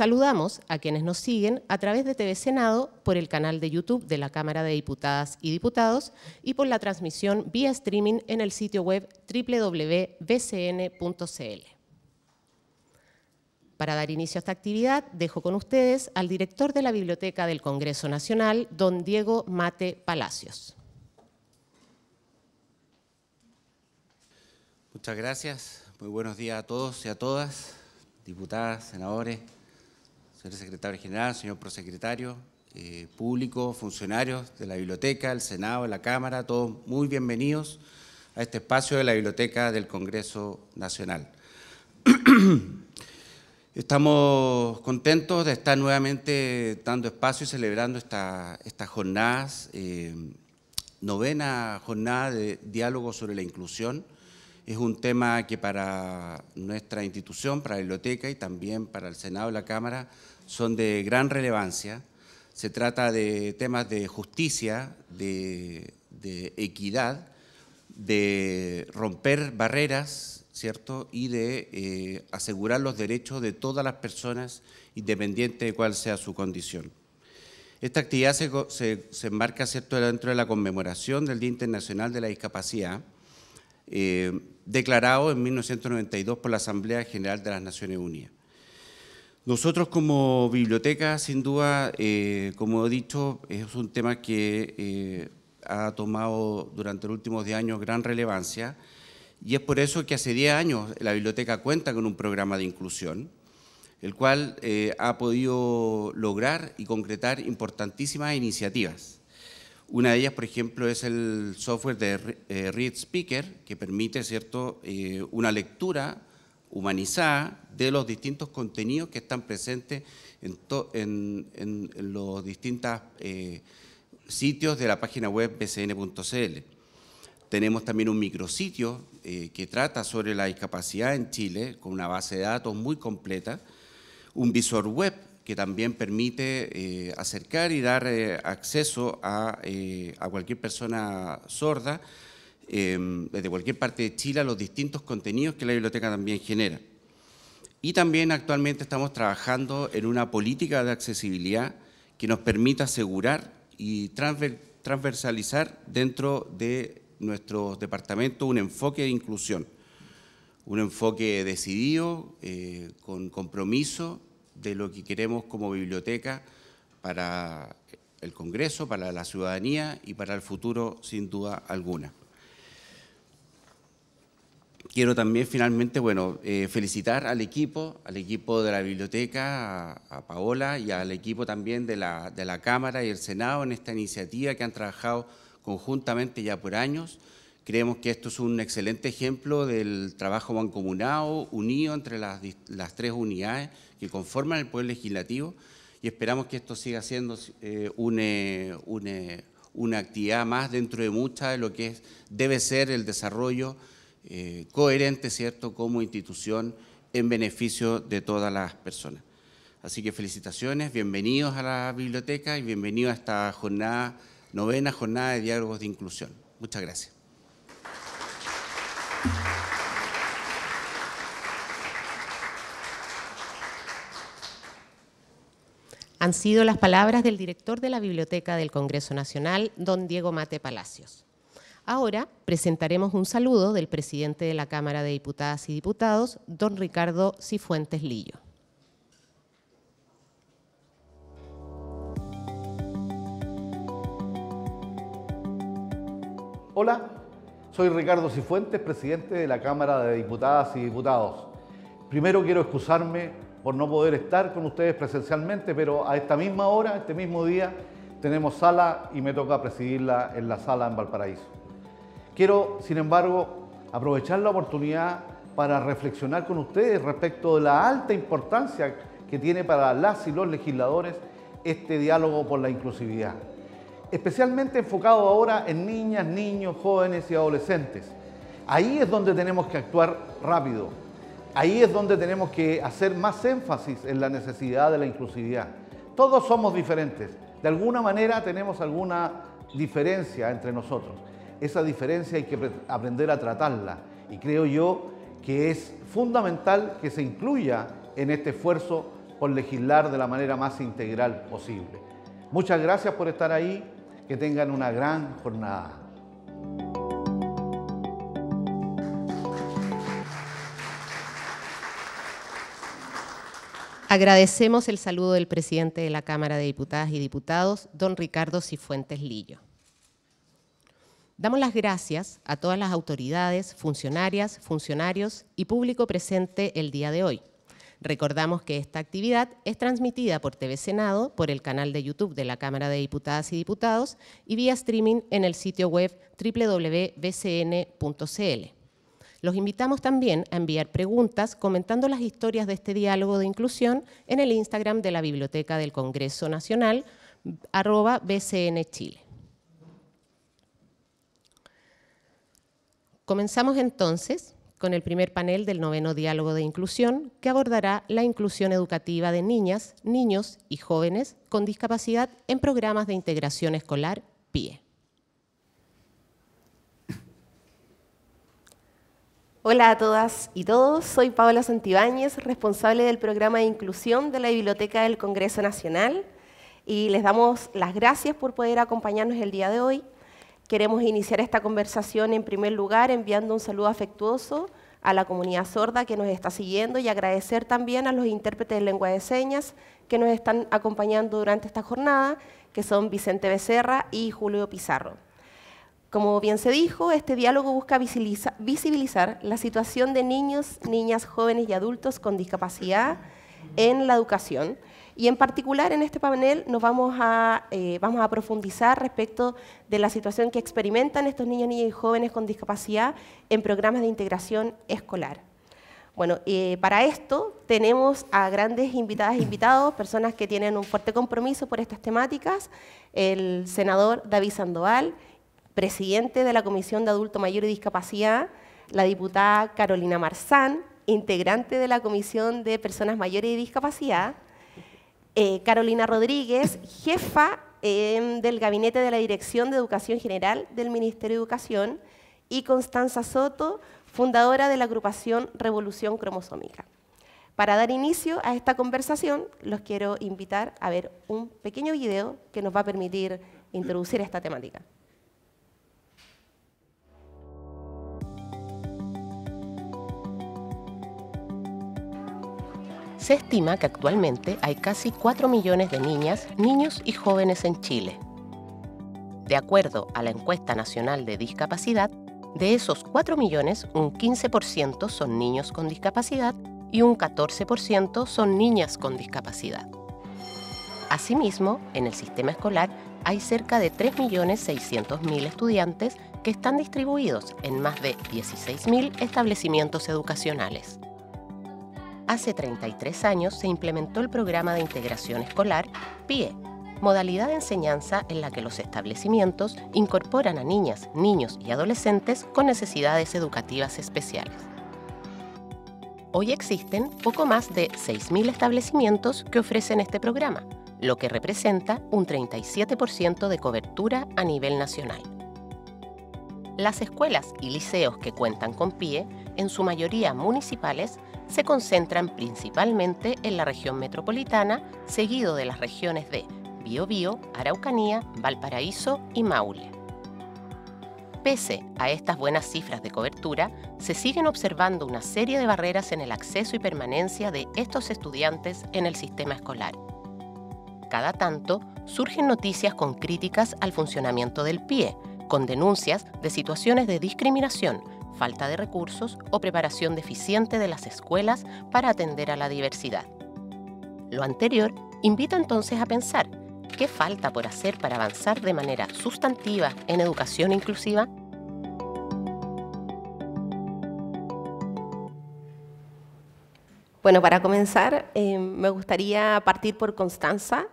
Saludamos a quienes nos siguen a través de TV Senado por el canal de YouTube de la Cámara de Diputadas y Diputados y por la transmisión vía streaming en el sitio web www.bcn.cl. Para dar inicio a esta actividad, dejo con ustedes al director de la Biblioteca del Congreso Nacional, don Diego Mate Palacios. Muchas gracias. Muy buenos días a todos y a todas, diputadas, senadores, señor secretario general, señor prosecretario, eh, público, funcionarios de la biblioteca, el Senado, la Cámara, todos muy bienvenidos a este espacio de la biblioteca del Congreso Nacional. Estamos contentos de estar nuevamente dando espacio y celebrando esta, estas jornadas, eh, novena jornada de diálogo sobre la inclusión. Es un tema que para nuestra institución, para la biblioteca y también para el Senado y la Cámara son de gran relevancia. Se trata de temas de justicia, de, equidad, de romper barreras, ¿cierto? Y de eh, asegurar los derechos de todas las personas, independiente de cuál sea su condición. Esta actividad se, enmarca ¿cierto? dentro de la conmemoración del Día Internacional de la Discapacidad, eh, declarado en 1992 por la Asamblea General de las Naciones Unidas. Nosotros como biblioteca, sin duda, eh, como he dicho, es un tema que eh, ha tomado durante los últimos 10 años gran relevancia y es por eso que hace 10 años la biblioteca cuenta con un programa de inclusión, el cual eh, ha podido lograr y concretar importantísimas iniciativas. Una de ellas, por ejemplo, es el software de Read Speaker, que permite ¿cierto? una lectura humanizada de los distintos contenidos que están presentes en, los distintos eh, sitios de la página web bcn.cl. Tenemos también un micrositio eh, que trata sobre la discapacidad en Chile con una base de datos muy completa, un visor web que también permite eh, acercar y dar acceso a cualquier persona sorda Em, desde cualquier parte de Chile los distintos contenidos que la biblioteca también genera. Y también actualmente estamos trabajando en una política de accesibilidad que nos permita asegurar y transversalizar dentro de nuestros departamentos un enfoque de inclusión, un enfoque decidido, eh, con compromiso de lo que queremos como biblioteca para el Congreso, para la ciudadanía y para el futuro, sin duda alguna quiero también finalmente, bueno, eh, felicitar al equipo, al equipo de la biblioteca, a, Paola y al equipo también de la, de la, Cámara y el Senado en esta iniciativa que han trabajado conjuntamente ya por años. Creemos que esto es un excelente ejemplo del trabajo mancomunado, unido entre las, tres unidades que conforman el Poder Legislativo y esperamos que esto siga siendo eh, una actividad más dentro de mucha de lo que es, debe ser el desarrollo eh, coherente, ¿cierto?, como institución en beneficio de todas las personas. Así que felicitaciones, bienvenidos a la biblioteca y bienvenidos a esta jornada, novena jornada de diálogos de inclusión. Muchas gracias. Han sido las palabras del director de la Biblioteca del Congreso Nacional, don Diego Mate Palacios. Ahora presentaremos un saludo del presidente de la Cámara de Diputadas y Diputados, don Ricardo Cifuentes Lillo. Hola, soy Ricardo Cifuentes, presidente de la Cámara de Diputadas y Diputados. Primero quiero excusarme por no poder estar con ustedes presencialmente, pero a esta misma hora, este mismo día, tenemos sala y me toca presidirla en la sala en Valparaíso. Quiero, sin embargo, aprovechar la oportunidad para reflexionar con ustedes respecto de la alta importancia que tiene para las y los legisladores este diálogo por la inclusividad, especialmente enfocado ahora en niñas, niños, jóvenes y adolescentes. Ahí es donde tenemos que actuar rápido, ahí es donde tenemos que hacer más énfasis en la necesidad de la inclusividad. Todos somos diferentes, de alguna manera tenemos alguna diferencia entre nosotros esa diferencia hay que aprender a tratarla. Y creo yo que es fundamental que se incluya en este esfuerzo por legislar de la manera más integral posible. Muchas gracias por estar ahí, que tengan una gran jornada. Agradecemos el saludo del presidente de la Cámara de Diputadas y Diputados, don Ricardo Cifuentes Lillo. Damos las gracias a todas las autoridades, funcionarias, funcionarios y público presente el día de hoy. Recordamos que esta actividad es transmitida por TV Senado, por el canal de YouTube de la Cámara de Diputadas y Diputados y vía streaming en el sitio web www.bcn.cl. Los invitamos también a enviar preguntas comentando las historias de este diálogo de inclusión en el Instagram de la Biblioteca del Congreso Nacional, arroba BCN Chile. Comenzamos entonces con el primer panel del noveno diálogo de inclusión que abordará la inclusión educativa de niñas, niños y jóvenes con discapacidad en programas de integración escolar PIE. Hola a todas y todos, soy Paola Santibáñez, responsable del programa de inclusión de la Biblioteca del Congreso Nacional y les damos las gracias por poder acompañarnos el día de hoy Queremos iniciar esta conversación en primer lugar enviando un saludo afectuoso a la comunidad sorda que nos está siguiendo y agradecer también a los intérpretes de lengua de señas que nos están acompañando durante esta jornada, que son Vicente Becerra y Julio Pizarro. Como bien se dijo, este diálogo busca visibilizar la situación de niños, niñas, jóvenes y adultos con discapacidad en la educación y en particular en este panel nos vamos a, eh, vamos a profundizar respecto de la situación que experimentan estos niños, niñas y jóvenes con discapacidad en programas de integración escolar. Bueno, eh, para esto tenemos a grandes invitadas e invitados, personas que tienen un fuerte compromiso por estas temáticas, el senador David Sandoval, presidente de la Comisión de Adulto Mayor y Discapacidad, la diputada Carolina Marzán, integrante de la Comisión de Personas Mayores y Discapacidad, eh, Carolina Rodríguez, jefa em, del Gabinete de la Dirección de Educación General del Ministerio de Educación, y Constanza Soto, fundadora de la agrupación Revolución Cromosómica. Para dar inicio a esta conversación, los quiero invitar a ver un pequeño video que nos va a permitir introducir esta temática. Se estima que actualmente hay casi 4 millones de niñas, niños y jóvenes en Chile. De acuerdo a la encuesta nacional de discapacidad, de esos 4 millones, un 15% son niños con discapacidad y un 14% son niñas con discapacidad. Asimismo, en el sistema escolar hay cerca de 3.600.000 estudiantes que están distribuidos en más de 16.000 establecimientos educacionales hace 33 años se implementó el programa de integración escolar PIE, modalidad de enseñanza en la que los establecimientos incorporan a niñas, niños y adolescentes con necesidades educativas especiales. Hoy existen poco más de 6.000 establecimientos que ofrecen este programa, lo que representa un 37% de cobertura a nivel nacional. Las escuelas y liceos que cuentan con PIE, en su mayoría municipales, se concentran principalmente en la región metropolitana, seguido de las regiones de Biobío, Araucanía, Valparaíso y Maule. Pese a estas buenas cifras de cobertura, se siguen observando una serie de barreras en el acceso y permanencia de estos estudiantes en el sistema escolar. Cada tanto, surgen noticias con críticas al funcionamiento del PIE, con denuncias de situaciones de discriminación, falta de recursos o preparación deficiente de las escuelas para atender a la diversidad. Lo anterior invita entonces a pensar qué falta por hacer para avanzar de manera sustantiva en educación inclusiva. Bueno, para comenzar, eh, me gustaría partir por Constanza,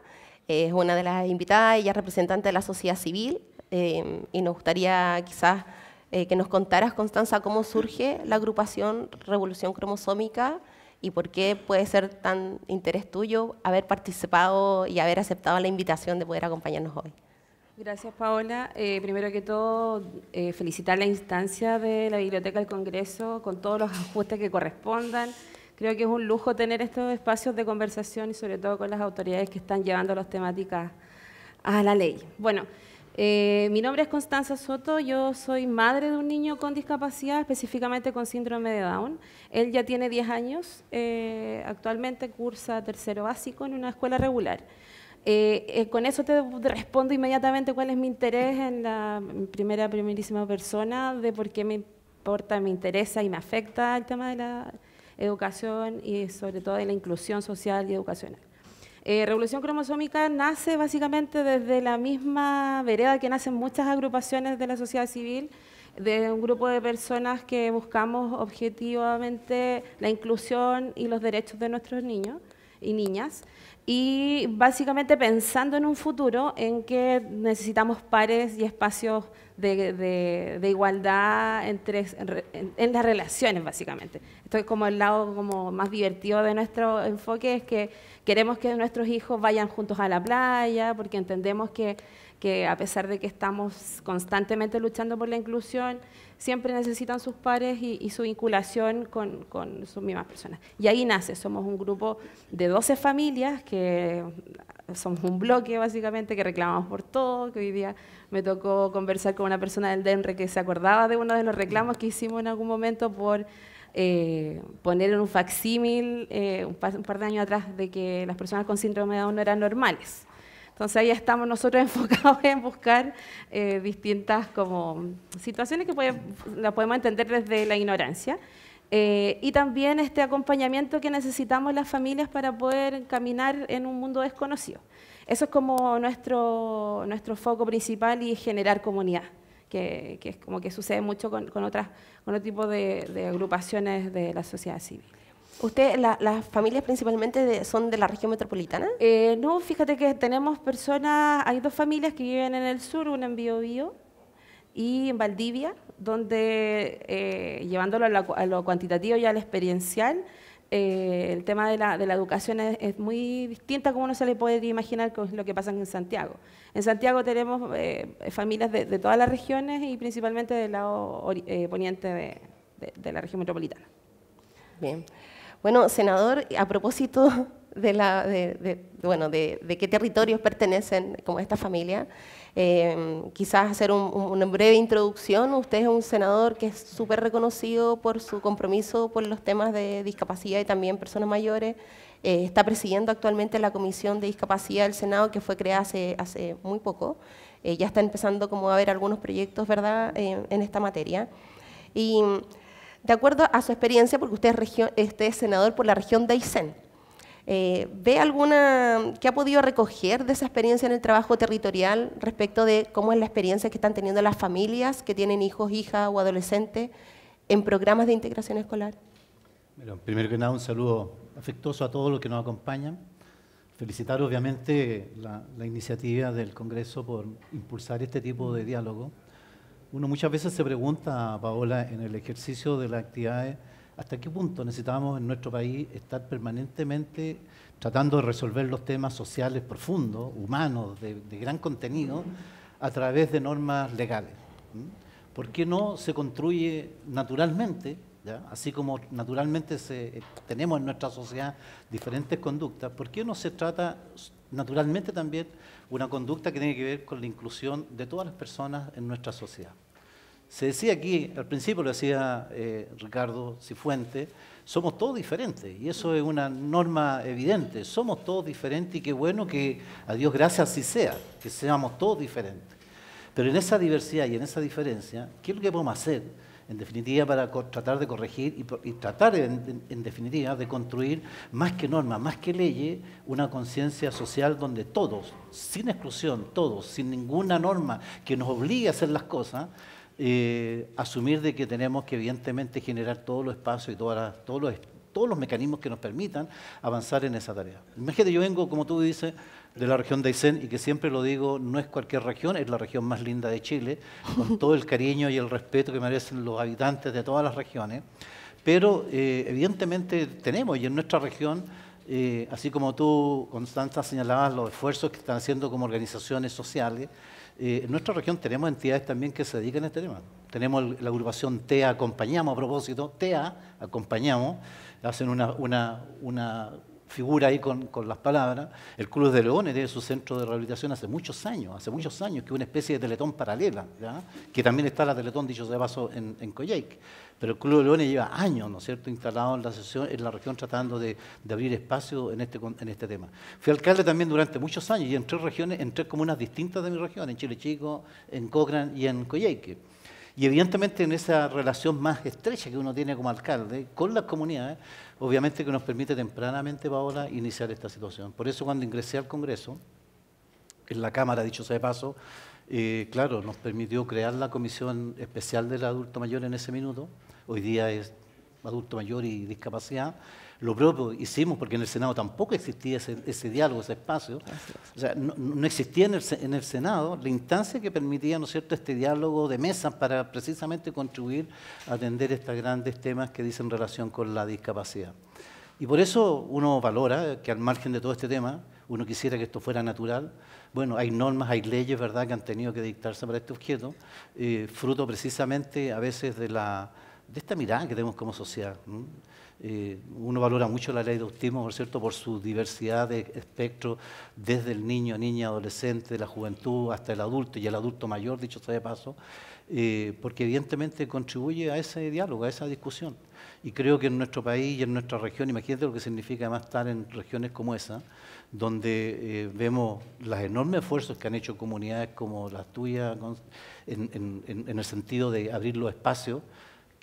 es una de las invitadas, ella es representante de la sociedad civil, eh, y nos gustaría quizás eh, que nos contaras, Constanza, cómo surge la agrupación Revolución Cromosómica y por qué puede ser tan interés tuyo haber participado y haber aceptado la invitación de poder acompañarnos hoy. Gracias, Paola. Eh, primero que todo, eh, felicitar la instancia de la Biblioteca del Congreso con todos los ajustes que correspondan. Creo que es un lujo tener estos espacios de conversación y sobre todo con las autoridades que están llevando las temáticas a la ley. Bueno, eh, mi nombre es Constanza Soto, yo soy madre de un niño con discapacidad, específicamente con síndrome de Down. Él ya tiene 10 años, eh, actualmente cursa tercero básico en una escuela regular. Eh, con eso te respondo inmediatamente cuál es mi interés en la primera, primerísima persona, de por qué me importa, me interesa y me afecta el tema de la educación y sobre todo de la inclusión social y educacional. Eh, revolución cromosómica nace básicamente desde la misma vereda que nacen muchas agrupaciones de la sociedad civil, de un grupo de personas que buscamos objetivamente la inclusión y los derechos de nuestros niños y niñas, y básicamente pensando en un futuro en que necesitamos pares y espacios de, igualdad entre, en, las relaciones, básicamente. Esto es como el lado como más divertido de nuestro enfoque, es que queremos que nuestros hijos vayan juntos a la playa, porque entendemos que, a pesar de que estamos constantemente luchando por la inclusión, siempre necesitan sus pares y, su vinculación con, con sus mismas personas. Y ahí nace, somos un grupo de 12 familias que somos un bloque básicamente que reclamamos por todo, que hoy día me tocó conversar con una persona del DENRE que se acordaba de uno de los reclamos que hicimos en algún momento por eh, poner en un facsímil eh, un, par, de años atrás de que las personas con síndrome de Down no eran normales. Entonces ahí estamos nosotros enfocados en buscar eh, distintas como situaciones que las podemos entender desde la ignorancia eh, y también este acompañamiento que necesitamos las familias para poder caminar en un mundo desconocido. Eso es como nuestro, nuestro foco principal y generar comunidad, que, que es como que sucede mucho con, con otras, con otro tipo de, agrupaciones de la sociedad civil. ¿Usted, las familias principalmente son de la región metropolitana? Eh, no, fíjate que tenemos personas, hay dos familias que viven en el sur, una en Biobío y en Valdivia, donde eh, llevándolo a lo, cuantitativo y al experiencial, eh, el tema de la, educación es, muy distinta como uno se le puede imaginar lo que pasa en Santiago. En Santiago tenemos eh, familias de, todas las regiones y principalmente del lado poniente de, la región metropolitana. Bien. Bueno, senador, a propósito de, la, de, qué territorios pertenecen como esta familia. Em, quizás hacer una breve introducción. Usted es un senador que es súper reconocido por su compromiso por los temas de discapacidad y también personas mayores. Eh, está presidiendo actualmente la Comisión de Discapacidad del Senado, que fue creada hace, muy poco. Eh, ya está empezando como a haber algunos proyectos, ¿verdad?, en esta materia. Y de acuerdo a su experiencia, porque usted es, usted es senador por la región de Aysén, eh, ¿ve alguna que ha podido recoger de esa experiencia en el trabajo territorial respecto de cómo es la experiencia que están teniendo las familias que tienen hijos, hijas o adolescentes en programas de integración escolar? primero que nada, un saludo afectuoso a todos los que nos acompañan. Felicitar, obviamente, la, la iniciativa del Congreso por impulsar este tipo de diálogo. Uno muchas veces se pregunta, Paola, en el ejercicio de las actividades hasta qué punto necesitamos en nuestro país estar permanentemente tratando de resolver los temas sociales profundos, humanos, de, gran contenido, a través de normas legales. ¿Mm? ¿Por qué no se construye naturalmente, así como naturalmente se, eh, tenemos en nuestra sociedad diferentes conductas, por qué no se trata naturalmente también una conducta que tiene que ver con la inclusión de todas las personas en nuestra sociedad? Se decía aquí, al principio lo decía eh, Ricardo Cifuente, somos todos diferentes y eso es una norma evidente, somos todos diferentes y qué bueno que a Dios gracias así sea, que seamos todos diferentes. Pero en esa diversidad y en esa diferencia, ¿qué es lo que podemos hacer? en definitiva, para tratar de corregir y, tratar, en, definitiva, de construir, más que norma, más que leyes, una conciencia social donde todos, sin exclusión, todos, sin ninguna norma que nos obligue a hacer las cosas, eh, asumir de que tenemos que evidentemente generar todos los espacios y todas todos, los, todos los mecanismos que nos permitan avanzar en esa tarea. Imagínate, yo vengo, como tú dices, de la región de Aysén y que siempre lo digo, no es cualquier región, es la región más linda de Chile, con todo el cariño y el respeto que merecen los habitantes de todas las regiones. Pero eh, evidentemente tenemos, y en nuestra región, eh, así como tú, Constanza, señalabas los esfuerzos que están haciendo como organizaciones sociales, eh, en nuestra región tenemos entidades también que se dedican a este tema. Tenemos la agrupación TEA Acompañamos, a propósito, TEA Acompañamos, hacen una, figura ahí con, las palabras. El Club de Leones tiene su centro de rehabilitación hace muchos años, hace muchos años, que es una especie de teletón paralela, que también está la teletón, dicho de paso, en, en pero el Club de Leones lleva años, ¿no es cierto?, instalado en la, región tratando de, abrir espacio este en este, tema. Fui alcalde también durante muchos años y en tres regiones, en tres comunas distintas de mi región, en Chile Chico, en Cochrane y en Coyhaique. Y evidentemente en esa relación más estrecha que uno tiene como alcalde con las comunidades, obviamente que nos permite tempranamente, Paola, iniciar esta situación. Por eso cuando ingresé al Congreso, en la Cámara, dicho sea de paso, eh, claro, nos permitió crear la Comisión Especial del Adulto Mayor en ese minuto, hoy día es adulto mayor y discapacidad. Lo propio hicimos porque en el Senado tampoco existía ese, diálogo, ese espacio. O sea, no, existía en el, Senado la instancia que permitía, ¿no es cierto?, este diálogo de mesa para precisamente contribuir a atender estos grandes temas que dicen relación con la discapacidad. Y por eso uno valora que al margen de todo este tema, uno quisiera que esto fuera natural. Bueno, hay normas, hay leyes, ¿verdad?, que han tenido que dictarse para este objeto, eh, fruto precisamente a veces de la de esta mirada que tenemos como sociedad. Eh, uno valora mucho la ley de autismo, por cierto, por su diversidad de espectro, desde el niño, niña, adolescente, la juventud, hasta el adulto y el adulto mayor, dicho sea de paso, eh, porque evidentemente contribuye a ese diálogo, a esa discusión. Y creo que en nuestro país y en nuestra región, imagínate lo que significa además estar en regiones como esa, donde eh, vemos los enormes esfuerzos que han hecho comunidades como las tuyas en el sentido de abrir los espacios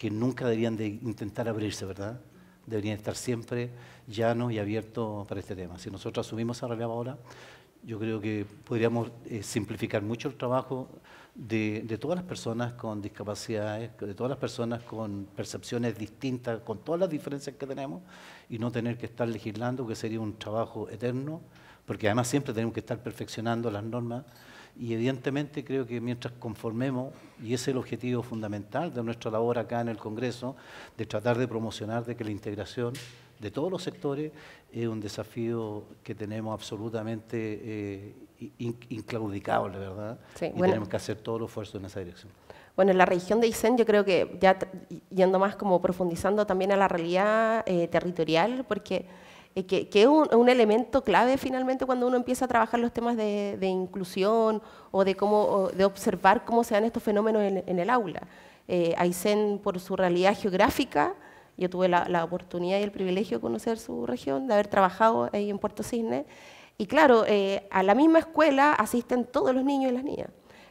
que nunca deberían de intentar abrirse, ¿verdad? Deberían estar siempre llanos y abiertos para este tema. Si nosotros asumimos esa realidad ahora, yo creo que podríamos eh, simplificar mucho el trabajo de, de, todas las personas con discapacidades, de todas las personas con percepciones distintas, con todas las diferencias que tenemos, y no tener que estar legislando, que sería un trabajo eterno, porque además siempre tenemos que estar perfeccionando las normas y evidentemente creo que mientras conformemos, y es el objetivo fundamental de nuestra labor acá en el Congreso, de tratar de promocionar de que la integración de todos los sectores es un desafío que tenemos absolutamente eh, inclaudicable, ¿verdad? y tenemos que hacer todo el esfuerzo en esa dirección. Bueno, en la región de Aysén yo creo que ya yendo más como profundizando también a la realidad eh, territorial, porque eh, que, es un, elemento clave finalmente cuando uno empieza a trabajar los temas de, inclusión o de, cómo, de observar cómo se dan estos fenómenos en, el aula. Eh, Aysén, por su realidad geográfica, yo tuve la, oportunidad y el privilegio de conocer su región, de haber trabajado ahí en Puerto Cisne, y claro, eh, a la misma escuela asisten todos los niños y las niñas.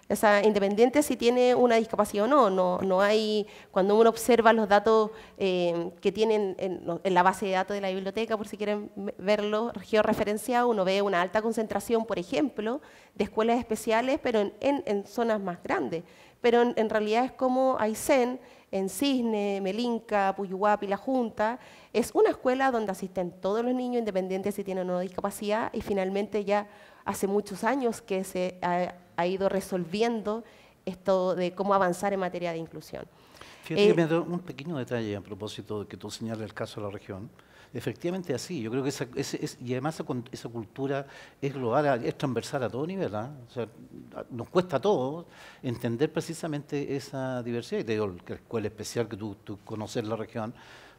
O sea, independiente si tiene una discapacidad o no, no, no hay, cuando uno observa los datos eh, que tienen en, la base de datos de la biblioteca, por si quieren verlo georreferenciado, uno ve una alta concentración, por ejemplo, de escuelas especiales, pero en, zonas más grandes. Pero en, realidad es como Aysén, en Cisne, Melinca, y La Junta, es una escuela donde asisten todos los niños, independientes si tienen o no discapacidad, y finalmente ya hace muchos años que se ha ha ido resolviendo esto de cómo avanzar en materia de inclusión. Fíjate que eh, me da un pequeño detalle a propósito de que tú señales el caso de la región. Efectivamente así, yo creo que esa, y además esa, cultura es global, es transversal a todo nivel, ¿ah? o sea, nos cuesta a todos entender precisamente esa diversidad, y te digo, la escuela especial que tú, conoces en la región,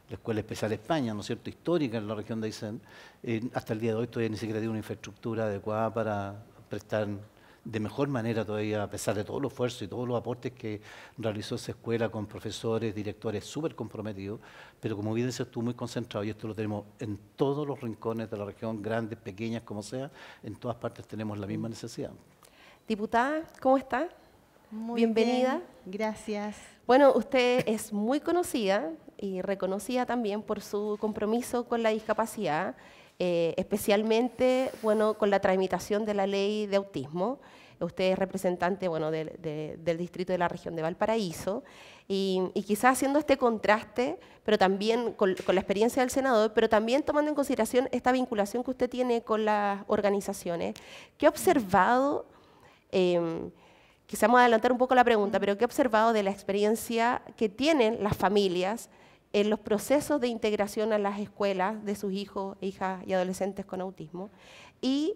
la Escuela Especial España, ¿no es cierto?, histórica en la región de Aysén, eh, hasta el día de hoy todavía ni siquiera tiene una infraestructura adecuada para prestar de mejor manera todavía, a pesar de todo el esfuerzo y todos los aportes que realizó esa escuela con profesores, directores súper comprometidos, pero como bien se tú, muy concentrado, y esto lo tenemos en todos los rincones de la región, grandes, pequeñas, como sea, en todas partes tenemos la misma mm. necesidad. Diputada, ¿cómo está? Muy Bienvenida. gracias. Bueno, usted es muy conocida y reconocida también por su compromiso con la discapacidad eh, especialmente bueno, con la tramitación de la ley de autismo. Usted es representante bueno, del distrito de la región de Valparaíso, y, y quizás haciendo este contraste, pero también con, la experiencia del senador, pero también tomando en consideración esta vinculación que usted tiene con las organizaciones, ¿qué ha observado? Eh, em, quizás vamos a adelantar un poco la pregunta, pero ¿qué ha observado de la experiencia que tienen las familias? en los procesos de integración a las escuelas de sus hijos, hijas y adolescentes con autismo. Y,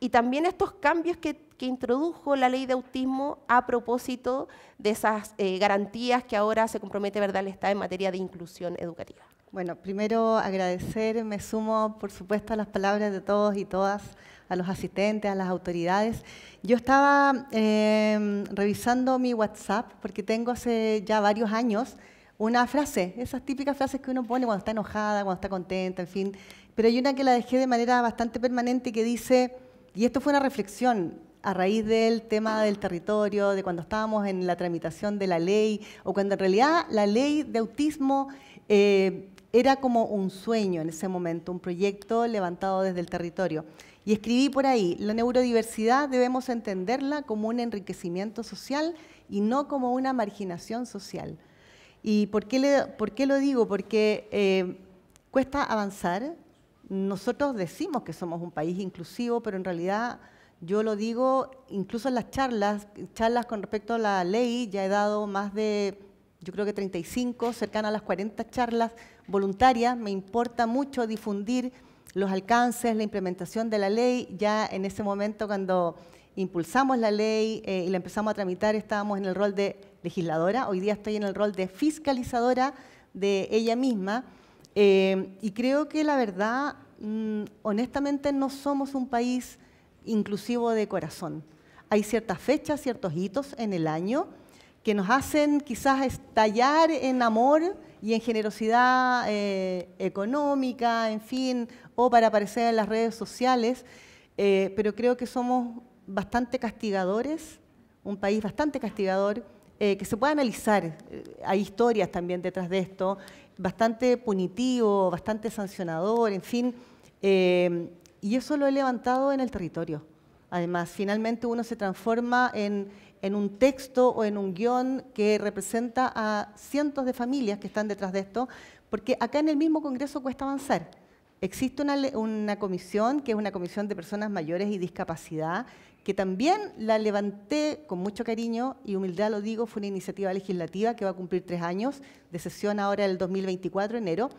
y también estos cambios que, que, introdujo la ley de autismo a propósito de esas eh, garantías que ahora se compromete ¿verdad? el Estado en materia de inclusión educativa. Bueno, primero agradecer, me sumo por supuesto a las palabras de todos y todas, a los asistentes, a las autoridades. Yo estaba eh, revisando mi WhatsApp porque tengo hace ya varios años una frase, esas típicas frases que uno pone cuando está enojada, cuando está contenta, en fin. Pero hay una que la dejé de manera bastante permanente que dice, y esto fue una reflexión a raíz del tema del territorio, de cuando estábamos en la tramitación de la ley, o cuando en realidad la ley de autismo eh, era como un sueño en ese momento, un proyecto levantado desde el territorio. Y escribí por ahí, la neurodiversidad debemos entenderla como un enriquecimiento social y no como una marginación social. ¿Y por qué, le, por qué lo digo? Porque eh, cuesta avanzar. Nosotros decimos que somos un país inclusivo, pero en realidad yo lo digo incluso en las charlas, charlas con respecto a la ley, ya he dado más de, yo creo que 35, cercana a las 40 charlas voluntarias. Me importa mucho difundir los alcances, la implementación de la ley. Ya en ese momento cuando impulsamos la ley eh, y la empezamos a tramitar, estábamos en el rol de legisladora, hoy día estoy en el rol de fiscalizadora de ella misma eh, y creo que la verdad, mm, honestamente, no somos un país inclusivo de corazón. Hay ciertas fechas, ciertos hitos en el año que nos hacen quizás estallar en amor y en generosidad eh, económica, en fin, o para aparecer en las redes sociales, eh, pero creo que somos bastante castigadores, un país bastante castigador eh, que se pueda analizar. Eh, hay historias también detrás de esto, bastante punitivo, bastante sancionador, en fin. Eh, y eso lo he levantado en el territorio. Además, finalmente uno se transforma en, en un texto o en un guión que representa a cientos de familias que están detrás de esto, porque acá en el mismo Congreso cuesta avanzar. Existe una, una comisión, que es una comisión de personas mayores y discapacidad, que también la levanté con mucho cariño y humildad, lo digo, fue una iniciativa legislativa que va a cumplir tres años, de sesión ahora el 2024, enero,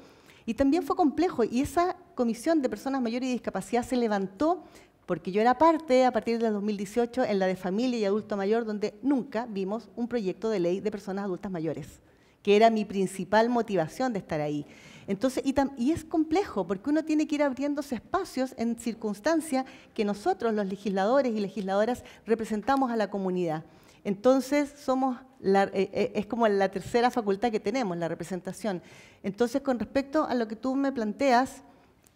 y también fue complejo, y esa comisión de personas mayores y discapacidad se levantó porque yo era parte, a partir del 2018, en la de familia y adulto mayor, donde nunca vimos un proyecto de ley de personas adultas mayores, que era mi principal motivación de estar ahí. Entonces, y, es complejo porque uno tiene que ir abriéndose espacios en circunstancia que nosotros, los legisladores y legisladoras, representamos a la comunidad. Entonces, somos eh, eh, es como la tercera facultad que tenemos, la representación. Entonces, con respecto a lo que tú me planteas,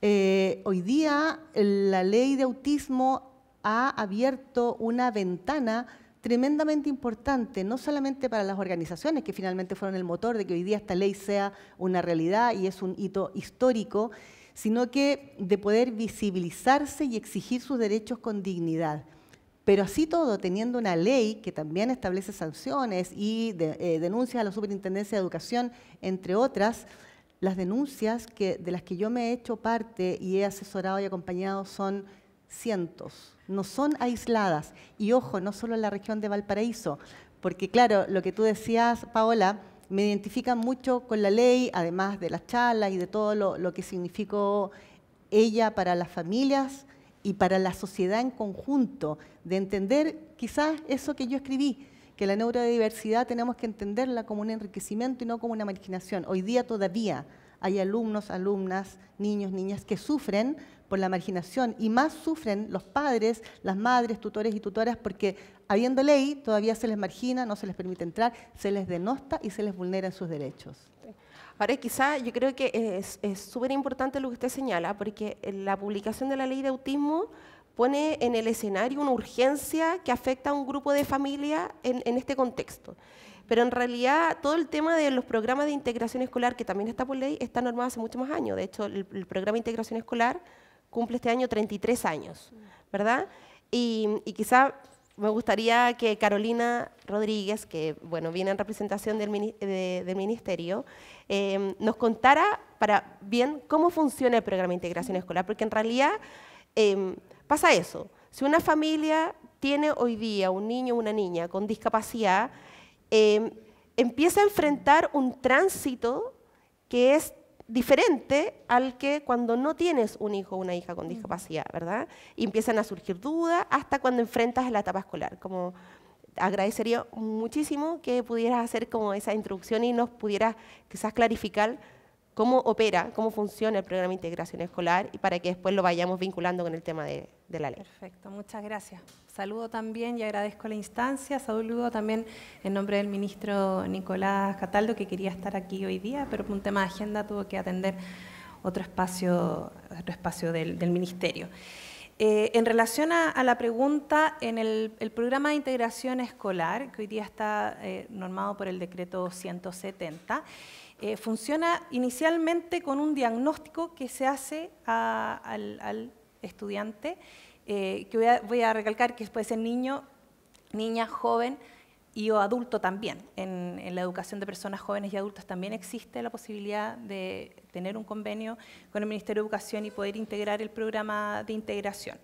eh, hoy día la ley de autismo ha abierto una ventana tremendamente importante, no solamente para las organizaciones, que finalmente fueron el motor de que hoy día esta ley sea una realidad y es un hito histórico, sino que de poder visibilizarse y exigir sus derechos con dignidad. Pero así todo, teniendo una ley que también establece sanciones y eh, denuncias a la Superintendencia de Educación, entre otras, las denuncias que, de las que yo me he hecho parte y he asesorado y acompañado son cientos, no son aisladas. Y ojo, no solo en la región de Valparaíso, porque claro, lo que tú decías, Paola, me identifica mucho con la ley, además de las charlas y de todo lo, lo que significó ella para las familias y para la sociedad en conjunto, de entender quizás eso que yo escribí, que la neurodiversidad tenemos que entenderla como un enriquecimiento y no como una marginación. Hoy día todavía hay alumnos, alumnas, niños, niñas que sufren por la marginación y más sufren los padres, las madres, tutores y tutoras porque habiendo ley todavía se les margina, no se les permite entrar, se les denosta y se les vulneran sus derechos. Ahora, quizá yo creo que es súper importante lo que usted señala, porque la publicación de la ley de autismo pone en el escenario una urgencia que afecta a un grupo de familia en, este contexto. Pero en realidad todo el tema de los programas de integración escolar, que también está por ley, está normado hace muchos más años. De hecho, el, el programa de integración escolar cumple este año 33 años, ¿verdad? Y, quizá me gustaría que Carolina Rodríguez, que bueno, viene en representación del, del Ministerio, em, nos contara para bien cómo funciona el programa de integración escolar, porque en realidad em, pasa eso. Si una familia tiene hoy día un niño o una niña con discapacidad, em, empieza a enfrentar un tránsito que es diferente al que cuando no tienes un hijo o una hija con mm. discapacidad, ¿verdad? Y empiezan a surgir dudas hasta cuando enfrentas la etapa escolar. Como agradecería muchísimo que pudieras hacer como esa introducción y nos pudieras quizás clarificar cómo opera, cómo funciona el programa de integración escolar y para que después lo vayamos vinculando con el tema de, la ley. Perfecto, muchas gracias. Saludo también y agradezco la instancia. Saludo también en nombre del ministro Nicolás Cataldo, que quería estar aquí hoy día, pero por un tema de agenda tuvo que atender otro espacio, otro espacio del, ministerio. Eh, en relación a, la pregunta, en el, programa de integración escolar, que hoy día está eh, normado por el decreto 170, eh, funciona inicialmente con un diagnóstico que se hace al, estudiante, eh, que voy a, recalcar que puede ser niño, niña, joven y o adulto también. En, la educación de personas jóvenes y adultas también existe la posibilidad de tener un convenio con el Ministerio de Educación y poder integrar el programa de integración.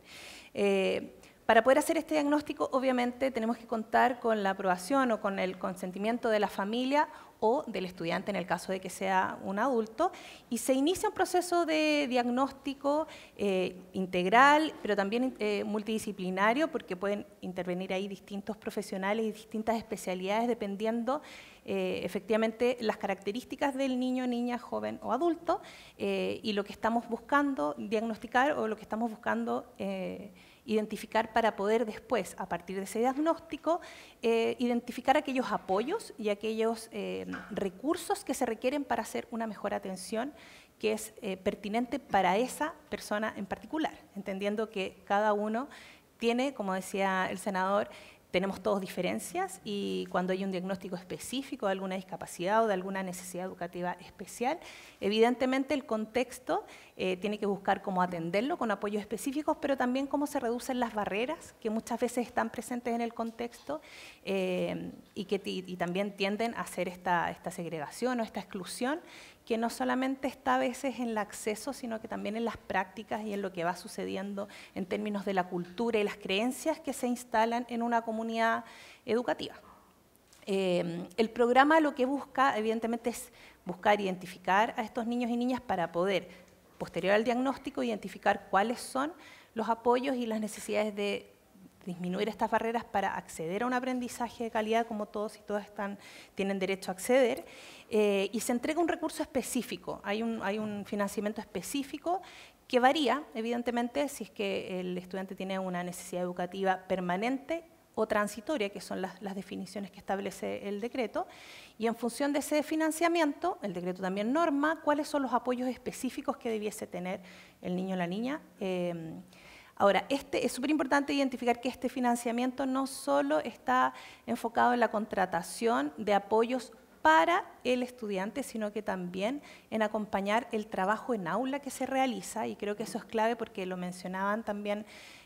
Eh, para poder hacer este diagnóstico, obviamente, tenemos que contar con la aprobación o con el consentimiento de la familia o del estudiante en el caso de que sea un adulto, y se inicia un proceso de diagnóstico eh, integral, pero también eh, multidisciplinario, porque pueden intervenir ahí distintos profesionales y distintas especialidades dependiendo eh, efectivamente las características del niño, niña, joven o adulto, y lo que estamos buscando diagnosticar o lo que estamos buscando identificar para poder después, a partir de ese diagnóstico, eh, identificar aquellos apoyos y aquellos eh, recursos que se requieren para hacer una mejor atención que es eh, pertinente para esa persona en particular, entendiendo que cada uno tiene, como decía el senador, tenemos todos diferencias y cuando hay un diagnóstico específico de alguna discapacidad o de alguna necesidad educativa especial, evidentemente el contexto eh, tiene que buscar cómo atenderlo con apoyos específicos, pero también cómo se reducen las barreras que muchas veces están presentes en el contexto eh, y que también tienden a hacer esta segregación o esta exclusión que no solamente está a veces en el acceso, sino que también en las prácticas y en lo que va sucediendo en términos de la cultura y las creencias que se instalan en una comunidad educativa. Eh, el programa lo que busca, evidentemente, es buscar identificar a estos niños y niñas para poder, posterior al diagnóstico, identificar cuáles son los apoyos y las necesidades de disminuir estas barreras para acceder a un aprendizaje de calidad como todos y todas están, tienen derecho a acceder. Eh, y se entrega un recurso específico, hay un, hay un financiamiento específico que varía, evidentemente, si es que el estudiante tiene una necesidad educativa permanente o transitoria, que son las, definiciones que establece el decreto, y en función de ese financiamiento, el decreto también norma cuáles son los apoyos específicos que debiese tener el niño o la niña. Eh, Ahora, este, es súper importante identificar que este financiamiento no solo está enfocado en la contratación de apoyos para el estudiante, sino que también en acompañar el trabajo en aula que se realiza, y creo que eso es clave porque lo mencionaban también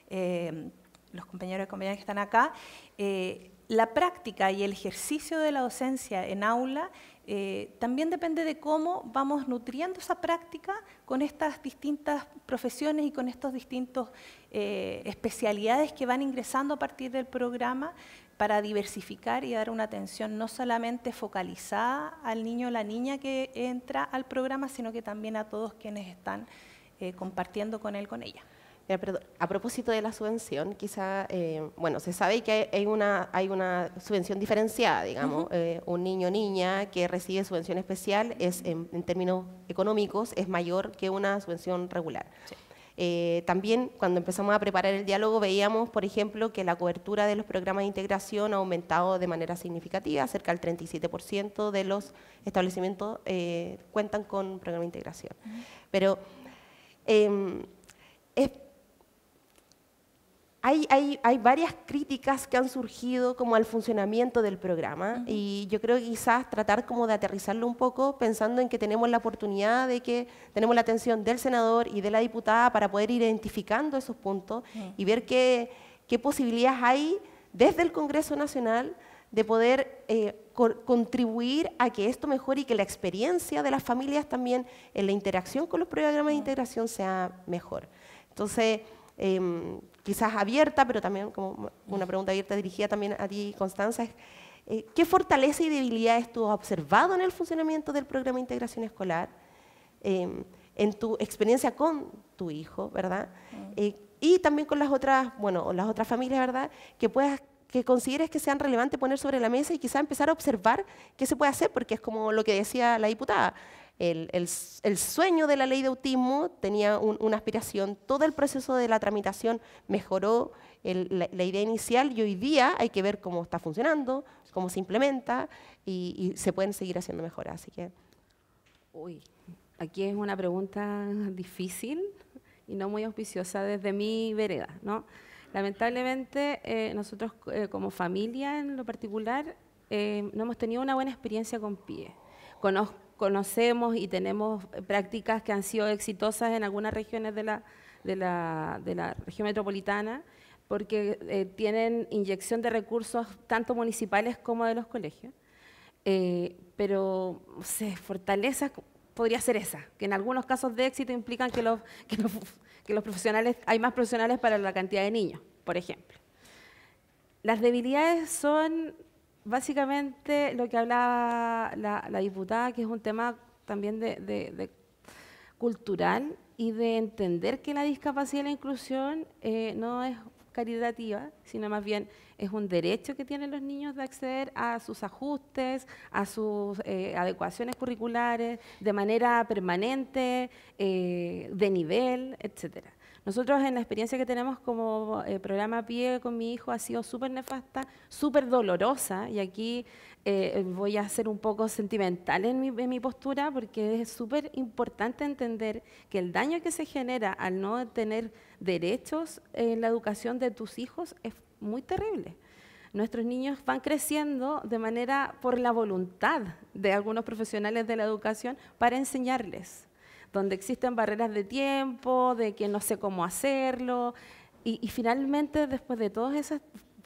eh, los compañeros y compañeras que están acá, eh, la práctica y el ejercicio de la docencia en aula eh, también depende de cómo vamos nutriendo esa práctica con estas distintas profesiones y con estas distintas eh, especialidades que van ingresando a partir del programa para diversificar y dar una atención no solamente focalizada al niño o la niña que entra al programa, sino que también a todos quienes están eh, compartiendo con él, con ella. Eh, a propósito de la subvención, quizá, eh, bueno, se sabe que hay, una, subvención diferenciada, digamos. Eh, un niño o niña que recibe subvención especial es, en, términos económicos, es mayor que una subvención regular. también cuando empezamos a preparar el diálogo veíamos, por ejemplo, que la cobertura de los programas de integración ha aumentado de manera significativa, cerca del 37% de los establecimientos cuentan con programa de integración. Pero em, es hay, varias críticas que han surgido como al funcionamiento del programa y yo creo que quizás tratar como de aterrizarlo un poco pensando en que tenemos la oportunidad de que tenemos la atención del senador y de la diputada para poder ir identificando esos puntos y ver qué, posibilidades hay desde el Congreso Nacional de poder eh, contribuir a que esto mejore y que la experiencia de las familias también en la interacción con los programas de integración sea mejor. Entonces, em, quizás abierta, pero también como una pregunta abierta dirigida también a ti, Constanza, es eh, ¿qué fortaleza y debilidades tú has observado en el funcionamiento del programa de integración escolar? Em, en tu experiencia con tu hijo, ¿verdad? Mm. Eh, y también con las otras, bueno, las otras familias, ¿verdad? Que puedas que consideres que sean relevantes poner sobre la mesa y quizá empezar a observar qué se puede hacer, porque es como lo que decía la diputada, el, el, sueño de la ley de autismo tenía una aspiración, todo el proceso de la tramitación mejoró la, idea inicial y hoy día hay que ver cómo está funcionando, cómo se implementa y, se pueden seguir haciendo mejoras. Así que. Uy, aquí es una pregunta difícil y no muy auspiciosa desde mi vereda, ¿no? Lamentablemente, eh, nosotros eh, como familia en lo particular eh, no hemos tenido una buena experiencia con PIE. Conozco conocemos y tenemos prácticas que han sido exitosas en algunas regiones de la, de la, de la región metropolitana porque eh, tienen inyección de recursos tanto municipales como de los colegios. Eh, pero, no sé, podría ser esa, que en algunos casos de éxito implican que los, que los profesionales, hay más profesionales para la cantidad de niños, por ejemplo. Las debilidades son básicamente lo que hablaba la, diputada, que es un tema también de, cultural y de entender que la discapacidad y la inclusión eh, no es caritativa, sino más bien es un derecho que tienen los niños de acceder a sus ajustes, a sus eh, adecuaciones curriculares de manera permanente, eh, de nivel, etcétera. Nosotros en la experiencia que tenemos como eh, programa PIE con mi hijo ha sido súper nefasta, súper dolorosa y aquí eh, voy a ser un poco sentimental en mi, en mi postura porque es súper importante entender que el daño que se genera al no tener derechos en la educación de tus hijos es muy terrible nuestros niños van creciendo de manera por la voluntad de algunos profesionales de la educación para enseñarles donde existen barreras de tiempo, de que no sé cómo hacerlo. Y, finalmente, después de todas esas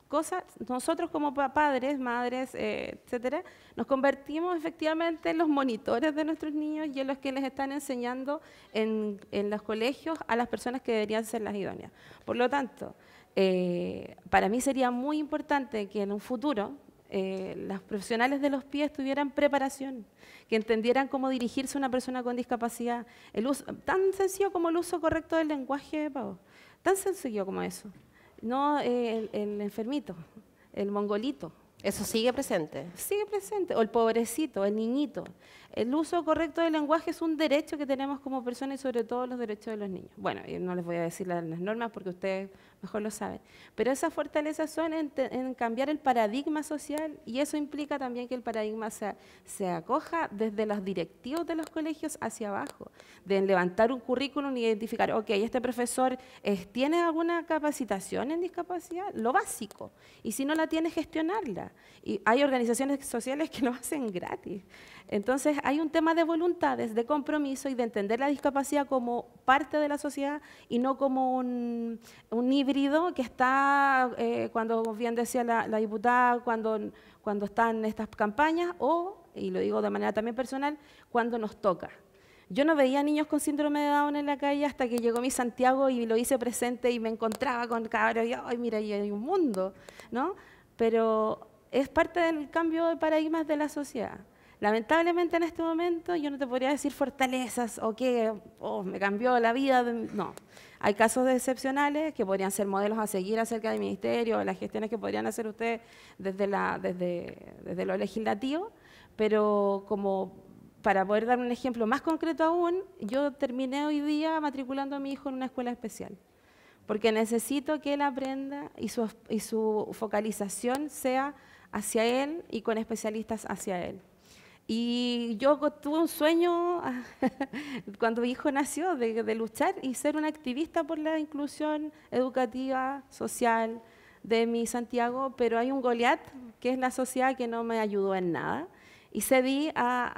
cosas, nosotros como padres, madres, etc., eh, etcétera, nos convertimos efectivamente en los monitores de nuestros niños y en los que les están enseñando en, los colegios a las personas que deberían ser las idóneas. Por lo tanto, eh, para mí sería muy importante que en un futuro, eh, las profesionales de los pies tuvieran preparación, que entendieran cómo dirigirse a una persona con discapacidad. El uso, tan sencillo como el uso correcto del lenguaje de tan sencillo como eso. No eh, el, el enfermito, el mongolito. Eso sigue presente. Sigue presente. O el pobrecito, el niñito. El uso correcto del lenguaje es un derecho que tenemos como personas y sobre todo los derechos de los niños. Bueno, yo no les voy a decir las, normas porque ustedes mejor lo saben. Pero esas fortalezas son en, cambiar el paradigma social y eso implica también que el paradigma se, se acoja desde los directivos de los colegios hacia abajo, de levantar un currículum y identificar, ok, este profesor tiene alguna capacitación en discapacidad, lo básico, y si no la tiene, gestionarla. Y hay organizaciones sociales que lo hacen gratis. Entonces, hay un tema de voluntades, de compromiso y de entender la discapacidad como parte de la sociedad y no como un, híbrido que está, eh, cuando bien decía la, diputada, cuando, cuando están estas campañas o, y lo digo de manera también personal, cuando nos toca. Yo no veía niños con síndrome de Down en la calle hasta que llegó mi Santiago y lo hice presente y me encontraba con cabros y, ay, mira, hay un mundo, ¿no? Pero es parte del cambio de paradigmas de la sociedad. Lamentablemente en este momento yo no te podría decir fortalezas o que me cambió la vida. No, hay casos excepcionales que podrían ser modelos a seguir acerca del ministerio, las gestiones que podrían hacer ustedes desde, la, desde, lo legislativo, pero como para poder dar un ejemplo más concreto aún, yo terminé hoy día matriculando a mi hijo en una escuela especial, porque necesito que él aprenda y y su focalización sea hacia él y con especialistas hacia él. Y yo tuve un sueño cuando mi hijo nació de, luchar y ser una activista por la inclusión educativa, social de mi Santiago, pero hay un Goliat, que es la sociedad que no me ayudó en nada. Y cedí a,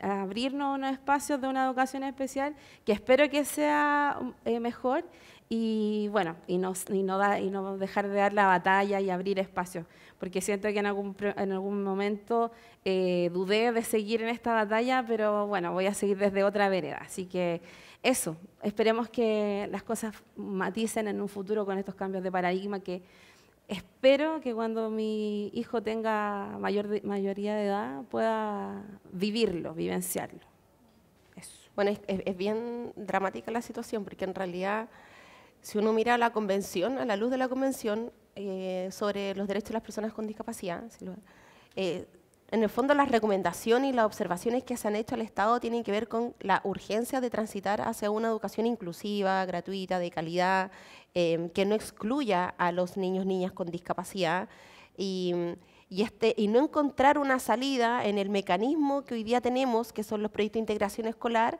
a, abrirnos unos espacios de una educación especial que espero que sea eh, mejor y bueno, y no, no, y no dejar de dar la batalla y abrir espacios, porque siento que en algún, en algún momento eh, dudé de seguir en esta batalla, pero bueno, voy a seguir desde otra vereda. Así que eso, esperemos que las cosas maticen en un futuro con estos cambios de paradigma que espero que cuando mi hijo tenga mayor mayoría de edad pueda vivirlo, vivenciarlo. Eso. Bueno, es, bien dramática la situación porque en realidad si uno mira la convención, a la luz de la convención eh, sobre los derechos de las personas con discapacidad, eh, en el fondo, las recomendaciones y las observaciones que se han hecho al Estado tienen que ver con la urgencia de transitar hacia una educación inclusiva, gratuita, de calidad, em, que no excluya a los niños, y niñas con discapacidad este, y, no encontrar una salida en el mecanismo que hoy día tenemos, que son los proyectos de integración escolar.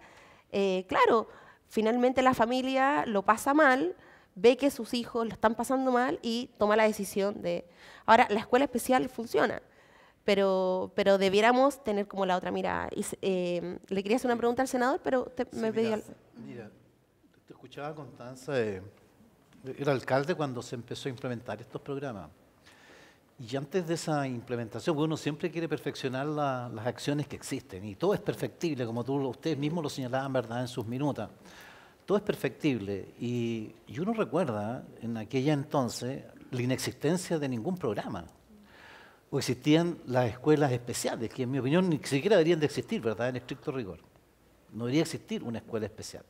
Eh, claro, finalmente la familia lo pasa mal, ve que sus hijos lo están pasando mal y toma la decisión de... Ahora, la escuela especial funciona pero, pero debiéramos tener como la otra mirada. Em, le quería hacer una pregunta al senador, pero me pedía... Mira, te escuchaba Constanza, era alcalde cuando se empezó a implementar estos programas. Y antes de esa implementación, uno siempre quiere perfeccionar las acciones que existen, y todo es perfectible, como tú, ustedes mismos lo señalaban ¿verdad? en sus minutas. Todo es perfectible, y uno recuerda en aquella entonces la inexistencia de ningún programa o existían las escuelas especiales, que en mi opinión ni siquiera deberían de existir, ¿verdad? En estricto rigor. No debería existir una escuela especial.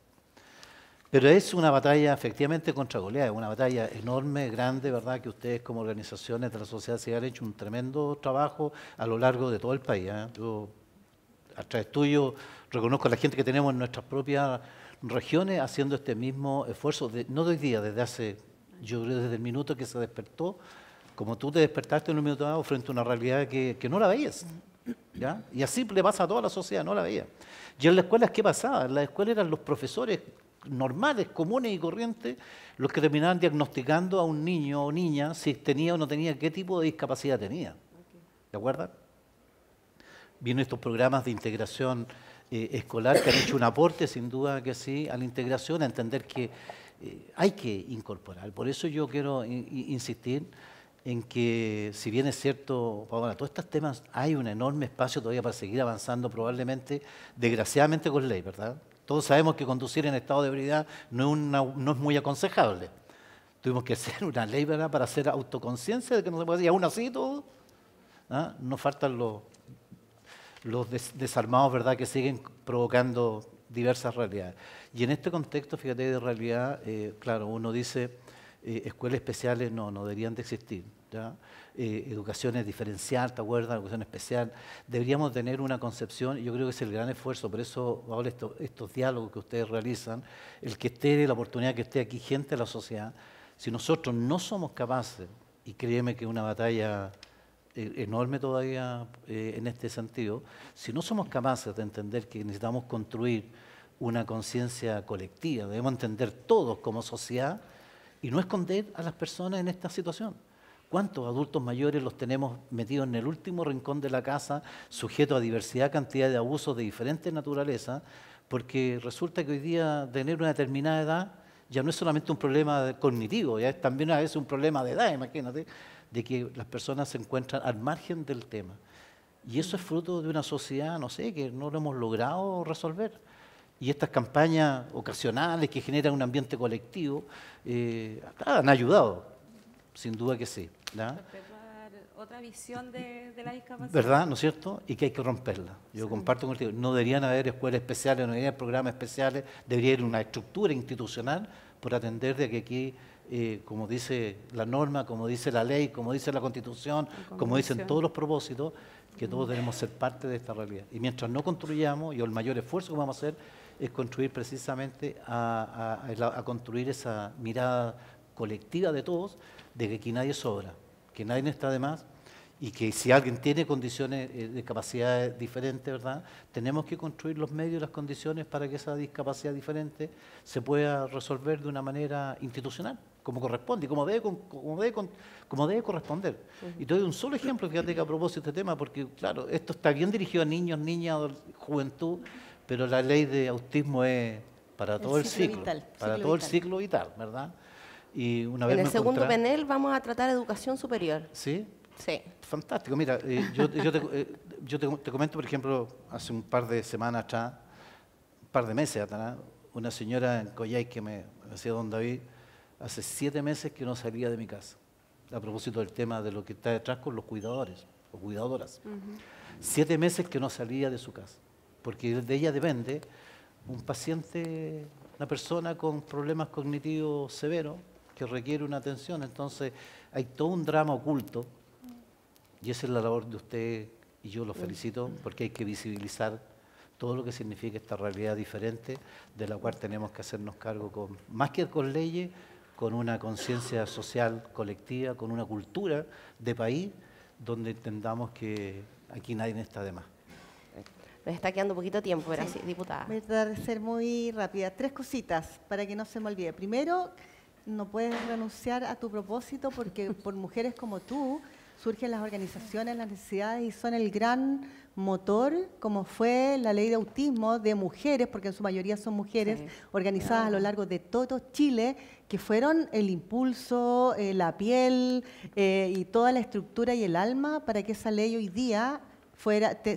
Pero es una batalla efectivamente contra Goliath, es una batalla enorme, grande, ¿verdad? Que ustedes como organizaciones de la sociedad civil han hecho un tremendo trabajo a lo largo de todo el país. ¿eh? Yo, a través tuyo, reconozco a la gente que tenemos en nuestras propias regiones haciendo este mismo esfuerzo, no de hoy día, desde hace, yo creo desde el minuto que se despertó como tú te despertaste en un minuto dado frente a una realidad que, no la veías. ¿ya? Y así le pasa a toda la sociedad, no la veía. Y en las escuelas, ¿qué pasaba? En la escuela eran los profesores normales, comunes y corrientes los que terminaban diagnosticando a un niño o niña si tenía o no tenía, qué tipo de discapacidad tenía. ¿De acuerdo? Vienen estos programas de integración eh, escolar que han hecho un aporte, sin duda que sí, a la integración, a entender que eh, hay que incorporar. Por eso yo quiero insistir en que, si bien es cierto, Paola, todos estos temas, hay un enorme espacio todavía para seguir avanzando, probablemente, desgraciadamente con ley, ¿verdad? Todos sabemos que conducir en estado de ebriedad no es, no es muy aconsejable. Tuvimos que hacer una ley ¿verdad? para hacer autoconciencia de que no se puede hacer, y aún así todo. ¿ah? No faltan los, los desarmados ¿verdad? que siguen provocando diversas realidades. Y en este contexto, fíjate, de realidad, eh, claro, uno dice, eh, escuelas especiales no, no deberían de existir. ¿ya? Eh, educación ¿te acuerdas? Educación especial. Deberíamos tener una concepción, yo creo que es el gran esfuerzo, por eso estos diálogos que ustedes realizan, el que esté, la oportunidad que esté aquí gente de la sociedad, si nosotros no somos capaces, y créeme que es una batalla eh, enorme todavía eh, en este sentido, si no somos capaces de entender que necesitamos construir una conciencia colectiva, debemos entender todos como sociedad, y no esconder a las personas en esta situación. ¿Cuántos adultos mayores los tenemos metidos en el último rincón de la casa, sujetos a diversidad, cantidad de abusos de diferentes naturalezas? Porque resulta que hoy día tener una determinada edad ya no es solamente un problema cognitivo, ya es también a veces un problema de edad, imagínate, de que las personas se encuentran al margen del tema. Y eso es fruto de una sociedad, no sé, que no lo hemos logrado resolver y estas campañas ocasionales que generan un ambiente colectivo eh, han ayudado, sin duda que sí. ¿no? Otra visión de, la discapacidad. ¿Verdad? ¿No es cierto? Y que hay que romperla. Yo comparto comparto contigo, no deberían haber escuelas especiales, no deberían haber programas especiales, debería haber una estructura institucional por atender de que aquí, eh, como dice la norma, como dice la ley, como dice la constitución, como dicen todos los propósitos, que todos mm. debemos ser parte de esta realidad. Y mientras no construyamos, y el mayor esfuerzo que vamos a hacer es construir precisamente a, a, construir esa mirada colectiva de todos de que aquí nadie sobra, que nadie está de más y que si alguien tiene condiciones eh, de capacidades diferentes, ¿verdad? Tenemos que construir los medios y las condiciones para que esa discapacidad diferente se pueda resolver de una manera institucional, como corresponde y como debe, como debe, como debe corresponder. Y te doy un solo ejemplo, fíjate que a propósito de este tema, porque claro, esto está bien dirigido a niños, niñas, juventud, pero la ley de autismo es para todo el ciclo, para todo el ciclo vital, ¿verdad? Y una vez en el segundo panel vamos a tratar educación superior. ¿Sí? Sí. Fantástico. Mira, eh, yo, eh, te, comento, por ejemplo, hace un par de semanas atrás, un par de meses atrás, una señora en Coyhai que me decía don David, hace siete meses que no salía de mi casa, a propósito del tema de lo que está detrás con los cuidadores los cuidadoras. Siete meses que no salía de su casa porque de ella depende un paciente, una persona con problemas cognitivos severos que requiere una atención. Entonces, hay todo un drama oculto y esa es la labor de usted y yo lo felicito porque hay que visibilizar todo lo que significa esta realidad diferente de la cual tenemos que hacernos cargo más que con leyes, con una conciencia social colectiva, con una cultura de país donde entendamos que aquí nadie está de más. Nos está quedando poquito tiempo, pero diputada. Voy a de ser muy rápida. Tres cositas para que no se me olvide. Primero, no puedes renunciar a tu propósito porque por mujeres como tú surgen las organizaciones, las necesidades y son el gran motor, como fue la ley de autismo de mujeres, porque en su mayoría son mujeres organizadas a lo largo de todo Chile, que fueron el impulso, eh, la piel eh, y toda la estructura y el alma para que esa ley hoy día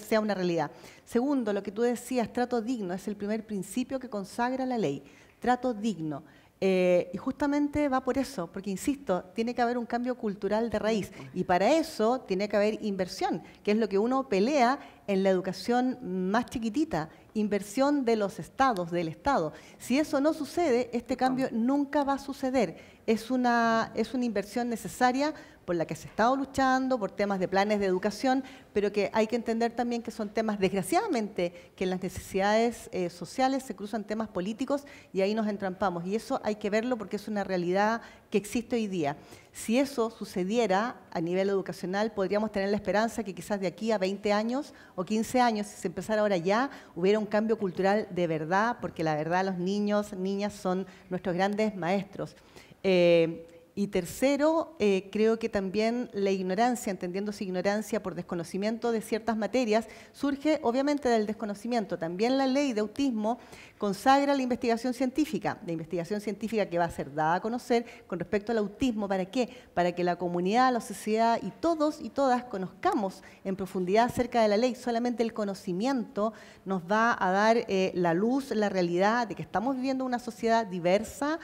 sea una realidad. Segundo, lo que tú decías, trato digno, es el primer principio que consagra la ley, trato digno. Eh, y justamente va por eso, porque insisto, tiene que haber un cambio cultural de raíz y para eso tiene que haber inversión, que es lo que uno pelea en la educación más chiquitita, inversión de los estados, del Estado. Si eso no sucede, este cambio nunca va a suceder es una, inversión necesaria por la que se ha estado luchando, por temas de planes de educación, pero que hay que entender también que son temas, desgraciadamente, que en las necesidades eh, sociales se cruzan temas políticos y ahí nos entrampamos. Y eso hay que verlo porque es una realidad que existe hoy día. Si eso sucediera a nivel educacional, podríamos tener la esperanza que quizás de aquí a 20 años o 15 años, si se empezara ahora ya, hubiera un cambio cultural de verdad, porque la verdad los niños, niñas son nuestros grandes maestros. Eh, y tercero, eh, creo que también la ignorancia, entendiéndose ignorancia por desconocimiento de ciertas materias, surge obviamente del desconocimiento. También la ley de autismo consagra la investigación científica, la investigación científica que va a ser dada a conocer con respecto al autismo. ¿Para qué? Para que la comunidad, la sociedad y todos y todas conozcamos en profundidad acerca de la ley. Solamente el conocimiento nos va a dar eh, la luz, la realidad de que estamos viviendo una sociedad diversa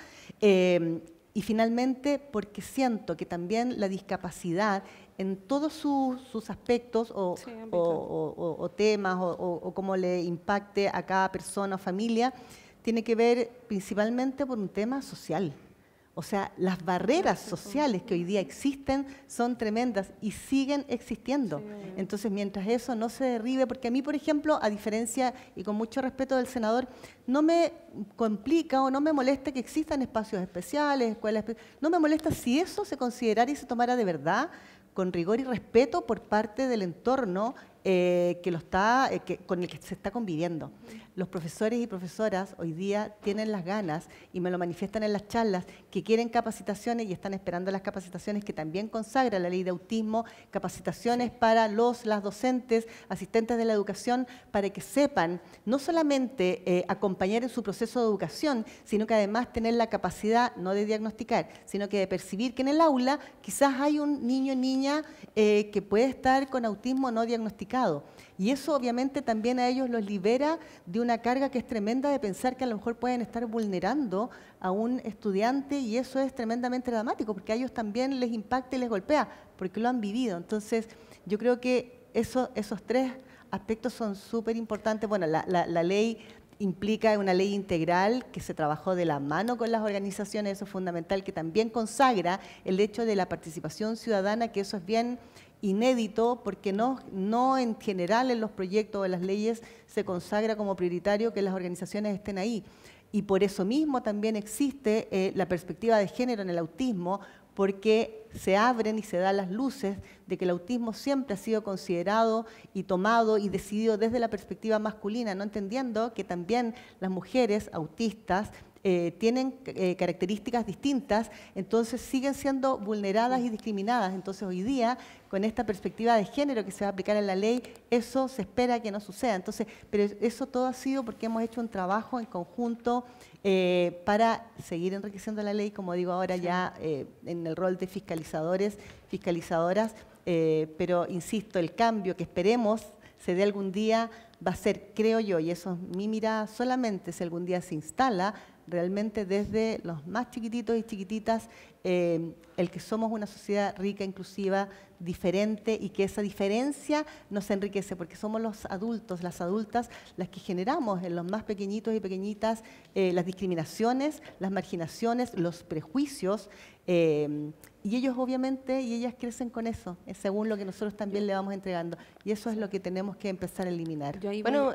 y finalmente porque siento que también la discapacidad en todos sus, aspectos o, o temas o, cómo le impacte a cada persona o familia, tiene que ver principalmente por un tema social. O sea, las barreras sociales que hoy día existen son tremendas y siguen existiendo. Entonces, mientras eso no se derribe, porque a mí, por ejemplo, a diferencia y con mucho respeto del senador, no me complica o no me molesta que existan espacios especiales, escuelas especiales. No me molesta si eso se considerara y se tomara de verdad con rigor y respeto por parte del entorno eh, que lo está, eh, con el que se está conviviendo los profesores y profesoras hoy día tienen las ganas y me lo manifiestan en las charlas que quieren capacitaciones y están esperando las capacitaciones que también consagra la ley de autismo, capacitaciones para los, las docentes, asistentes de la educación, para que sepan no solamente eh, acompañar en su proceso de educación, sino que además tener la capacidad no de diagnosticar, sino que de percibir que en el aula quizás hay un niño o niña eh, que puede estar con autismo no diagnosticado. Y eso obviamente también a ellos los libera de una carga que es tremenda de pensar que a lo mejor pueden estar vulnerando a un estudiante y eso es tremendamente dramático porque a ellos también les impacta y les golpea porque lo han vivido. Entonces yo creo que eso, esos tres aspectos son súper importantes. Bueno, la, la, la ley implica una ley integral que se trabajó de la mano con las organizaciones, eso es fundamental, que también consagra el hecho de la participación ciudadana, que eso es bien inédito porque no, no en general en los proyectos o las leyes se consagra como prioritario que las organizaciones estén ahí. Y por eso mismo también existe eh, la perspectiva de género en el autismo, porque se abren y se dan las luces de que el autismo siempre ha sido considerado y tomado y decidido desde la perspectiva masculina, no entendiendo que también las mujeres autistas eh, tienen eh, características distintas, entonces siguen siendo vulneradas y discriminadas. Entonces hoy día, con esta perspectiva de género que se va a aplicar en la ley, eso se espera que no suceda. Entonces, pero eso todo ha sido porque hemos hecho un trabajo en conjunto eh, para seguir enriqueciendo la ley, como digo ahora ya en el rol de fiscalizadores, fiscalizadoras, pero insisto, el cambio que esperemos se dé algún día va a ser, creo yo, y eso es mi mirada solamente, si algún día se instala, realmente desde los más chiquititos y chiquititas, eh, el que somos una sociedad rica, inclusiva, diferente y que esa diferencia nos enriquece, porque somos los adultos, las adultas, las que generamos en los más pequeñitos y pequeñitas eh, las discriminaciones, las marginaciones, los prejuicios, Em, y ellos obviamente y ellas crecen con eso, según lo que nosotros también le vamos entregando. Y eso es lo que tenemos que empezar a eliminar. bueno,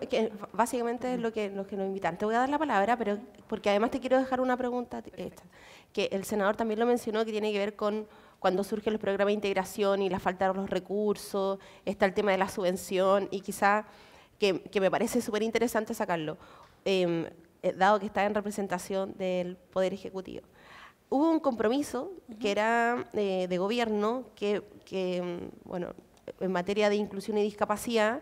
básicamente es lo que, que nos invitan. Te voy a dar la palabra, pero porque además te quiero dejar una pregunta esta, que el senador también lo mencionó, que tiene que ver con cuando surgen los programas de integración y la falta de los recursos, está el tema de la subvención y quizá que, me parece súper interesante sacarlo, em, eh, dado que está en representación del Poder Ejecutivo hubo un compromiso que era eh, de gobierno, que, mm, bueno, en materia de inclusión y discapacidad,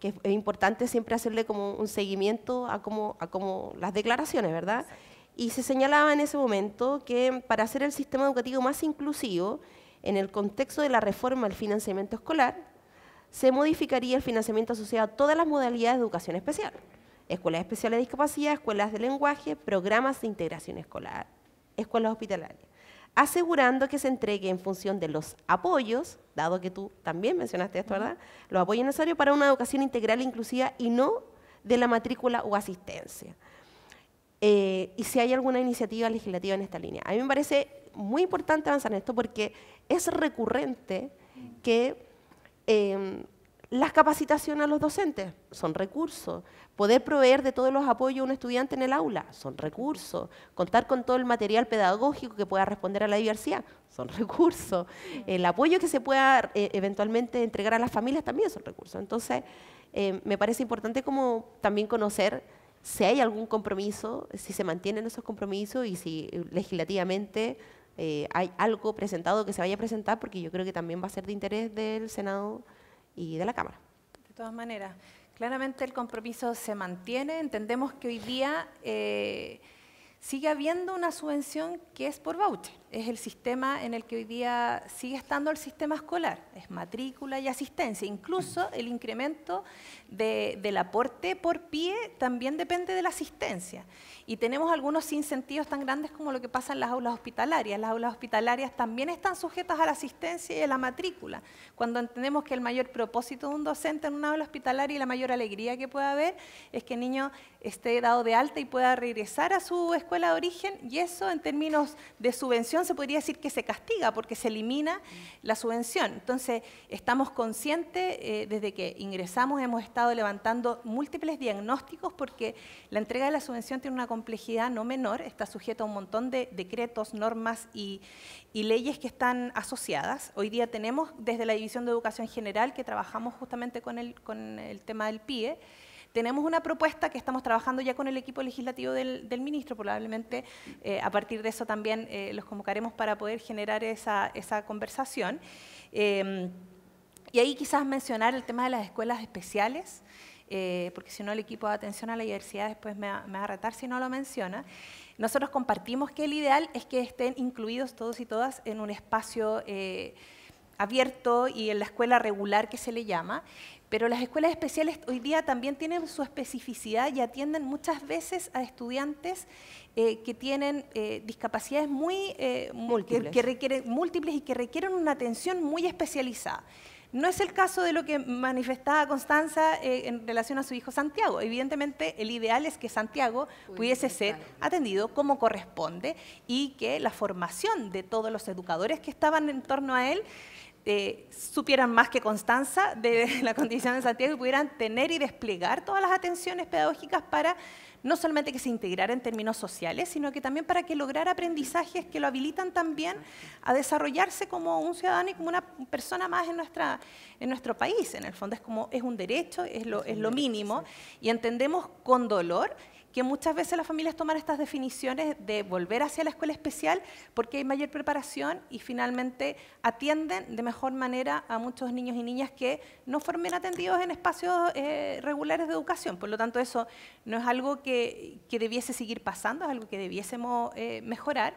que es, importante siempre hacerle como un seguimiento a a las declaraciones, ¿verdad? Y se señalaba en ese momento que para hacer el sistema educativo más inclusivo, en el contexto de la reforma al financiamiento escolar, se modificaría el financiamiento asociado a todas las modalidades de educación especial, escuelas especiales de discapacidad, escuelas de lenguaje, programas de integración escolar, escuelas hospitalarias, asegurando que se entregue en función de los apoyos, dado que tú también mencionaste esto, ¿verdad? Los apoyos necesarios para una educación integral e inclusiva y no de la matrícula o asistencia. Eh, y si hay alguna iniciativa legislativa en esta línea. A mí me parece muy importante avanzar en esto porque es recurrente que em, las capacitaciones a los docentes son recursos. Poder proveer de todos los apoyos a un estudiante en el aula son recursos. Contar con todo el material pedagógico que pueda responder a la diversidad son recursos. El apoyo que se pueda eh, eventualmente entregar a las familias también son recursos. Entonces, eh, me parece importante como también conocer si hay algún compromiso, si se mantienen esos compromisos y si legislativamente eh, hay algo presentado que se vaya a presentar, porque yo creo que también va a ser de interés del Senado y de la Cámara. De todas maneras, claramente el compromiso se mantiene. Entendemos que hoy día eh, sigue habiendo una subvención que es por voucher es el sistema en el que hoy día sigue estando el sistema escolar, es matrícula y asistencia. Incluso mm. el incremento del aporte por pie también depende de la asistencia. Y tenemos algunos incentivos tan grandes como lo que pasa en las aulas hospitalarias. Las aulas hospitalarias también están sujetas a la asistencia y a la matrícula. Cuando entendemos que el mayor propósito de un docente en una aula hospitalaria y la mayor alegría que pueda haber es que el niño esté dado de alta y pueda regresar a su escuela de origen y eso en términos de subvención se podría decir que se castiga porque se elimina la subvención. Entonces, estamos conscientes, eh, desde que ingresamos hemos estado levantando múltiples diagnósticos porque la entrega de la subvención tiene una complejidad no menor, está sujeta a un montón de decretos, normas y, leyes que están asociadas. Hoy día tenemos desde la División de Educación General que trabajamos justamente con el, con el tema del PIE, tenemos una propuesta que estamos trabajando ya con el equipo legislativo del, ministro, probablemente eh, a partir de eso también eh, los convocaremos para poder generar esa, conversación. Em, y ahí quizás mencionar el tema de las escuelas especiales, eh, porque si no el equipo de atención a la diversidad después me va, a retar si no lo menciona. Nosotros compartimos que el ideal es que estén incluidos todos y todas en un espacio abierto y en la escuela regular que se le llama, pero las escuelas especiales hoy día también tienen su especificidad y atienden muchas veces a estudiantes eh, que tienen eh, discapacidades muy eh, múltiples. requieren, y que requieren una atención muy especializada. No es el caso de lo que manifestaba Constanza en relación a su hijo Santiago. Evidentemente, el ideal es que Santiago pudiese ser atendido como corresponde y que la formación de todos los educadores que estaban en torno a él eh, supieran más que Constanza de la condición de Santiago y pudieran tener y desplegar todas las atenciones pedagógicas para no solamente que se integrara en términos sociales, sino que también para que lograra aprendizajes que lo habilitan también a desarrollarse como un ciudadano y como una persona más en, nuestra, en nuestro país. En el fondo es como es un derecho, es lo mínimo, y entendemos con dolor que muchas veces las familias toman estas definiciones de volver hacia la escuela especial porque hay mayor preparación y finalmente atienden de mejor manera a muchos niños y niñas que no fueron atendidos en espacios eh, regulares de educación. Por lo tanto, eso no es algo que, debiese seguir pasando, es algo que debiésemos eh, mejorar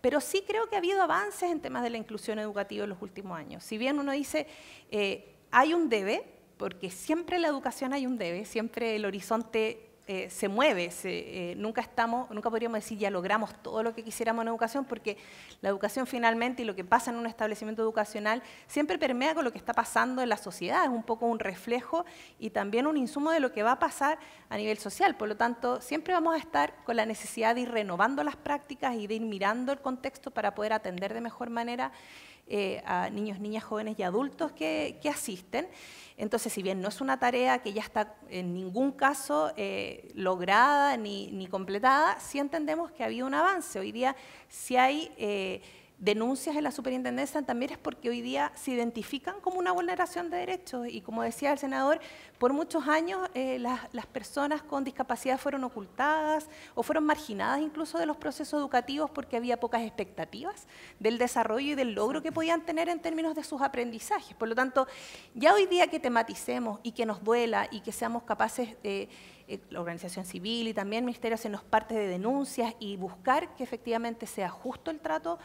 pero sí creo que ha habido avances en temas de la inclusión educativa en los últimos años. Si bien uno dice, eh, hay un debe, porque siempre en la educación hay un debe, siempre el horizonte eh, se mueve, eh, nunca, estamos, nunca podríamos decir ya logramos todo lo que quisiéramos en educación, porque la educación finalmente y lo que pasa en un establecimiento educacional siempre permea con lo que está pasando en la sociedad, es un poco un reflejo y también un insumo de lo que va a pasar a nivel social. Por lo tanto, siempre vamos a estar con la necesidad de ir renovando las prácticas y de ir mirando el contexto para poder atender de mejor manera eh, a niños, niñas, jóvenes y adultos que, asisten. Entonces, si bien no es una tarea que ya está en ningún caso eh, lograda ni, completada, sí entendemos que ha habido un avance. Hoy día si hay... Eh, denuncias en la superintendencia también es porque hoy día se identifican como una vulneración de derechos y como decía el senador, por muchos años eh, las, personas con discapacidad fueron ocultadas o fueron marginadas incluso de los procesos educativos porque había pocas expectativas del desarrollo y del logro que podían tener en términos de sus aprendizajes. Por lo tanto, ya hoy día que tematicemos y que nos duela y que seamos capaces de eh, la organización civil y también ministerios en los partes de denuncias y buscar que efectivamente sea justo el trato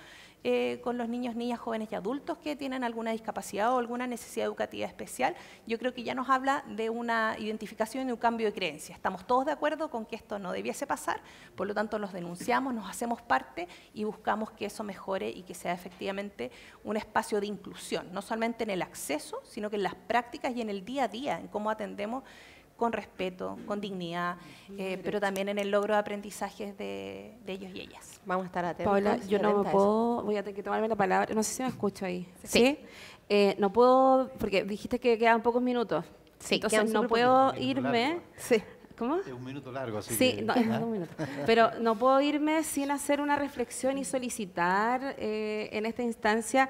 eh, con los niños, niñas, jóvenes y adultos que tienen alguna discapacidad o alguna necesidad educativa especial, yo creo que ya nos habla de una identificación y un cambio de creencia. Estamos todos de acuerdo con que esto no debiese pasar, por lo tanto los denunciamos, nos hacemos parte y buscamos que eso mejore y que sea efectivamente un espacio de inclusión, no solamente en el acceso, sino que en las prácticas y en el día a día, en cómo atendemos con respeto, con dignidad, eh, pero también en el logro de aprendizajes de, ellos y ellas. Vamos a estar atentos. Paula, yo no me puedo, voy a tener que tomarme la palabra, no sé si me escucho ahí. Sí. Eh, no puedo, porque dijiste que quedan pocos minutos. Sí, entonces no puedo irme. Sí. ¿Cómo? Es un minuto largo, así Sí, no, es un minuto. Pero no puedo irme sin hacer una reflexión y solicitar eh, en esta instancia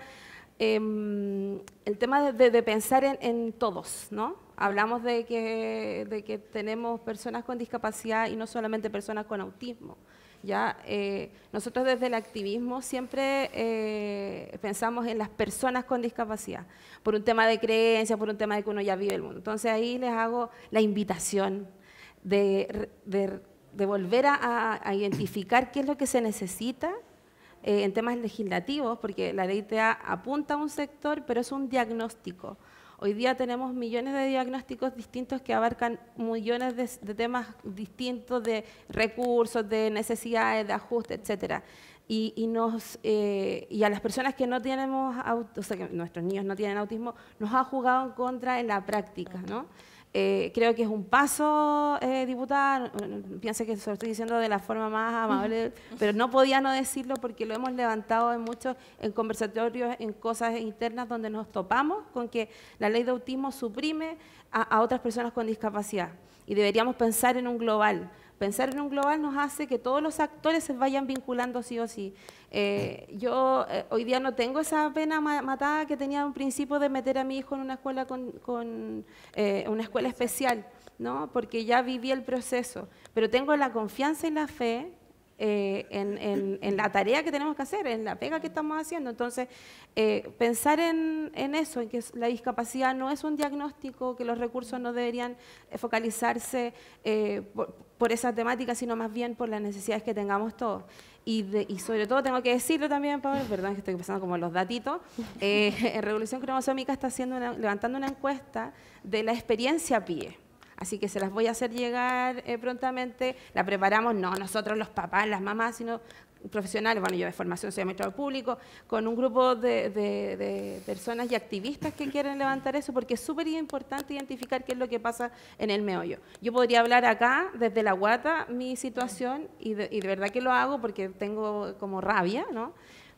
em, el tema de, pensar en todos, ¿no? hablamos de que, tenemos personas con discapacidad y no solamente personas con autismo. ¿ya? Eh, nosotros desde el activismo siempre eh, pensamos en las personas con discapacidad, por un tema de creencia, por un tema de que uno ya vive el mundo. Entonces ahí les hago la invitación de, volver a, identificar qué es lo que se necesita eh, en temas legislativos, porque la ley te apunta a un sector, pero es un diagnóstico. Hoy día tenemos millones de diagnósticos distintos que abarcan millones de, temas distintos de recursos, de necesidades, de ajuste, etcétera. Y, eh, y, a las personas que no tenemos, auto, o sea, que nuestros niños no tienen autismo, nos ha jugado en contra en la práctica, ¿no? Eh, creo que es un paso, eh, diputada, piense que se lo estoy diciendo de la forma más amable, pero no podía no decirlo porque lo hemos levantado en muchos, en conversatorios, en cosas internas donde nos topamos con que la ley de autismo suprime a otras personas con discapacidad y deberíamos pensar en un global, pensar en un global nos hace que todos los actores se vayan vinculando sí o sí. Eh, yo eh, hoy día no tengo esa pena matada que tenía un principio de meter a mi hijo en una escuela, con, eh, una escuela especial, ¿no? porque ya viví el proceso, pero tengo la confianza y la fe eh, en, la tarea que tenemos que hacer, en la pega que estamos haciendo. Entonces, eh, pensar en, eso, en que la discapacidad no es un diagnóstico, que los recursos no deberían eh, focalizarse por, esas temáticas, sino más bien por las necesidades que tengamos todos. Y, sobre todo tengo que decirlo también, Pablo, perdón que estoy empezando como los datitos, en Revolución Cromosómica está haciendo levantando una encuesta de la experiencia PIE. Así que se las voy a hacer llegar eh, prontamente. La preparamos, no nosotros los papás, las mamás, sino profesionales, bueno, yo de formación soy Metro público, con un grupo de, personas y activistas que quieren levantar eso, porque es súper importante identificar qué es lo que pasa en el meollo. Yo podría hablar acá, desde la guata, mi situación, y y de verdad que lo hago porque tengo como rabia, ¿no?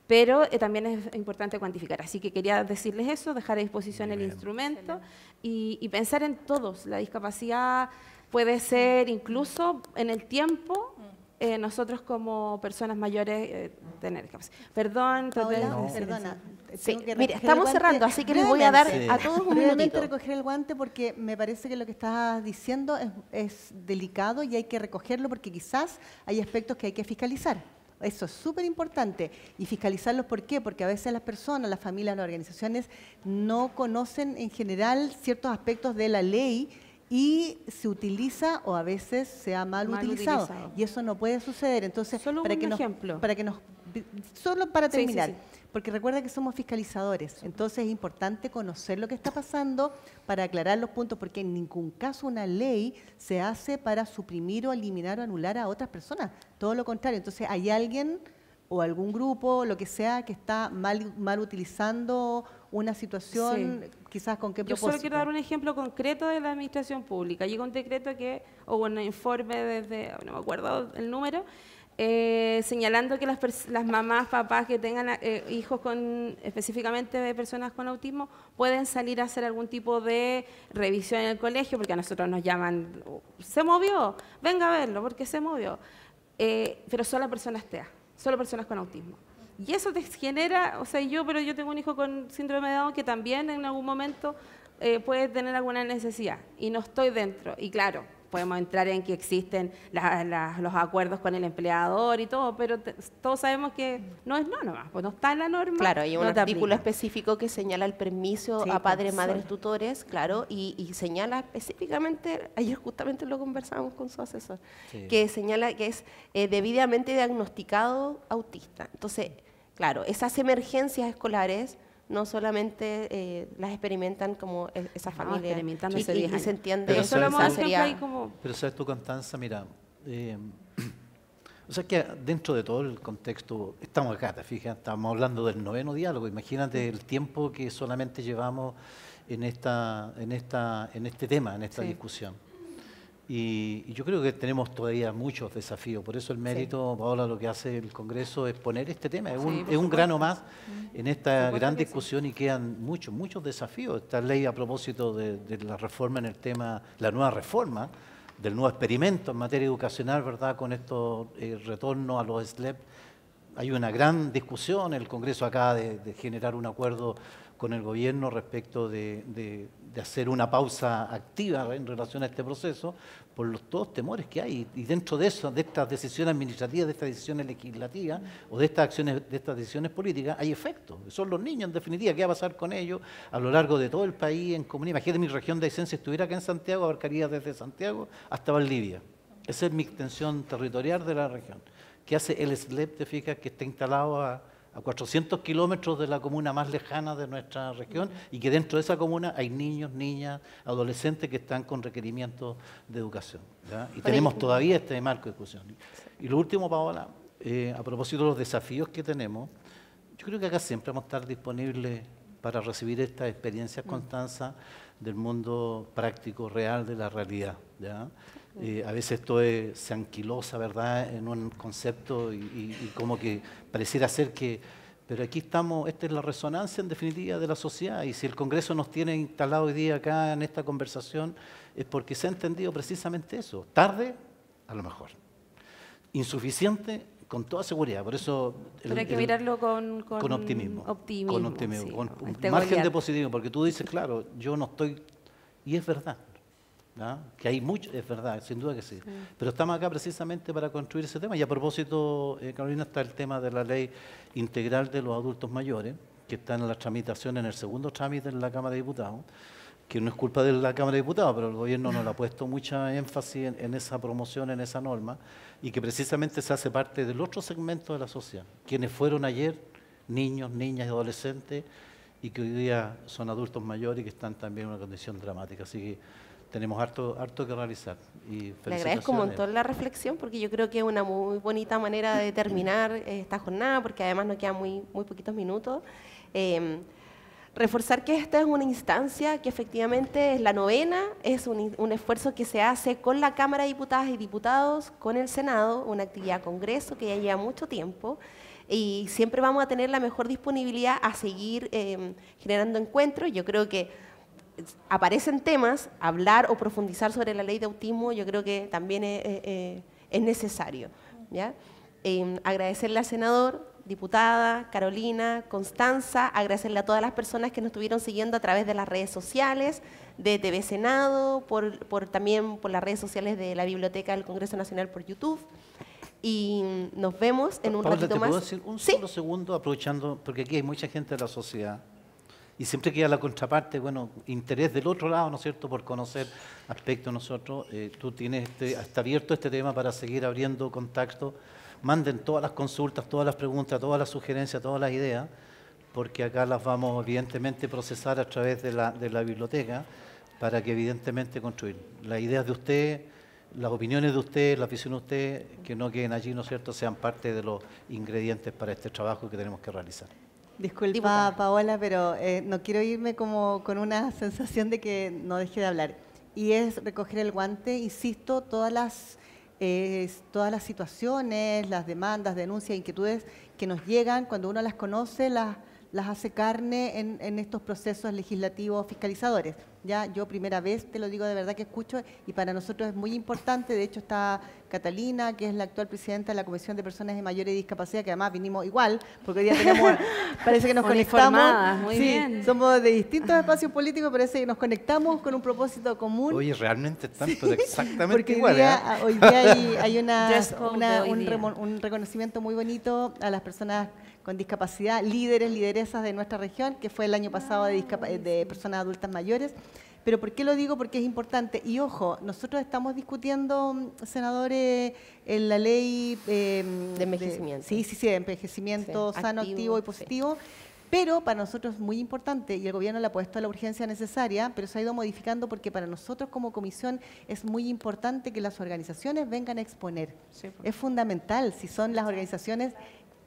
pero eh, también es importante cuantificar. Así que quería decirles eso, dejar a disposición el instrumento y, pensar en todos. La discapacidad puede ser incluso en el tiempo. Eh, nosotros como personas mayores eh, tener discapacidad. Perdón, perdona. Sí, estamos cerrando, así que les voy a dar a todos un minutito. recoger el guante porque me parece que lo que estás diciendo es delicado y hay que recogerlo porque quizás hay aspectos que hay que fiscalizar. Eso es súper importante. Y fiscalizarlos, ¿por qué? Porque a veces las personas, las familias, las organizaciones no conocen en general ciertos aspectos de la ley y se utiliza o a veces se ha mal, utilizado. Y eso no puede suceder. Entonces, solo para que ejemplo. para solo para terminar porque recuerda que somos fiscalizadores, entonces es importante conocer lo que está pasando para aclarar los puntos, porque en ningún caso una ley se hace para suprimir o eliminar o anular a otras personas, todo lo contrario, entonces hay alguien o algún grupo, lo que sea, que está mal, utilizando una situación, quizás con qué propósito. Yo solo quiero dar un ejemplo concreto de la administración pública. Llegó un decreto que, o un informe desde, no me acuerdo el número, eh, señalando que las, mamás, papás que tengan eh, hijos con específicamente de personas con autismo pueden salir a hacer algún tipo de revisión en el colegio, porque a nosotros nos llaman, oh, se movió, venga a verlo, porque se movió. Eh, pero solo personas TEA, solo personas con autismo. Y eso te genera, o sea, yo, pero yo tengo un hijo con síndrome de Down que también en algún momento puede tener alguna necesidad y no estoy dentro. Y claro, podemos entrar en que existen los acuerdos con el empleador y todo, pero todos sabemos que no es norma, pues no está en la norma. Claro, hay un artículo específico que señala el permiso a pues, padres, madres, tutores, claro, y, señala específicamente, ayer justamente lo conversábamos con su asesor, que señala que es eh, debidamente diagnosticado autista. Entonces, claro, esas emergencias escolares no solamente eh, las experimentan como e-, esas familias. Experimentan y, se entiende pero eso. lo como... Pero sabes tú, Constanza, mira, eh, o sea que dentro de todo el contexto, estamos acá, te fijas, estamos hablando del noveno diálogo, imagínate el tiempo que solamente llevamos en, esta, en, esta, en este tema, en esta discusión. Y, yo creo que tenemos todavía muchos desafíos. Por eso el mérito, Paola, lo que hace el Congreso es poner este tema. Es, un, grano más mm. en esta gran discusión y quedan muchos, muchos desafíos. Esta ley a propósito de, la reforma en el tema, la nueva reforma, del nuevo experimento en materia educacional, ¿verdad? Con esto, el eh, retorno a los SLEP. Hay una gran discusión. El Congreso acá de, generar un acuerdo con el gobierno respecto de de hacer una pausa activa en relación a este proceso por los todos temores que hay. Y dentro de eso, de estas decisiones administrativas, de estas decisiones legislativas o de estas acciones, de estas decisiones políticas, hay efectos. Son los niños, en definitiva, ¿qué va a pasar con ellos a lo largo de todo el país en comunidad? Imagínate mi región de Aysén, si estuviera acá en Santiago, abarcaría desde Santiago hasta Valdivia. Esa es mi extensión territorial de la región. ¿Qué hace el SLEP, te fijas, que está instalado a a 400 kilómetros de la comuna más lejana de nuestra región y que dentro de esa comuna hay niños, niñas, adolescentes que están con requerimientos de educación. Y tenemos todavía este marco de discusión. Y lo último, Paola, eh, a propósito de los desafíos que tenemos, yo creo que acá siempre vamos a estar disponibles para recibir estas experiencias, mm. Constanza, del mundo práctico, real, de la realidad. Eh, a veces todo es, se anquilosa, ¿verdad?, en un concepto y, como que pareciera ser que... Pero aquí estamos, esta es la resonancia en definitiva de la sociedad y si el Congreso nos tiene instalado hoy día acá en esta conversación es porque se ha entendido precisamente eso. Tarde, a lo mejor. Insuficiente, con toda seguridad. Por eso... Pero hay que mirarlo con, con, optimismo. Con optimismo, con, margen de positivo, porque tú dices, claro, yo no estoy... Y es verdad. ¿Ah? que hay mucho, es verdad, sin duda que sí. Pero estamos acá precisamente para construir ese tema. Y a propósito, eh, Carolina, está el tema de la ley integral de los adultos mayores, que está en la tramitación, en el segundo trámite en la Cámara de Diputados, que no es culpa de la Cámara de Diputados, pero el gobierno no le ha puesto mucha énfasis en, en esa promoción, en esa norma, y que precisamente se hace parte del otro segmento de la sociedad, quienes fueron ayer niños, niñas y adolescentes, y que hoy día son adultos mayores y que están también en una condición dramática. Así que tenemos harto, harto que realizar. Y Le agradezco un montón la reflexión porque yo creo que es una muy bonita manera de terminar esta jornada porque además nos quedan muy, muy poquitos minutos. Em, reforzar que esta es una instancia que efectivamente es la novena, es un, esfuerzo que se hace con la Cámara de Diputadas y Diputados, con el Senado, una actividad Congreso que ya lleva mucho tiempo y siempre vamos a tener la mejor disponibilidad a seguir em, generando encuentros. Yo creo que aparecen temas, hablar o profundizar sobre la ley de autismo yo creo que también es, necesario. ¿ya? Em, agradecerle al senador, diputada, Carolina, Constanza, agradecerle a todas las personas que nos estuvieron siguiendo a través de las redes sociales, de TV Senado, por, también por las redes sociales de la Biblioteca del Congreso Nacional por YouTube y nos vemos en un ratito más. ¿Puedo decir un solo segundo aprovechando? Porque aquí hay mucha gente de la sociedad y siempre queda la contraparte, bueno, interés del otro lado, ¿no es cierto?, por conocer aspectos nosotros. Eh, tú tienes este, está abierto este tema para seguir abriendo contacto. Manden todas las consultas, todas las preguntas, todas las sugerencias, todas las ideas, porque acá las vamos evidentemente procesar a través de la, de la biblioteca para que evidentemente construir las ideas de usted, las opiniones de usted, las visiones de usted, que no queden allí, ¿no es cierto?, sean parte de los ingredientes para este trabajo que tenemos que realizar. Disculpa, Paola, pero eh, no quiero irme como con una sensación de que no deje de hablar. Y es recoger el guante, insisto, todas las, eh, todas las situaciones, las demandas, denuncias, inquietudes que nos llegan, cuando uno las conoce, las, las hace carne en, en estos procesos legislativos fiscalizadores. Ya yo primera vez, te lo digo de verdad que escucho y para nosotros es muy importante. De hecho está Catalina, que es la actual presidenta de la Comisión de Personas de Mayores y Discapacidad, que además vinimos igual, porque hoy día tenemos, parece que nos conectamos. Somos de distintos espacios políticos, parece que nos conectamos con un propósito común. Oye, realmente tanto, exactamente porque Hoy ¿eh? día, hay, un, un reconocimiento muy bonito a las personas con discapacidad, líderes, lideresas de nuestra región, que fue el año pasado de, personas adultas mayores. Pero ¿por qué lo digo? Porque es importante. Y ojo, nosotros estamos discutiendo, mm, senadores, en eh, la ley... Eh, de envejecimiento. sí, sí, sí, de envejecimiento sano, activo, y positivo. Pero para nosotros es muy importante, y el gobierno le ha puesto la urgencia necesaria, pero se ha ido modificando porque para nosotros como comisión es muy importante que las organizaciones vengan a exponer. Pues. es fundamental, si son las organizaciones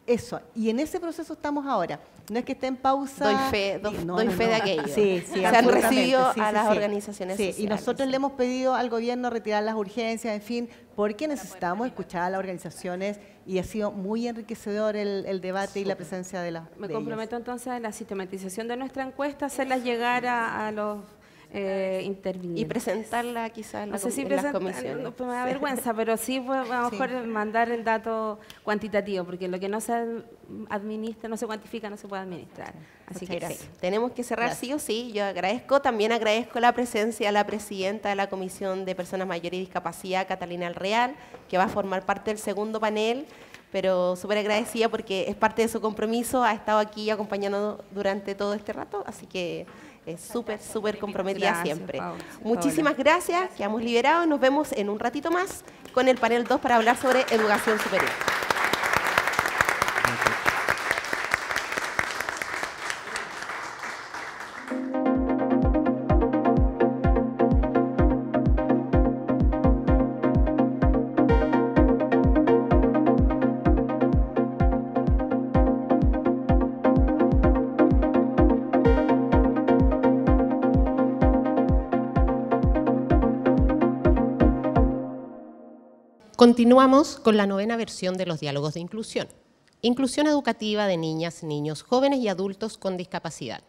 eso, y en ese proceso estamos ahora. No es que esté en pausa. Doy fe, doy fe de aquello. Se han recibido a las organizaciones sociales. Y nosotros le hemos pedido al gobierno retirar las urgencias, en fin, porque necesitamos escuchar a las organizaciones y ha sido muy enriquecedor el, debate y la presencia de las. Me comprometo entonces a la sistematización de nuestra encuesta, hacerlas llegar a, a los eh, Y presentarla quizás en, la no sé si No, pues me da vergüenza, pero sí a lo mejor mandar el dato cuantitativo, porque lo que no se administra, no se cuantifica, no se puede administrar. Así que gracias. Tenemos que cerrar sí o sí. Yo agradezco, también agradezco la presencia de la presidenta de la Comisión de Personas Mayores y Discapacidad, Catalina Real, que va a formar parte del segundo panel pero súper agradecida porque es parte de su compromiso, ha estado aquí acompañando durante todo este rato, así que es súper, súper comprometida siempre. Muchísimas gracias, que hemos liberado. Nos vemos en un ratito más con el panel 2 para hablar sobre educación superior. Continuamos con la novena versión de los diálogos de inclusión. Inclusión educativa de niñas, niños, jóvenes y adultos con discapacidad.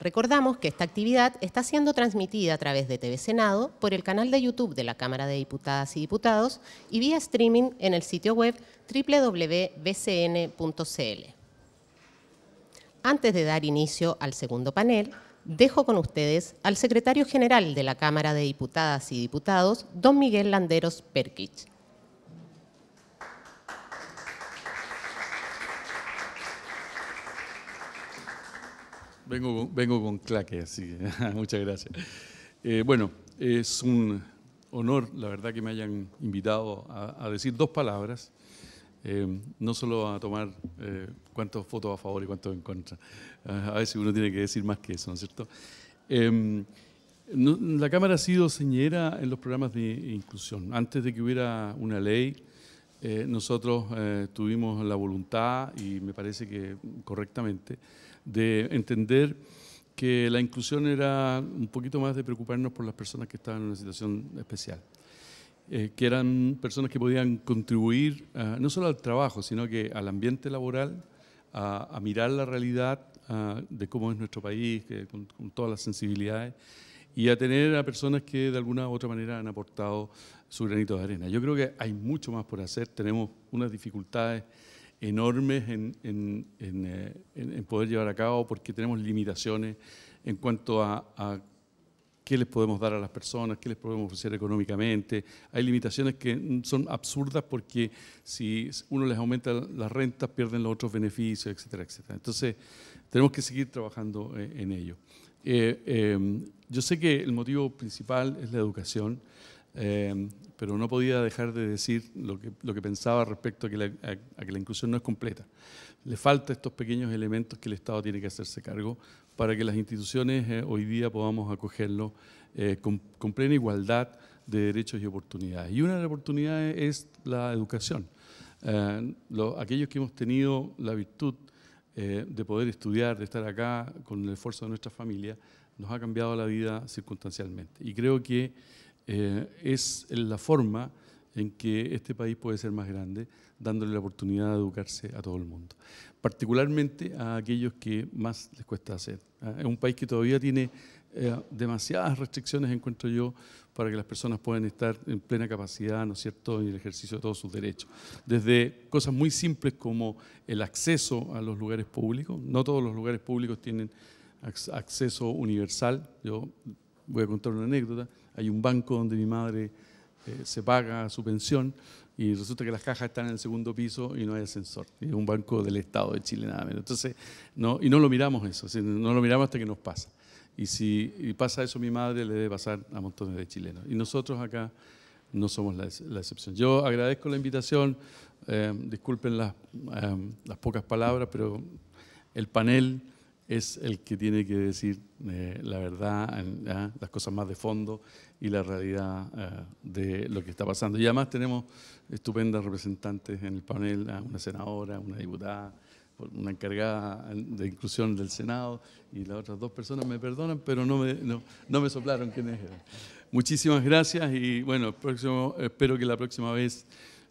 Recordamos que esta actividad está siendo transmitida a través de TV Senado por el canal de YouTube de la Cámara de Diputadas y Diputados y vía streaming en el sitio web www.bcn.cl. Antes de dar inicio al segundo panel, dejo con ustedes al secretario general de la Cámara de Diputadas y Diputados, don Miguel Landeros perkich Vengo, vengo con claque, así que muchas gracias. Eh, bueno, es un honor, la verdad, que me hayan invitado a, decir dos palabras. Eh, no solo a tomar eh, cuántos fotos a favor y cuántos en contra. Ah, a veces uno tiene que decir más que eso, ¿no es cierto? Em, la Cámara ha sido señera en los programas de inclusión. Antes de que hubiera una ley, eh, nosotros tuvimos la voluntad, y me parece que correctamente, de entender que la inclusión era un poquito más de preocuparnos por las personas que estaban en una situación especial, eh, que eran personas que podían contribuir eh, no solo al trabajo, sino que al ambiente laboral, a, mirar la realidad eh, de cómo es nuestro país, con, con todas las sensibilidades, y a tener a personas que de alguna u otra manera han aportado su granito de arena. Yo creo que hay mucho más por hacer, tenemos unas dificultades enormes eh, en, poder llevar a cabo porque tenemos limitaciones en cuanto a, qué les podemos dar a las personas, qué les podemos ofrecer económicamente. Hay limitaciones que son absurdas porque si uno les aumenta las rentas pierden los otros beneficios, etcétera, etcétera. Entonces tenemos que seguir trabajando eh, en ello. Eh, yo sé que el motivo principal es la educación pero no podía dejar de decir lo que, lo que pensaba respecto a que, la, que la inclusión no es completa. Le falta estos pequeños elementos que el Estado tiene que hacerse cargo para que las instituciones eh, hoy día podamos acogerlo eh, con, plena igualdad de derechos y oportunidades. Y una de las oportunidades es la educación. Eh, aquellos que hemos tenido la virtud de poder estudiar, de estar acá con el esfuerzo de nuestra familia, nos ha cambiado la vida circunstancialmente. Y creo que eh, es la forma en que este país puede ser más grande, dándole la oportunidad de educarse a todo el mundo, particularmente a aquellos que más les cuesta hacer. ¿ah? Es un país que todavía tiene eh, demasiadas restricciones, encuentro yo, para que las personas puedan estar en plena capacidad, ¿no es cierto?, en el ejercicio de todos sus derechos. Desde cosas muy simples como el acceso a los lugares públicos, no todos los lugares públicos tienen acceso universal, yo voy a contar una anécdota, hay un banco donde mi madre eh, se paga su pensión y resulta que las cajas están en el segundo piso y no hay ascensor. Es un banco del Estado de Chile, nada menos. Entonces, no, y no lo miramos eso, no lo miramos hasta que nos pasa. Y si pasa eso, mi madre le debe pasar a montones de chilenos. Y nosotros acá no somos la, excepción. Yo agradezco la invitación, eh, disculpen las, eh, las pocas palabras, pero el panel es el que tiene que decir eh, la verdad, las cosas más de fondo y la realidad eh, de lo que está pasando. Y además tenemos estupendas representantes en el panel, ah, una senadora, una diputada, una encargada de inclusión del Senado y las otras dos personas me perdonan, pero no me, no, me soplaron quiénes Muchísimas gracias y bueno, espero que la próxima vez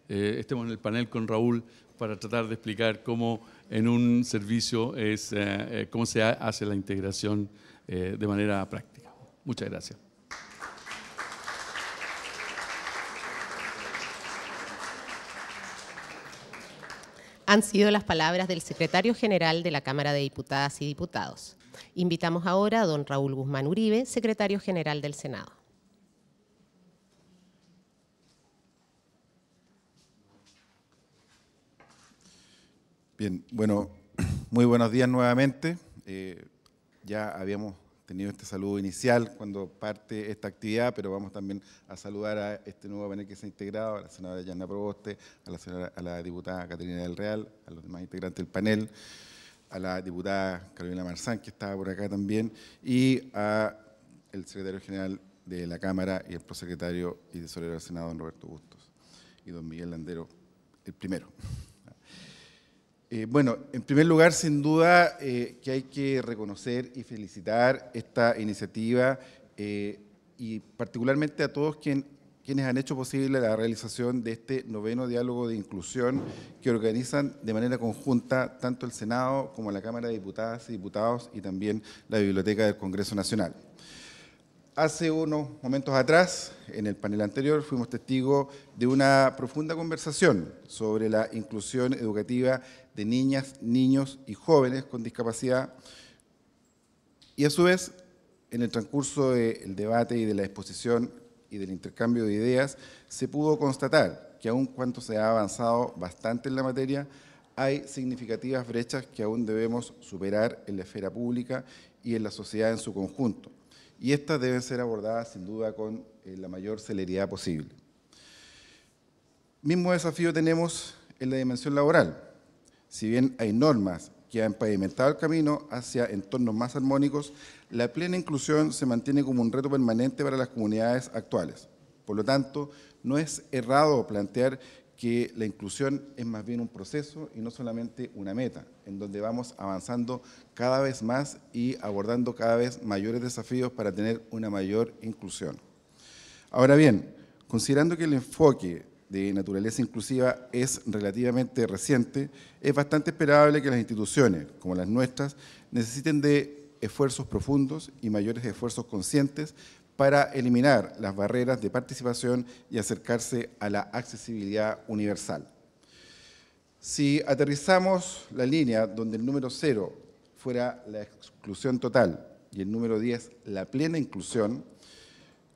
eh, estemos en el panel con Raúl para tratar de explicar cómo en un servicio es eh, eh, cómo se hace la integración eh, de manera práctica. Muchas gracias. Han sido las palabras del secretario general de la Cámara de Diputadas y Diputados. Invitamos ahora a don Raúl Guzmán Uribe, secretario general del Senado. Bien, bueno, muy buenos días nuevamente. Eh, ya habíamos tenido este saludo inicial cuando parte esta actividad, pero vamos también a saludar a este nuevo panel que se ha integrado, a la senadora Yana Proboste, a la, diputada Caterina del Real, a los demás integrantes del panel, a la diputada Carolina Marzán, que estaba por acá también, y a el secretario general de la Cámara y el prosecretario y tesorero del Senado, don Roberto Bustos, y don Miguel Landero, el primero. Eh, bueno, en primer lugar, sin duda eh, que hay que reconocer y felicitar esta iniciativa eh, y particularmente a todos quienes han hecho posible la realización de este noveno diálogo de inclusión que organizan de manera conjunta tanto el Senado como la Cámara de Diputadas y Diputados y también la Biblioteca del Congreso Nacional. Hace unos momentos atrás, en el panel anterior, fuimos testigos de una profunda conversación sobre la inclusión educativa de niñas, niños y jóvenes con discapacidad. Y a su vez, en el transcurso del debate y de la exposición y del intercambio de ideas, se pudo constatar que aun cuando se ha avanzado bastante en la materia, hay significativas brechas que aún debemos superar en la esfera pública y en la sociedad en su conjunto. Y estas deben ser abordadas sin duda con eh, la mayor celeridad posible. Mismo desafío tenemos en la dimensión laboral. Si bien hay normas que han pavimentado el camino hacia entornos más armónicos, la plena inclusión se mantiene como un reto permanente para las comunidades actuales. Por lo tanto, no es errado plantear que la inclusión es más bien un proceso y no solamente una meta, en donde vamos avanzando cada vez más y abordando cada vez mayores desafíos para tener una mayor inclusión. Ahora bien, considerando que el enfoque de naturaleza inclusiva es relativamente reciente, es bastante esperable que las instituciones, como las nuestras, necesiten de esfuerzos profundos y mayores esfuerzos conscientes para eliminar las barreras de participación y acercarse a la accesibilidad universal. Si aterrizamos la línea donde el número 0 fuera la exclusión total y el número 10 la plena inclusión,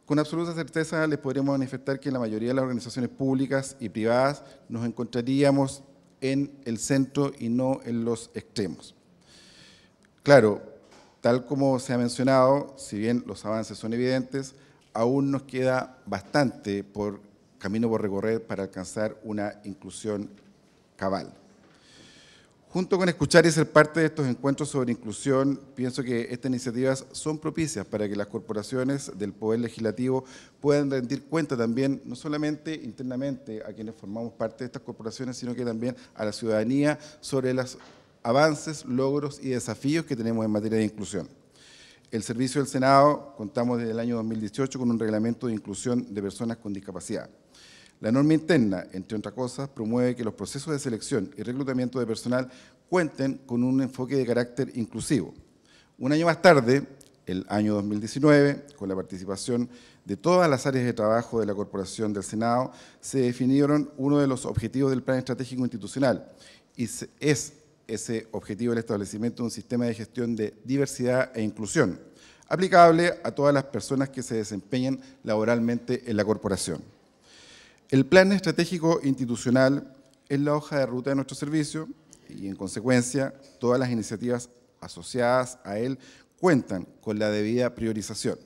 con absoluta certeza les podremos manifestar que la mayoría de las organizaciones públicas y privadas nos encontraríamos en el centro y no en los extremos. Claro, tal como se ha mencionado, si bien los avances son evidentes, aún nos queda bastante por camino por recorrer para alcanzar una inclusión cabal. Junto con escuchar y ser parte de estos encuentros sobre inclusión, pienso que estas iniciativas son propicias para que las corporaciones del Poder Legislativo puedan rendir cuenta también, no solamente internamente a quienes formamos parte de estas corporaciones, sino que también a la ciudadanía sobre los avances, logros y desafíos que tenemos en materia de inclusión. El Servicio del Senado, contamos desde el año 2018 con un reglamento de inclusión de personas con discapacidad. La norma interna, entre otras cosas, promueve que los procesos de selección y reclutamiento de personal cuenten con un enfoque de carácter inclusivo. Un año más tarde, el año 2019, con la participación de todas las áreas de trabajo de la Corporación del Senado, se definieron uno de los objetivos del Plan Estratégico Institucional y es ese objetivo el establecimiento de un sistema de gestión de diversidad e inclusión, aplicable a todas las personas que se desempeñen laboralmente en la corporación. El plan estratégico institucional es la hoja de ruta de nuestro servicio y en consecuencia todas las iniciativas asociadas a él cuentan con la debida priorización.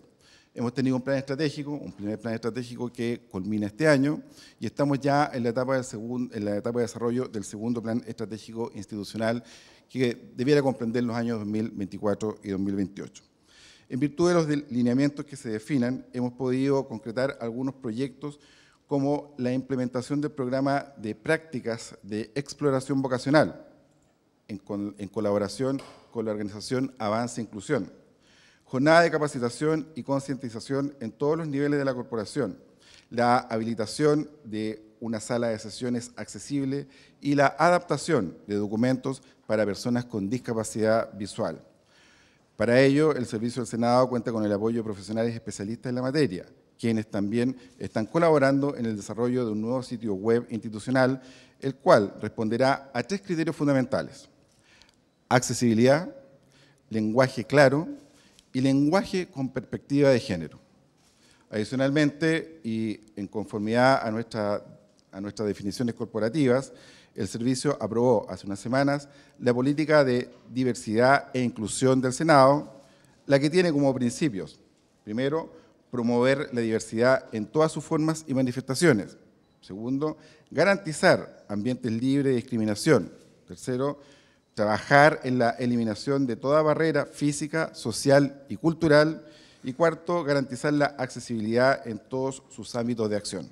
Hemos tenido un plan estratégico, un primer plan estratégico que culmina este año y estamos ya en la etapa, en la etapa de desarrollo del segundo plan estratégico institucional que debiera comprender los años 2024 y 2028. En virtud de los lineamientos que se definan, hemos podido concretar algunos proyectos como la implementación del programa de prácticas de exploración vocacional, en, colaboración con la organización Avance Inclusión. Jornada de capacitación y concientización en todos los niveles de la corporación. La habilitación de una sala de sesiones accesible y la adaptación de documentos para personas con discapacidad visual. Para ello, el Servicio del Senado cuenta con el apoyo de profesionales especialistas en la materia quienes también están colaborando en el desarrollo de un nuevo sitio web institucional, el cual responderá a tres criterios fundamentales. Accesibilidad, lenguaje claro y lenguaje con perspectiva de género. Adicionalmente, y en conformidad a, a nuestras definiciones corporativas, el servicio aprobó hace unas semanas la política de diversidad e inclusión del Senado, la que tiene como principios, primero, promover la diversidad en todas sus formas y manifestaciones. Segundo, garantizar ambientes libres de discriminación. Tercero, trabajar en la eliminación de toda barrera física, social y cultural. Y cuarto, garantizar la accesibilidad en todos sus ámbitos de acción.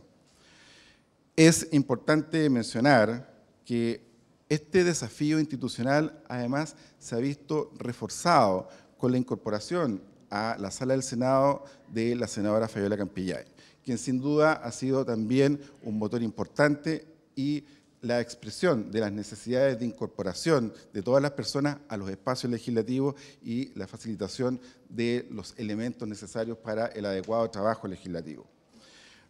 Es importante mencionar que este desafío institucional además se ha visto reforzado con la incorporación a la sala del Senado de la senadora Fabiola Campillay, quien sin duda ha sido también un motor importante y la expresión de las necesidades de incorporación de todas las personas a los espacios legislativos y la facilitación de los elementos necesarios para el adecuado trabajo legislativo.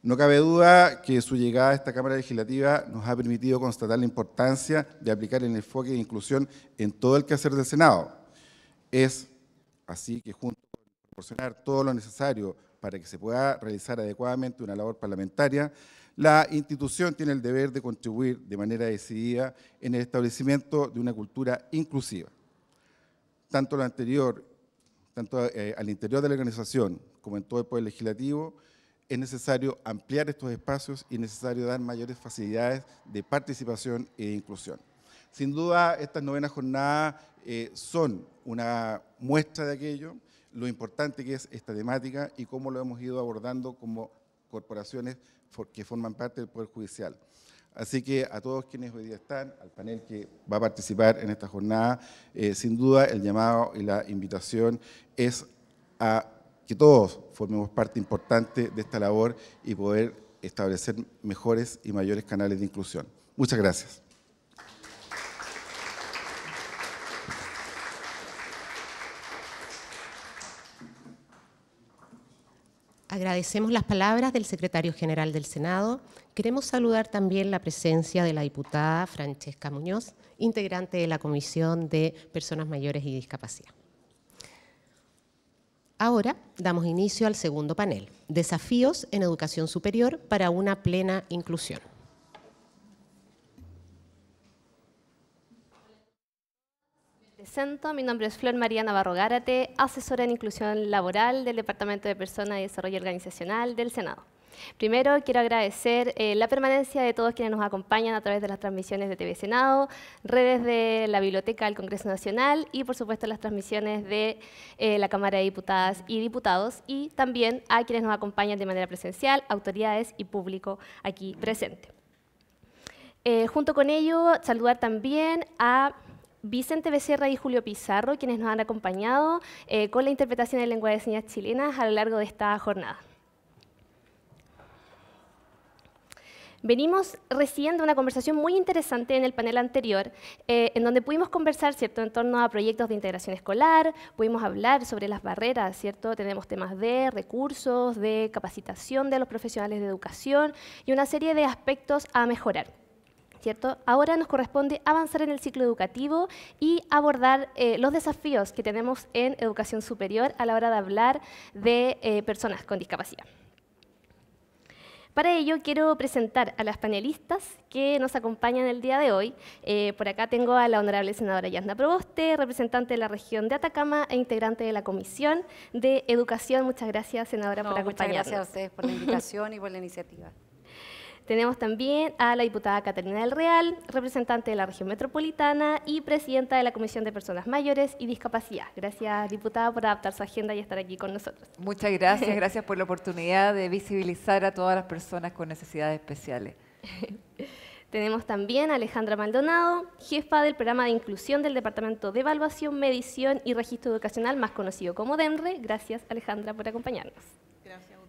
No cabe duda que su llegada a esta Cámara Legislativa nos ha permitido constatar la importancia de aplicar el enfoque de inclusión en todo el quehacer del Senado. Es así que junto proporcionar todo lo necesario para que se pueda realizar adecuadamente una labor parlamentaria, la institución tiene el deber de contribuir de manera decidida en el establecimiento de una cultura inclusiva. Tanto lo anterior, tanto eh, al interior de la organización como en todo el Poder Legislativo, es necesario ampliar estos espacios y es necesario dar mayores facilidades de participación e inclusión. Sin duda, estas novenas jornadas eh, son una muestra de aquello lo importante que es esta temática y cómo lo hemos ido abordando como corporaciones que forman parte del Poder Judicial. Así que a todos quienes hoy día están, al panel que va a participar en esta jornada, eh, sin duda el llamado y la invitación es a que todos formemos parte importante de esta labor y poder establecer mejores y mayores canales de inclusión. Muchas gracias. Agradecemos las palabras del secretario general del Senado. Queremos saludar también la presencia de la diputada Francesca Muñoz, integrante de la Comisión de Personas Mayores y Discapacidad. Ahora damos inicio al segundo panel, Desafíos en Educación Superior para una plena inclusión. mi nombre es Flor María Navarro Gárate, asesora en inclusión laboral del Departamento de Personas y Desarrollo Organizacional del Senado. Primero, quiero agradecer eh, la permanencia de todos quienes nos acompañan a través de las transmisiones de TV Senado, redes de la Biblioteca del Congreso Nacional y, por supuesto, las transmisiones de eh, la Cámara de Diputadas y Diputados y también a quienes nos acompañan de manera presencial, autoridades y público aquí presente. Eh, junto con ello, saludar también a Vicente Becerra y Julio Pizarro, quienes nos han acompañado eh, con la interpretación de lengua de señas chilenas a lo largo de esta jornada. Venimos recibiendo una conversación muy interesante en el panel anterior, eh, en donde pudimos conversar ¿cierto? en torno a proyectos de integración escolar, pudimos hablar sobre las barreras, ¿cierto? tenemos temas de recursos, de capacitación de los profesionales de educación y una serie de aspectos a mejorar. Ahora nos corresponde avanzar en el ciclo educativo y abordar eh, los desafíos que tenemos en educación superior a la hora de hablar de eh, personas con discapacidad. Para ello, quiero presentar a las panelistas que nos acompañan el día de hoy. Eh, por acá tengo a la honorable senadora Yasna Proboste, representante de la región de Atacama e integrante de la Comisión de Educación. Muchas gracias, senadora, por acompañarnos. Muchas gracias a ustedes por la invitación y por la iniciativa. Tenemos también a la diputada Catalina del Real, representante de la región metropolitana y presidenta de la Comisión de Personas Mayores y Discapacidad. Gracias, diputada, por adaptar su agenda y estar aquí con nosotros. Muchas gracias, gracias por la oportunidad de visibilizar a todas las personas con necesidades especiales. Tenemos también a Alejandra Maldonado, jefa del programa de inclusión del Departamento de Evaluación, Medición y Registro Educacional, más conocido como DEMRE. Gracias, Alejandra, por acompañarnos. Gracias.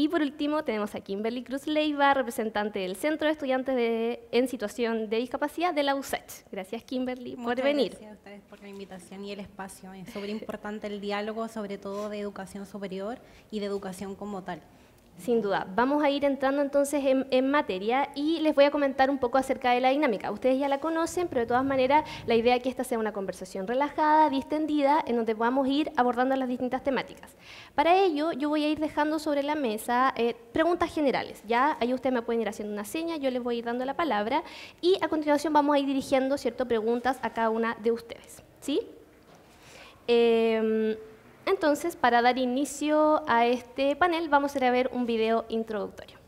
Y por último tenemos a Kimberly Cruz Leiva, representante del Centro de Estudiantes de, en Situación de Discapacidad de la USACH. Gracias Kimberly por venir. Gracias a ustedes por la invitación y el espacio. Es súper importante el diálogo, sobre todo de educación superior y de educación como tal. Sin duda. Vamos a ir entrando entonces en, materia y les voy a comentar un poco acerca de la dinámica. Ustedes ya la conocen, pero de todas maneras la idea es que esta sea una conversación relajada, distendida, en donde podamos ir abordando las distintas temáticas. Para ello, yo voy a ir dejando sobre la mesa eh, preguntas generales. Ya ahí ustedes me pueden ir haciendo una seña, yo les voy a ir dando la palabra y a continuación vamos a ir dirigiendo ciertas preguntas a cada una de ustedes. ¿Sí? Em, entonces, para dar inicio a este panel, vamos a ir a ver un video introductorio.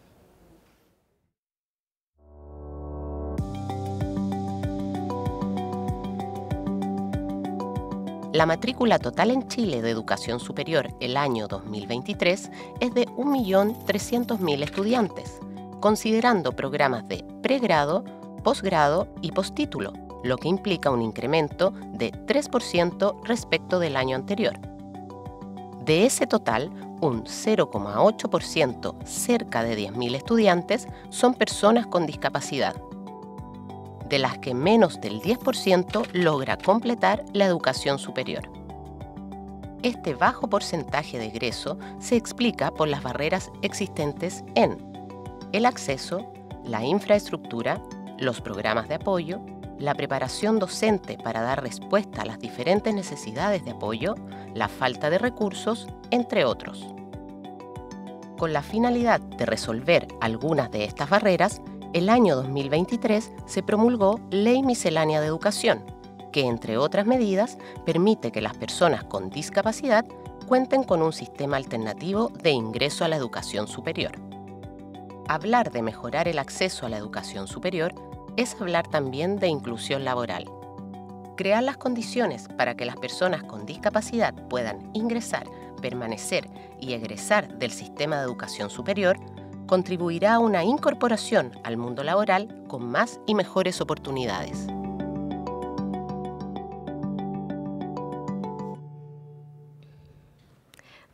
La matrícula total en Chile de educación superior el año 2023 es de 1.300.000 estudiantes, considerando programas de pregrado, posgrado y postítulo, lo que implica un incremento de 3% respecto del año anterior. De ese total, un 0,8%, cerca de 10.000 estudiantes, son personas con discapacidad, de las que menos del 10% logra completar la educación superior. Este bajo porcentaje de egreso se explica por las barreras existentes en el acceso, la infraestructura, los programas de apoyo, la preparación docente para dar respuesta a las diferentes necesidades de apoyo, la falta de recursos, entre otros. Con la finalidad de resolver algunas de estas barreras, el año 2023 se promulgó Ley Miscelánea de Educación, que entre otras medidas permite que las personas con discapacidad cuenten con un sistema alternativo de ingreso a la educación superior. Hablar de mejorar el acceso a la educación superior es hablar también de inclusión laboral. Crear las condiciones para que las personas con discapacidad puedan ingresar, permanecer y egresar del sistema de educación superior contribuirá a una incorporación al mundo laboral con más y mejores oportunidades.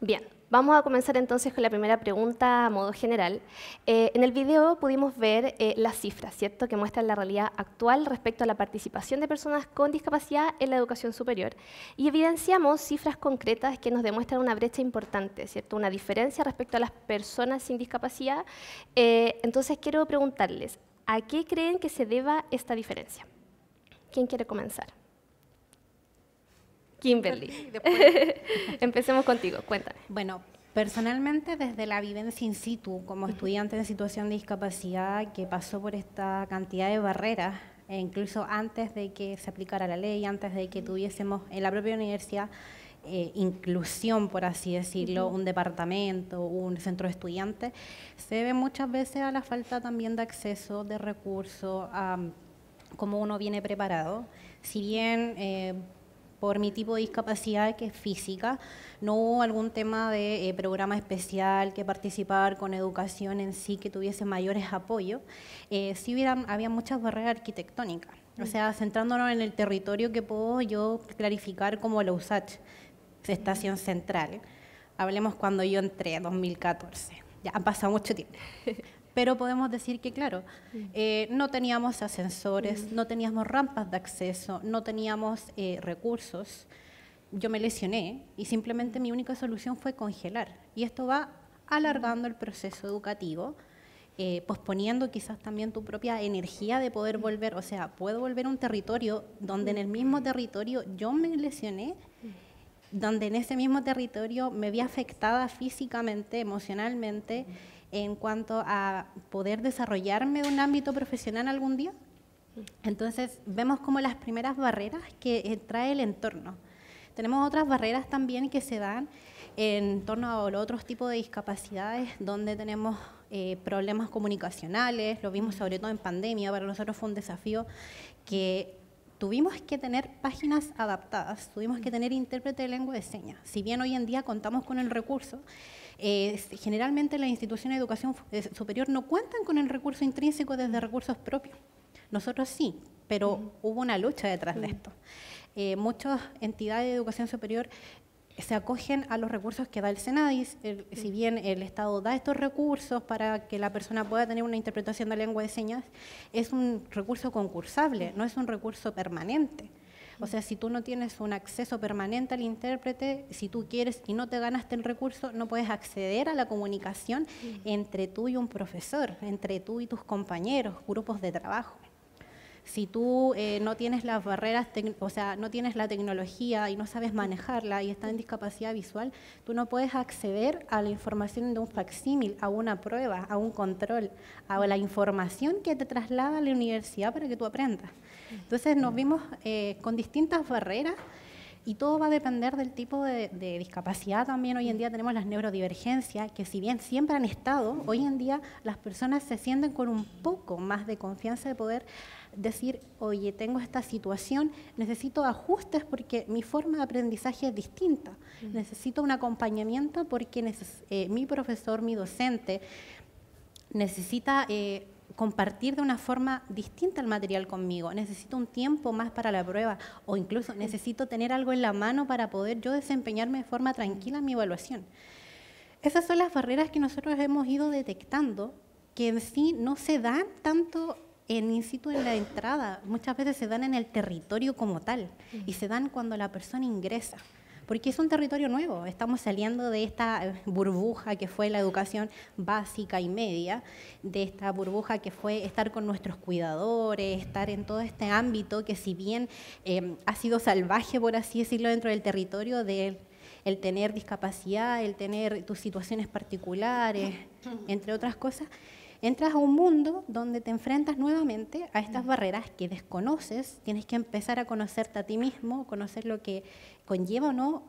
Bien, Vamos a comenzar entonces con la primera pregunta a modo general. Eh, en el video pudimos ver eh, las cifras, ¿cierto?, que muestran la realidad actual respecto a la participación de personas con discapacidad en la educación superior. Y evidenciamos cifras concretas que nos demuestran una brecha importante, ¿cierto?, una diferencia respecto a las personas sin discapacidad. Eh, entonces quiero preguntarles, ¿a qué creen que se deba esta diferencia? ¿Quién quiere comenzar? Kimberly, empecemos contigo, cuéntame. Bueno, Personalmente, desde la vivencia in situ, como estudiante en situación de discapacidad que pasó por esta cantidad de barreras, e incluso antes de que se aplicara la ley, antes de que tuviésemos en la propia universidad eh, inclusión, por así decirlo, un departamento, un centro de estudiantes, se ve muchas veces a la falta también de acceso, de recursos, a cómo uno viene preparado. Si bien eh, por mi tipo de discapacidad que es física. No hubo algún tema de eh, programa especial que participar con educación en sí que tuviese mayores apoyos. Eh, sí hubiera, había muchas barreras arquitectónicas. O mm. sea, centrándonos en el territorio que puedo yo clarificar como la USACH, Estación Central. Hablemos cuando yo entré, 2014. Ya han pasado mucho tiempo. pero podemos decir que, claro, eh, no teníamos ascensores, no teníamos rampas de acceso, no teníamos eh, recursos. Yo me lesioné y simplemente mi única solución fue congelar. Y esto va alargando el proceso educativo, eh, posponiendo quizás también tu propia energía de poder volver. O sea, puedo volver a un territorio donde en el mismo territorio yo me lesioné donde en ese mismo territorio me vi afectada físicamente, emocionalmente, en cuanto a poder desarrollarme de un ámbito profesional algún día. Entonces vemos como las primeras barreras que eh, trae el entorno. Tenemos otras barreras también que se dan en torno a otros tipos de discapacidades, donde tenemos eh, problemas comunicacionales, lo vimos mm. sobre todo en pandemia, para nosotros fue un desafío que tuvimos que tener páginas adaptadas, tuvimos que mm. tener intérprete de lengua de señas. Si bien hoy en día contamos con el recurso, eh, generalmente las instituciones de educación eh, superior no cuentan con el recurso intrínseco desde recursos propios. Nosotros sí, pero hubo una lucha detrás de esto. Eh, muchas entidades de educación superior se acogen a los recursos que da el Senadis, si bien el Estado da estos recursos para que la persona pueda tener una interpretación de lengua de señas, es un recurso concursable, no es un recurso permanente. O sea, si tú no tienes un acceso permanente al intérprete, si tú quieres y no te ganaste el recurso, no puedes acceder a la comunicación mm. entre tú y un profesor, entre tú y tus compañeros, grupos de trabajo si tú eh, no tienes las barreras, o sea, no tienes la tecnología y no sabes manejarla y estás en discapacidad visual, tú no puedes acceder a la información de un facsímil, a una prueba, a un control, a la información que te traslada a la universidad para que tú aprendas. Entonces nos vimos eh, con distintas barreras y todo va a depender del tipo de, discapacidad también. Hoy en día tenemos las neurodivergencias, que si bien siempre han estado, hoy en día las personas se sienten con un poco más de confianza de poder decir, oye, tengo esta situación, necesito ajustes porque mi forma de aprendizaje es distinta. Mm. Necesito un acompañamiento porque eh, mi profesor, mi docente, necesita... Eh, compartir de una forma distinta el material conmigo, necesito un tiempo más para la prueba o incluso necesito tener algo en la mano para poder yo desempeñarme de forma tranquila en mi evaluación. Esas son las barreras que nosotros hemos ido detectando que en sí no se dan tanto en situ en la entrada, muchas veces se dan en el territorio como tal y se dan cuando la persona ingresa porque es un territorio nuevo. Estamos saliendo de esta burbuja que fue la educación básica y media, de esta burbuja que fue estar con nuestros cuidadores, estar en todo este ámbito que si bien eh, ha sido salvaje, por así decirlo, dentro del territorio del el tener discapacidad, el tener tus situaciones particulares, entre otras cosas, entras a un mundo donde te enfrentas nuevamente a estas barreras que desconoces, tienes que empezar a conocerte a ti mismo, conocer lo que conlleva o no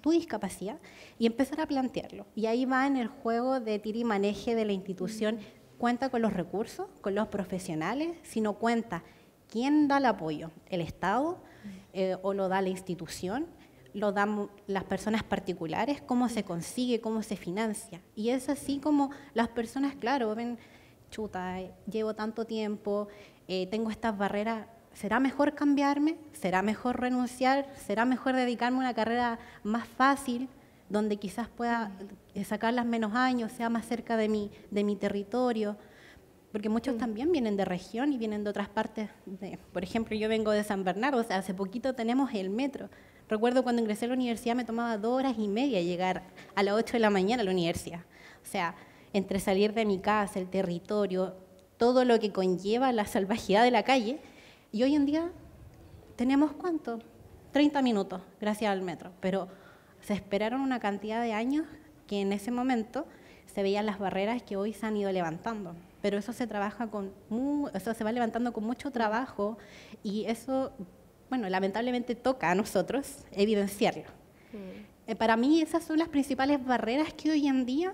tu discapacidad y empezar a plantearlo. Y ahí va en el juego de tira y maneje de la institución. ¿Cuenta con los recursos, con los profesionales? Si no cuenta, ¿quién da el apoyo? ¿El Estado eh, o lo da la institución? ¿Lo dan las personas particulares? ¿Cómo se consigue? ¿Cómo se financia? Y es así como las personas, claro, ven, chuta, eh, llevo tanto tiempo, eh, tengo estas barreras ¿será mejor cambiarme? ¿Será mejor renunciar? ¿Será mejor dedicarme a una carrera más fácil, donde quizás pueda eh, sacar las menos años, sea más cerca de mi, territorio? Porque muchos mm. también vienen de región y vienen de otras partes. por ejemplo, yo vengo de San Bernardo, o sea, hace poquito tenemos el metro. Recuerdo cuando ingresé a la universidad me tomaba dos horas y media llegar a las 8 de la mañana a la universidad. O sea, entre salir de mi casa, el territorio, todo lo que conlleva la salvajidad de la calle, y hoy en día tenemos cuánto? 30 minutos, gracias al metro. Pero se esperaron una cantidad de años que en ese momento se veían las barreras que hoy se han ido levantando. Pero eso se trabaja con, eso se va levantando con mucho trabajo y eso, bueno, lamentablemente toca a nosotros evidenciarlo. Mm. Eh, para mí esas son las principales barreras que hoy en día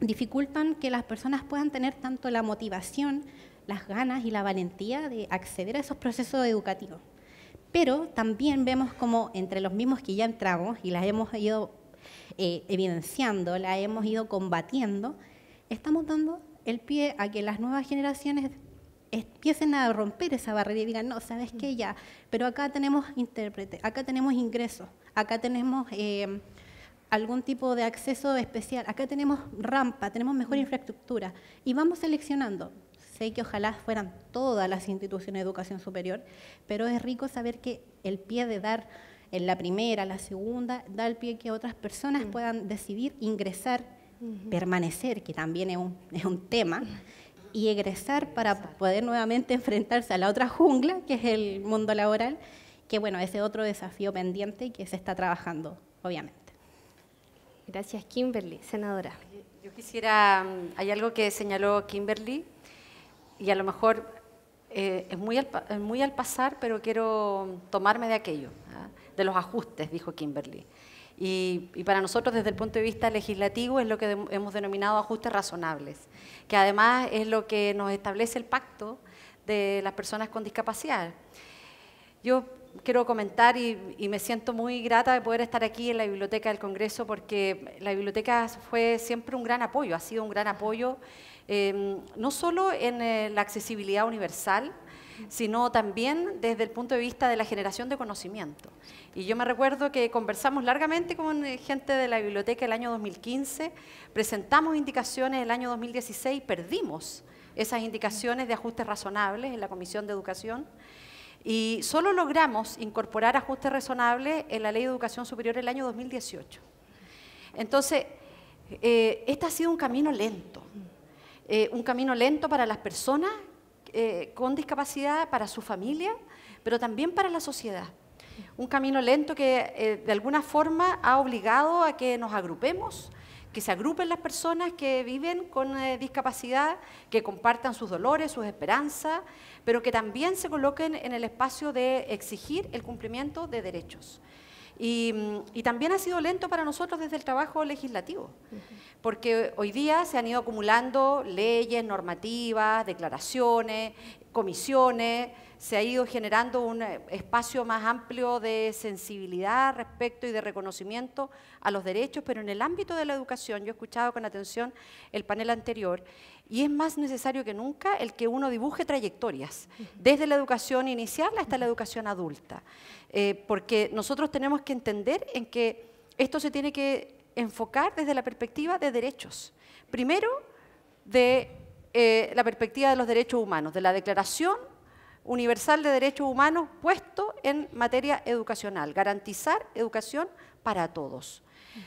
dificultan que las personas puedan tener tanto la motivación las ganas y la valentía de acceder a esos procesos educativos. Pero también vemos como entre los mismos que ya entramos y las hemos ido eh, evidenciando, las hemos ido combatiendo, estamos dando el pie a que las nuevas generaciones empiecen a romper esa barrera y digan, no, sabes qué, ya, pero acá tenemos intérprete, acá tenemos ingresos, acá tenemos eh, algún tipo de acceso especial, acá tenemos rampa, tenemos mejor infraestructura y vamos seleccionando. Sé que ojalá fueran todas las instituciones de educación superior, pero es rico saber que el pie de dar en la primera, la segunda, da el pie que otras personas mm. puedan decidir ingresar, permanecer, que también es un, es un tema, y egresar para poder nuevamente enfrentarse a la otra jungla, que es el mundo laboral, que bueno, ese otro desafío pendiente que se está trabajando, obviamente. Gracias, Kimberly. Senadora. Yo quisiera, mm, hay algo que señaló Kimberly y a lo mejor eh, es, muy al, muy al, pasar, pero quiero tomarme de aquello, ¿ah? de los ajustes, dijo Kimberly. Y, para nosotros, desde el punto de vista legislativo, es lo que hemos denominado ajustes razonables, que además es lo que nos establece el pacto de las personas con discapacidad. Yo quiero comentar y, y, me siento muy grata de poder estar aquí en la Biblioteca del Congreso porque la biblioteca fue siempre un gran apoyo, ha sido un gran apoyo Em, no solo en eh, la accesibilidad universal, sino también desde el punto de vista de la generación de conocimiento. Y yo me recuerdo que conversamos largamente con eh, gente de la biblioteca el año 2015, presentamos indicaciones el año 2016, perdimos esas indicaciones de ajustes razonables en la Comisión de Educación. Y solo logramos incorporar ajustes razonables en la Ley de Educación Superior el año 2018. Entonces, eh, este ha sido un camino lento, eh, un camino lento para las personas eh, con discapacidad, para su familia, pero también para la sociedad. Un camino lento que eh, de alguna forma ha obligado a que nos agrupemos, que se agrupen las personas que viven con discapacidad, que compartan sus dolores, sus esperanzas, pero que también se coloquen en el espacio de exigir el cumplimiento de derechos. Y, también ha sido lento para nosotros desde el trabajo legislativo, porque hoy día se han ido acumulando leyes, normativas, declaraciones, comisiones, se ha ido generando un eh, espacio más amplio de sensibilidad respecto y de reconocimiento a los derechos, pero en el ámbito de la educación, yo he escuchado con atención el panel anterior, y es más necesario que nunca el que uno dibuje trayectorias, desde la educación inicial hasta la educación adulta, eh, porque nosotros tenemos que entender en que esto se tiene que enfocar desde la perspectiva de derechos. Primero, de eh, la perspectiva de los derechos humanos, de la Declaración Universal de Derechos Humanos puesto en materia educacional, garantizar educación para todos.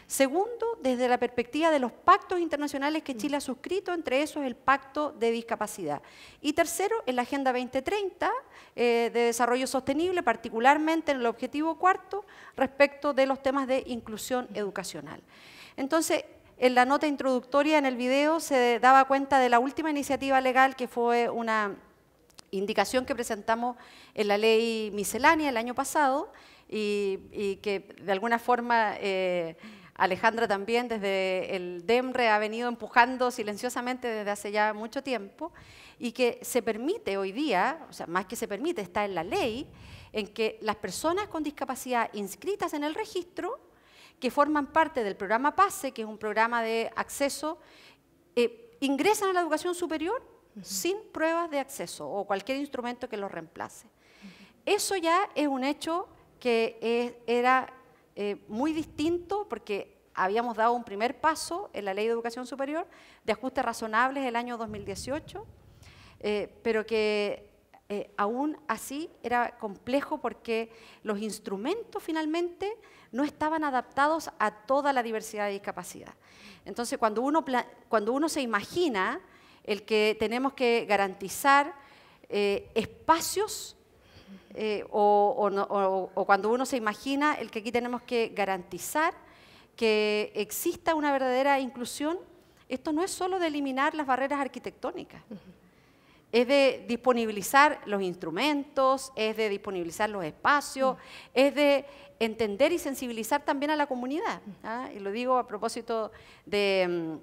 Segundo, desde la perspectiva de los pactos internacionales que Chile ha suscrito, entre esos el Pacto de Discapacidad. Y tercero, en la Agenda 2030 eh, de Desarrollo Sostenible, particularmente en el objetivo cuarto, respecto de los temas de inclusión educacional. Entonces, en la nota introductoria, en el video, se daba cuenta de la última iniciativa legal que fue una indicación que presentamos en la ley miscelánea el año pasado, y, que de alguna forma eh, Alejandra también desde el DEMRE ha venido empujando silenciosamente desde hace ya mucho tiempo y que se permite hoy día, o sea, más que se permite, está en la ley, en que las personas con discapacidad inscritas en el registro, que forman parte del programa PASE, que es un programa de acceso, eh, ingresan a la educación superior sin pruebas de acceso o cualquier instrumento que los reemplace. Eso ya es un hecho que era eh, muy distinto porque habíamos dado un primer paso en la Ley de Educación Superior de ajustes razonables el año 2018, eh, pero que eh, aún así era complejo porque los instrumentos finalmente no estaban adaptados a toda la diversidad de discapacidad. Entonces, cuando uno, cuando uno se imagina el que tenemos que garantizar espacios eh, o, cuando uno se imagina el que aquí tenemos que garantizar que exista una verdadera inclusión, esto no es solo de eliminar las barreras arquitectónicas. es de disponibilizar los instrumentos, es de disponibilizar los espacios, es de entender y sensibilizar también a la comunidad. ¿ah? Y lo digo a propósito de,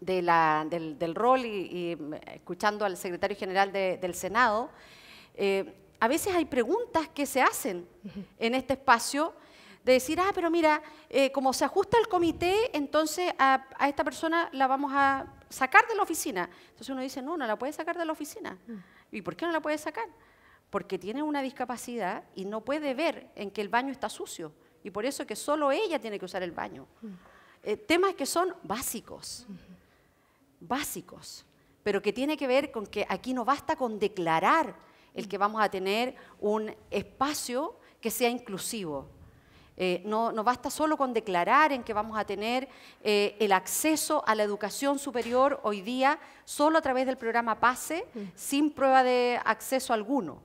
del, rol y, eh, escuchando al secretario general del Senado, eh, a veces hay preguntas que se hacen en este espacio de decir, ah, pero mira, eh, como se ajusta el comité, entonces a, esta persona la vamos a sacar de la oficina. Entonces uno dice, no, no la puede sacar de la oficina. ¿Y por qué no la puede sacar? Porque tiene una discapacidad y no puede ver en que el baño está sucio. Y por eso que solo ella tiene que usar el baño. Eh, temas que son básicos, básicos, pero que tiene que ver con que aquí no basta con declarar el que vamos a tener un espacio que sea inclusivo. Eh, no, basta solo con declarar en que vamos a tener eh, el acceso a la educación superior hoy día solo a través del programa PASE, mm. sin prueba de acceso alguno,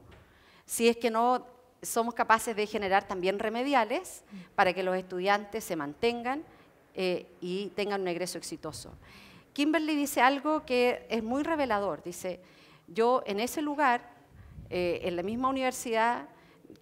si es que no somos capaces de generar también remediales mm. para que los estudiantes se mantengan eh, y tengan un egreso exitoso. Kimberly dice algo que es muy revelador, dice, yo en ese lugar eh, en la misma universidad,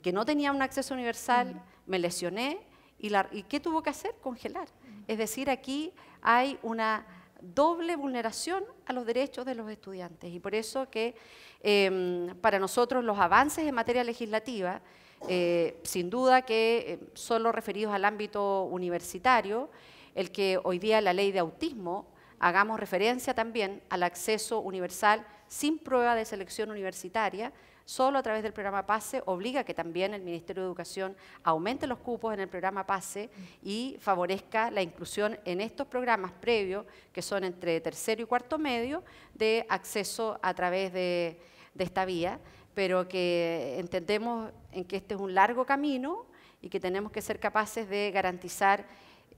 que no tenía un acceso universal, me lesioné y, ¿qué tuvo que hacer? Congelar. Es decir, aquí hay una doble vulneración a los derechos de los estudiantes y por eso que em, para nosotros los avances en materia legislativa, eh, sin duda que eh, solo referidos al ámbito universitario, el que hoy día la ley de autismo hagamos referencia también al acceso universal sin prueba de selección universitaria, solo a través del programa PASE, obliga que también el Ministerio de Educación aumente los cupos en el programa PASE y favorezca la inclusión en estos programas previos, que son entre tercero y cuarto medio, de acceso a través de, esta vía, pero que entendemos en que este es un largo camino y que tenemos que ser capaces de garantizar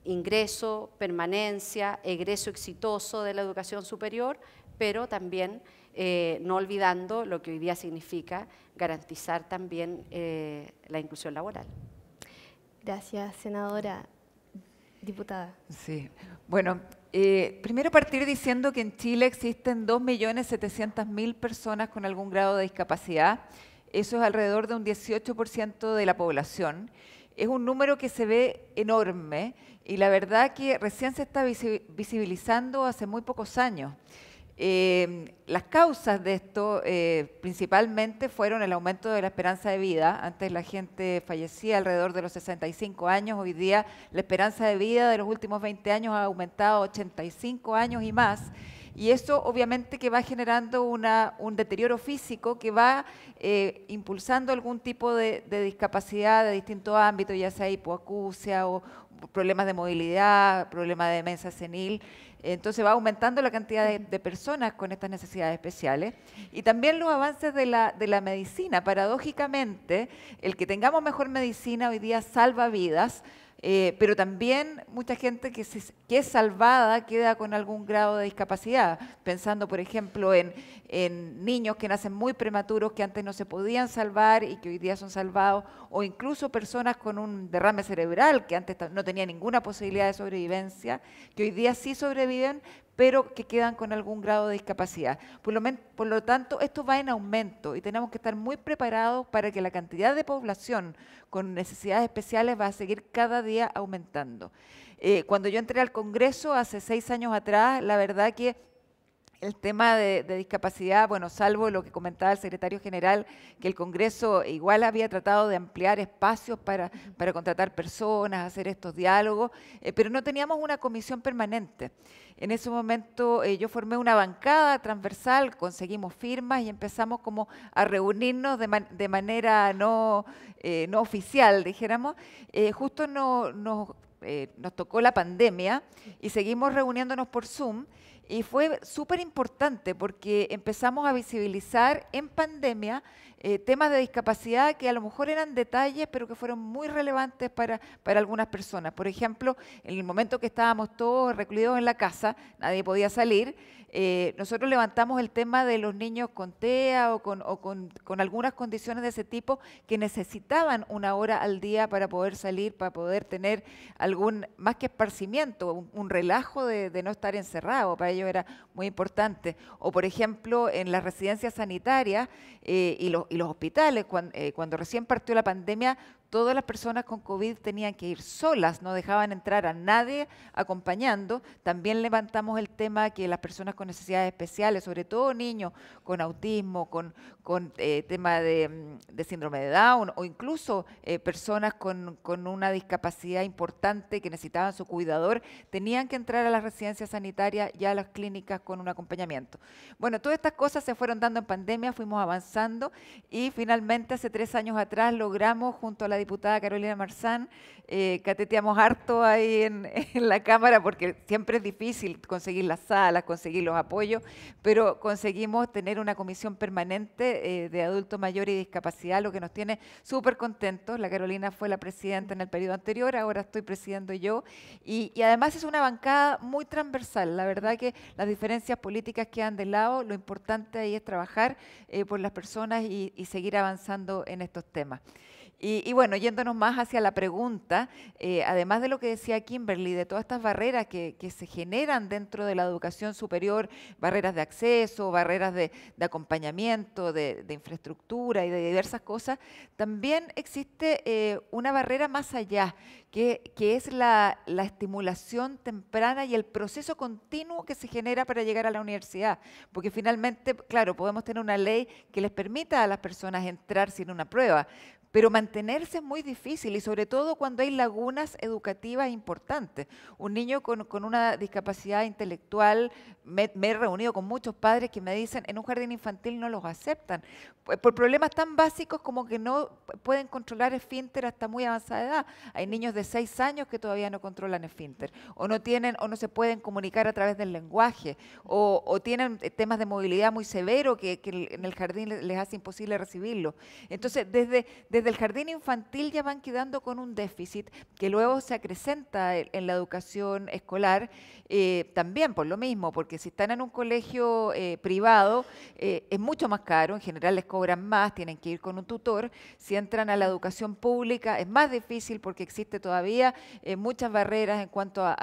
ingreso, permanencia, egreso exitoso de la educación superior, pero también eh, no olvidando lo que hoy día significa garantizar también eh, la inclusión laboral. Gracias, senadora. Diputada. Sí. Bueno, eh, primero partir diciendo que en Chile existen 2.700.000 personas con algún grado de discapacidad. Eso es alrededor de un 18% de la población. Es un número que se ve enorme y la verdad que recién se está visibilizando hace muy pocos años. Eh, las causas de esto eh, principalmente fueron el aumento de la esperanza de vida. Antes la gente fallecía alrededor de los 65 años, hoy día la esperanza de vida de los últimos 20 años ha aumentado a 85 años y más. Y eso obviamente que va generando un deterioro físico que va eh, impulsando algún tipo de, discapacidad de distintos ámbitos, ya sea hipoacusia o, problemas de movilidad, problemas de demencia senil. Entonces va aumentando la cantidad de, personas con estas necesidades especiales. Y también los avances de la medicina. Paradójicamente, el que tengamos mejor medicina hoy día salva vidas eh, pero también mucha gente que, es salvada queda con algún grado de discapacidad, pensando por ejemplo en, en, niños que nacen muy prematuros, que antes no se podían salvar y que hoy día son salvados, o incluso personas con un derrame cerebral que antes no tenía ninguna posibilidad de sobrevivencia, que hoy día sí sobreviven, pero que quedan con algún grado de discapacidad. Por lo, tanto, esto va en aumento y tenemos que estar muy preparados para que la cantidad de población con necesidades especiales va a seguir cada día aumentando. Eh, cuando yo entré al Congreso hace seis años atrás, la verdad que el tema de, discapacidad, bueno, salvo lo que comentaba el secretario general, que el Congreso igual había tratado de ampliar espacios para, contratar personas, hacer estos diálogos, eh, pero no teníamos una comisión permanente. En ese momento eh, yo formé una bancada transversal, conseguimos firmas y empezamos como a reunirnos de, manera no, eh, no oficial, dijéramos. justo no, nos tocó la pandemia y seguimos reuniéndonos por Zoom. Y fue súper importante porque empezamos a visibilizar en pandemia eh, temas de discapacidad que a lo mejor eran detalles, pero que fueron muy relevantes para, para algunas personas. Por ejemplo, en el momento que estábamos todos recluidos en la casa, nadie podía salir, eh, nosotros levantamos el tema de los niños con TEA o, con, algunas condiciones de ese tipo que necesitaban una hora al día para poder salir, para poder tener algún, más que esparcimiento, un, relajo de, de, no estar encerrado, para ellos era muy importante. O por ejemplo, en las residencias sanitarias eh, y los y los hospitales, eh, cuando, recién partió la pandemia, Todas las personas con COVID tenían que ir solas, no dejaban entrar a nadie acompañando. También levantamos el tema que las personas con necesidades especiales, sobre todo niños con autismo, con, eh, tema mm, de, síndrome de Down o incluso eh, personas con una discapacidad importante que necesitaban su cuidador, tenían que entrar a las residencias sanitarias y a las clínicas con un acompañamiento. Bueno, todas estas cosas se fueron dando en pandemia, fuimos avanzando y finalmente hace tres años atrás logramos junto a la diputada Carolina Marzán, eh, cateteamos harto ahí en, la Cámara porque siempre es difícil conseguir las salas, conseguir los apoyos, pero conseguimos tener una comisión permanente eh, de adultos mayores y discapacidad, lo que nos tiene súper contentos. La Carolina fue la presidenta en el periodo anterior, ahora estoy presidiendo yo. Y, además es una bancada muy transversal. La verdad que las diferencias políticas quedan de lado, lo importante ahí es trabajar eh, por las personas y seguir avanzando en estos temas. Y, bueno, yéndonos más hacia la pregunta, eh, además de lo que decía Kimberly, de todas estas barreras que, se generan dentro de la educación superior, barreras de acceso, barreras de, acompañamiento, de, infraestructura y de diversas cosas, también existe eh, una barrera más allá, que, es la, estimulación temprana y el proceso continuo que se genera para llegar a la universidad. Porque finalmente, claro, podemos tener una ley que les permita a las personas entrar sin una prueba, pero mantenerse es muy difícil y sobre todo cuando hay lagunas educativas importantes. Un niño con, una discapacidad intelectual, me, he reunido con muchos padres que me dicen, en un jardín infantil no los aceptan, pues, por problemas tan básicos como que no pueden controlar esfínter hasta muy avanzada edad. Hay niños de 6 años que todavía no controlan esfínter, o no tienen, o no se pueden comunicar a través del lenguaje, o, tienen eh, temas de movilidad muy severo que, en el jardín les hace imposible recibirlo. Entonces, desde del jardín infantil ya van quedando con un déficit que luego se acrecenta en la educación escolar, eh, también por lo mismo, porque si están en un colegio eh, privado eh, es mucho más caro, en general les cobran más, tienen que ir con un tutor, si entran a la educación pública es más difícil porque existe todavía muchas barreras en cuanto a,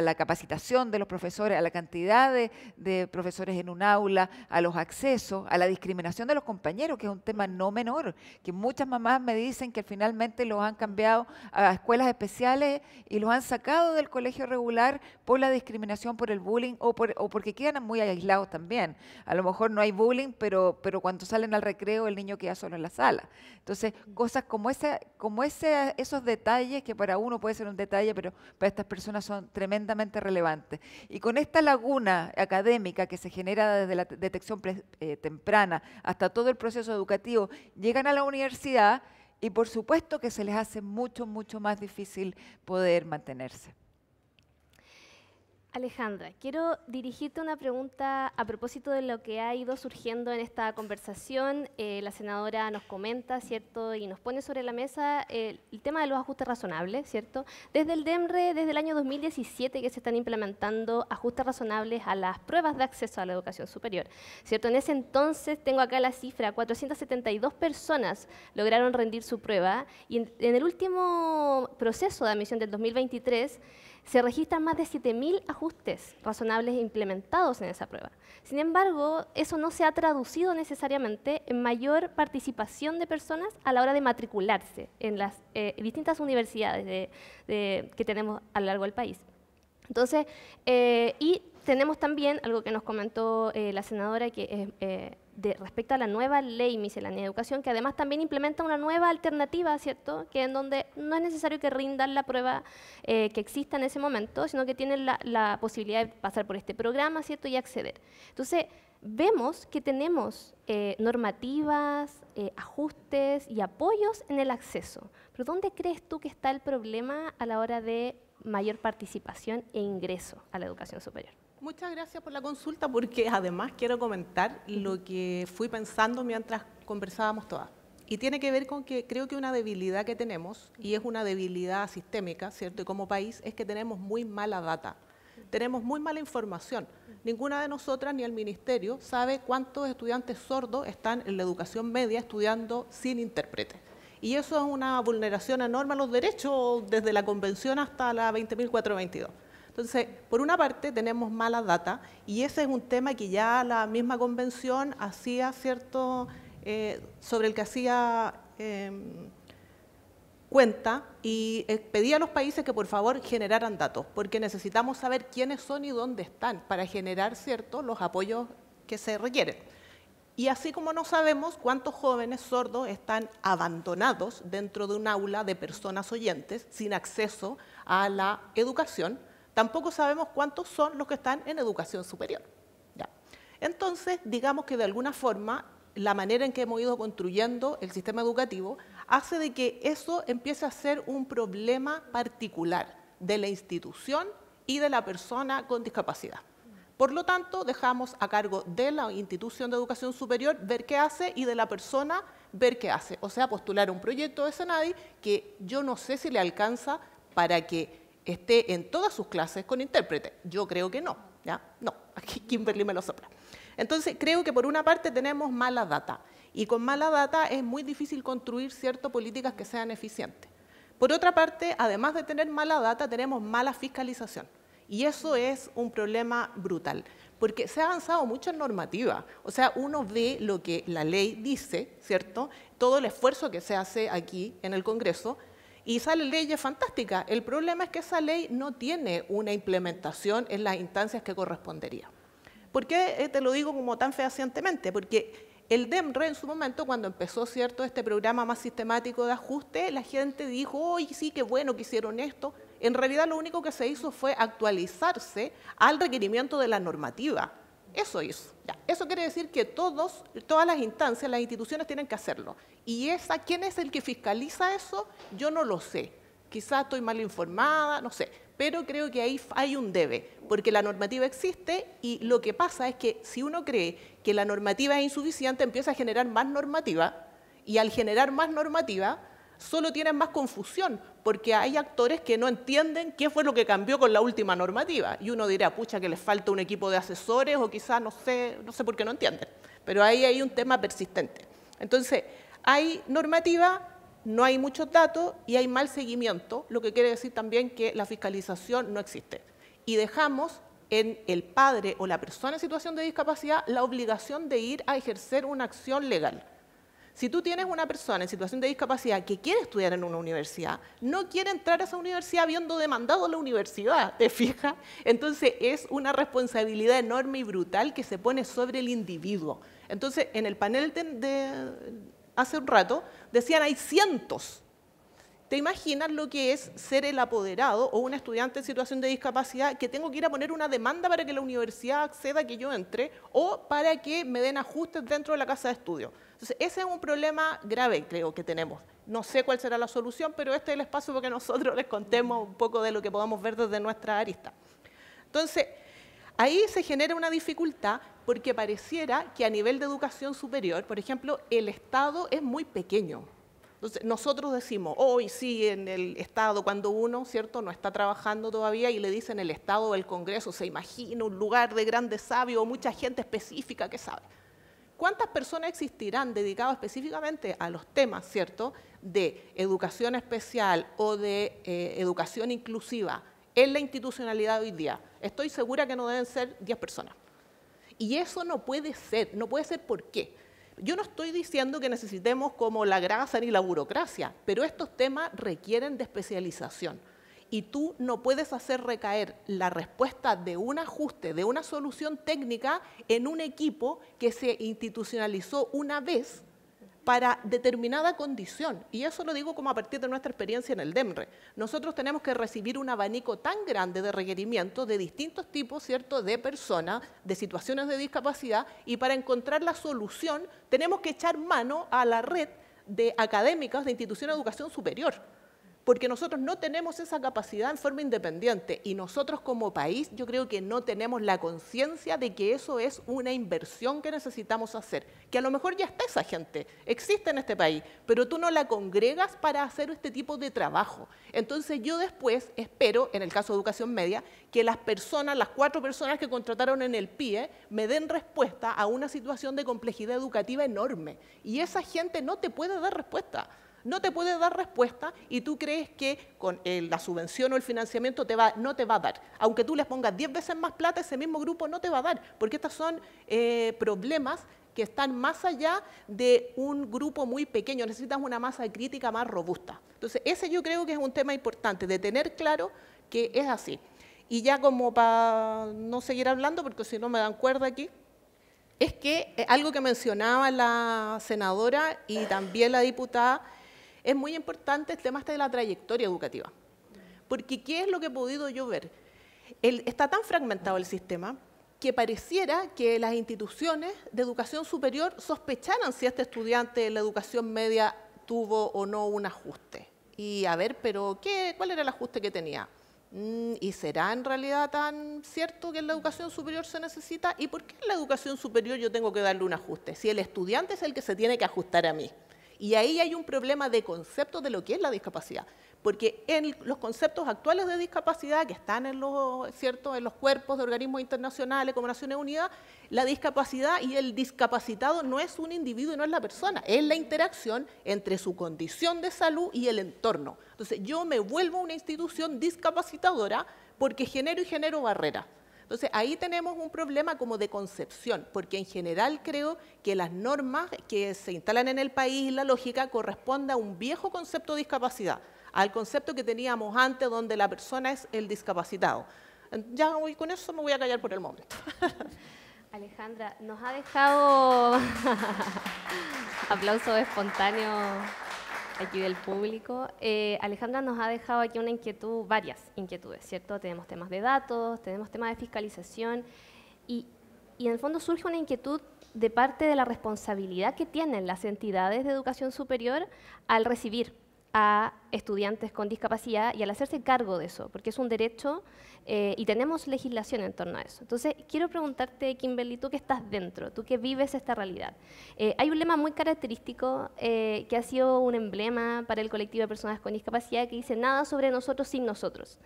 la capacitación de los profesores, a la cantidad de, de profesores en un aula, a los accesos, a la discriminación de los compañeros, que es un tema no menor, que muchas mamás me dicen que finalmente los han cambiado a escuelas especiales y los han sacado del colegio regular por la discriminación, por el bullying o, por, porque quedan muy aislados también. A lo mejor no hay bullying, pero, pero cuando salen al recreo el niño queda solo en la sala. Entonces, mm. cosas como, esa, como ese, esos detalles, que para uno puede ser un detalle, pero para estas personas son tremendamente relevantes. Y con esta laguna académica que se genera desde la detección eh, temprana hasta todo el proceso educativo, llegan a la universidad y por supuesto que se les hace mucho, mucho más difícil poder mantenerse. Alejandra, quiero dirigirte una pregunta a propósito de lo que ha ido surgiendo en esta conversación. Eh, la senadora nos comenta, ¿cierto? Y nos pone sobre la mesa eh, el tema de los ajustes razonables, ¿cierto? Desde el DEMRE, desde el año 2017 que se están implementando ajustes razonables a las pruebas de acceso a la educación superior, ¿cierto? En ese entonces, tengo acá la cifra, 472 personas lograron rendir su prueba y en el último proceso de admisión del 2023, se registran más de 7.000 ajustes razonables e implementados en esa prueba. Sin embargo, eso no se ha traducido necesariamente en mayor participación de personas a la hora de matricularse en las eh, distintas universidades que tenemos a lo largo del país. Entonces, eh, y tenemos también algo que nos comentó eh, la senadora, que es de, respecto a la nueva ley miscelánea de educación, que además también implementa una nueva alternativa, ¿cierto? Que en donde no es necesario que rindan la prueba eh, que exista en ese momento, sino que tienen la, posibilidad de pasar por este programa, ¿cierto? Y acceder. Entonces, vemos que tenemos eh, normativas, eh, ajustes y apoyos en el acceso. Pero ¿dónde crees tú que está el problema a la hora de mayor participación e ingreso a la educación superior? Muchas gracias por la consulta porque además quiero comentar lo que fui pensando mientras conversábamos todas. Y tiene que ver con que creo que una debilidad que tenemos, y es una debilidad sistémica, ¿cierto? como país, es que tenemos muy mala data. Tenemos muy mala información. Ninguna de nosotras ni el ministerio sabe cuántos estudiantes sordos están en la educación media estudiando sin intérprete. Y eso es una vulneración enorme a los derechos desde la convención hasta la 20.422. Entonces, por una parte tenemos mala data y ese es un tema que ya la misma convención hacía cierto, eh, sobre el que hacía em, cuenta y pedía a los países que por favor generaran datos, porque necesitamos saber quiénes son y dónde están para generar cierto, los apoyos que se requieren. Y así como no sabemos cuántos jóvenes sordos están abandonados dentro de un aula de personas oyentes sin acceso a la educación, Tampoco sabemos cuántos son los que están en educación superior. Entonces, digamos que de alguna forma la manera en que hemos ido construyendo el sistema educativo hace de que eso empiece a ser un problema particular de la institución y de la persona con discapacidad. Por lo tanto, dejamos a cargo de la institución de educación superior ver qué hace y de la persona ver qué hace. O sea, postular un proyecto de SENADI que yo no sé si le alcanza para que esté en todas sus clases con intérprete. Yo creo que no, ¿ya? No, aquí Kimberly me lo sopla. Entonces, creo que por una parte tenemos mala data, y con mala data es muy difícil construir ciertas políticas que sean eficientes. Por otra parte, además de tener mala data, tenemos mala fiscalización. Y eso es un problema brutal, porque se ha avanzado mucho en normativa. O sea, uno ve lo que la ley dice, ¿cierto? Todo el esfuerzo que se hace aquí en el Congreso, y ley es fantástica. El problema es que esa ley no tiene una implementación en las instancias que correspondería. ¿Por qué eh, te lo digo como tan fehacientemente? Porque el DEMRE en su momento, cuando empezó cierto este programa más sistemático de ajuste, la gente dijo, oye, sí, qué bueno que hicieron esto. En realidad lo único que se hizo fue actualizarse al requerimiento de la normativa. Eso es. Eso quiere decir que todos, todas las instancias, las instituciones tienen que hacerlo. Y esa, ¿quién es el que fiscaliza eso? Yo no lo sé. Quizás estoy mal informada, no sé. Pero creo que ahí hay un debe, porque la normativa existe y lo que pasa es que si uno cree que la normativa es insuficiente, empieza a generar más normativa y al generar más normativa, solo tienen más confusión, porque hay actores que no entienden qué fue lo que cambió con la última normativa. Y uno dirá, pucha, que les falta un equipo de asesores o quizás no sé, no sé por qué no entienden. Pero ahí hay un tema persistente. Entonces, hay normativa, no hay muchos datos y hay mal seguimiento, lo que quiere decir también que la fiscalización no existe. Y dejamos en el padre o la persona en situación de discapacidad la obligación de ir a ejercer una acción legal. Si tú tienes una persona en situación de discapacidad que quiere estudiar en una universidad, no quiere entrar a esa universidad habiendo demandado la universidad, ¿te fijas? Entonces es una responsabilidad enorme y brutal que se pone sobre el individuo. Entonces, en el panel de, hace un rato decían hay cientos. ¿Te imaginas lo que es ser el apoderado o un estudiante en situación de discapacidad que tengo que ir a poner una demanda para que la universidad acceda a que yo entre o para que me den ajustes dentro de la casa de estudio? Entonces, ese es un problema grave, creo, que tenemos. No sé cuál será la solución, pero este es el espacio para que nosotros les contemos un poco de lo que podamos ver desde nuestra arista. Entonces, ahí se genera una dificultad porque pareciera que a nivel de educación superior, por ejemplo, el Estado es muy pequeño. Entonces, nosotros decimos, hoy sí, en el Estado, cuando uno, ¿cierto?, no está trabajando todavía y le dicen el Estado o el Congreso, se imagina un lugar de grandes sabios o mucha gente específica que sabe. ¿Cuántas personas existirán dedicadas específicamente a los temas, ¿cierto?, de educación especial o de eh, educación inclusiva en la institucionalidad hoy día? Estoy segura que no deben ser 10 personas. Y eso no puede ser, no puede ser por qué. Yo no estoy diciendo que necesitemos como la grasa ni la burocracia, pero estos temas requieren de especialización y tú no puedes hacer recaer la respuesta de un ajuste, de una solución técnica en un equipo que se institucionalizó una vez para determinada condición. Y eso lo digo como a partir de nuestra experiencia en el DEMRE. Nosotros tenemos que recibir un abanico tan grande de requerimientos de distintos tipos, ¿cierto?, de personas, de situaciones de discapacidad, y para encontrar la solución tenemos que echar mano a la red de académicas de instituciones de educación superior porque nosotros no tenemos esa capacidad en forma independiente y nosotros como país yo creo que no tenemos la conciencia de que eso es una inversión que necesitamos hacer, que a lo mejor ya está esa gente, existe en este país, pero tú no la congregas para hacer este tipo de trabajo. Entonces yo después espero, en el caso de educación media, que las personas, las cuatro personas que contrataron en el PIE, me den respuesta a una situación de complejidad educativa enorme. Y esa gente no te puede dar respuesta no te puede dar respuesta y tú crees que con eh, la subvención o el financiamiento no te va a dar. Aunque tú les pongas 10 veces más plata, ese mismo grupo no te va a dar, porque estos son eh, problemas que están más allá de un grupo muy pequeño, necesitas una masa crítica más robusta. Entonces, ese yo creo que es un tema importante, de tener claro que es así. Y ya como para no seguir hablando, porque si no me dan cuerda aquí, es que eh, algo que mencionaba la senadora y también la diputada, es muy importante el tema este de la trayectoria educativa. Porque ¿qué es lo que he podido yo ver? está tan fragmentado el sistema que pareciera que las instituciones de educación superior sospecharan si este estudiante en la educación media tuvo o no un ajuste. Y a ver, pero ¿qué, ¿cuál era el ajuste que tenía? Mm, ¿Y será en realidad tan cierto que en la educación superior se necesita? ¿Y por qué en la educación superior yo tengo que darle un ajuste? Si el estudiante es el que se tiene que ajustar a mí. Y ahí hay un problema de concepto de lo que es la discapacidad. Porque en los conceptos actuales de discapacidad que están en los, ¿cierto? en los cuerpos de organismos internacionales como Naciones Unidas, la discapacidad y el discapacitado no es un individuo y no es la persona, es la interacción entre su condición de salud y el entorno. Entonces yo me vuelvo una institución discapacitadora porque genero y genero barreras. Entonces, ahí tenemos un problema como de concepción, porque en general creo que las normas que se instalan en el país la lógica corresponde a un viejo concepto de discapacidad, al concepto que teníamos antes donde la persona es el discapacitado. Ya con eso me voy a callar por el momento. Alejandra, nos ha dejado aplauso espontáneo aquí del público. Eh, Alejandra nos ha dejado aquí una inquietud, varias inquietudes, ¿cierto? Tenemos temas de datos, tenemos temas de fiscalización y, y en el fondo surge una inquietud de parte de la responsabilidad que tienen las entidades de educación superior al recibir a estudiantes con discapacidad y al hacerse cargo de eso, porque es un derecho eh, y tenemos legislación en torno a eso. Entonces, quiero preguntarte, Kimberly, tú que estás dentro, tú que vives esta realidad. Eh, hay un lema muy característico eh, que ha sido un emblema para el colectivo de personas con discapacidad que dice, nada sobre nosotros sin nosotros.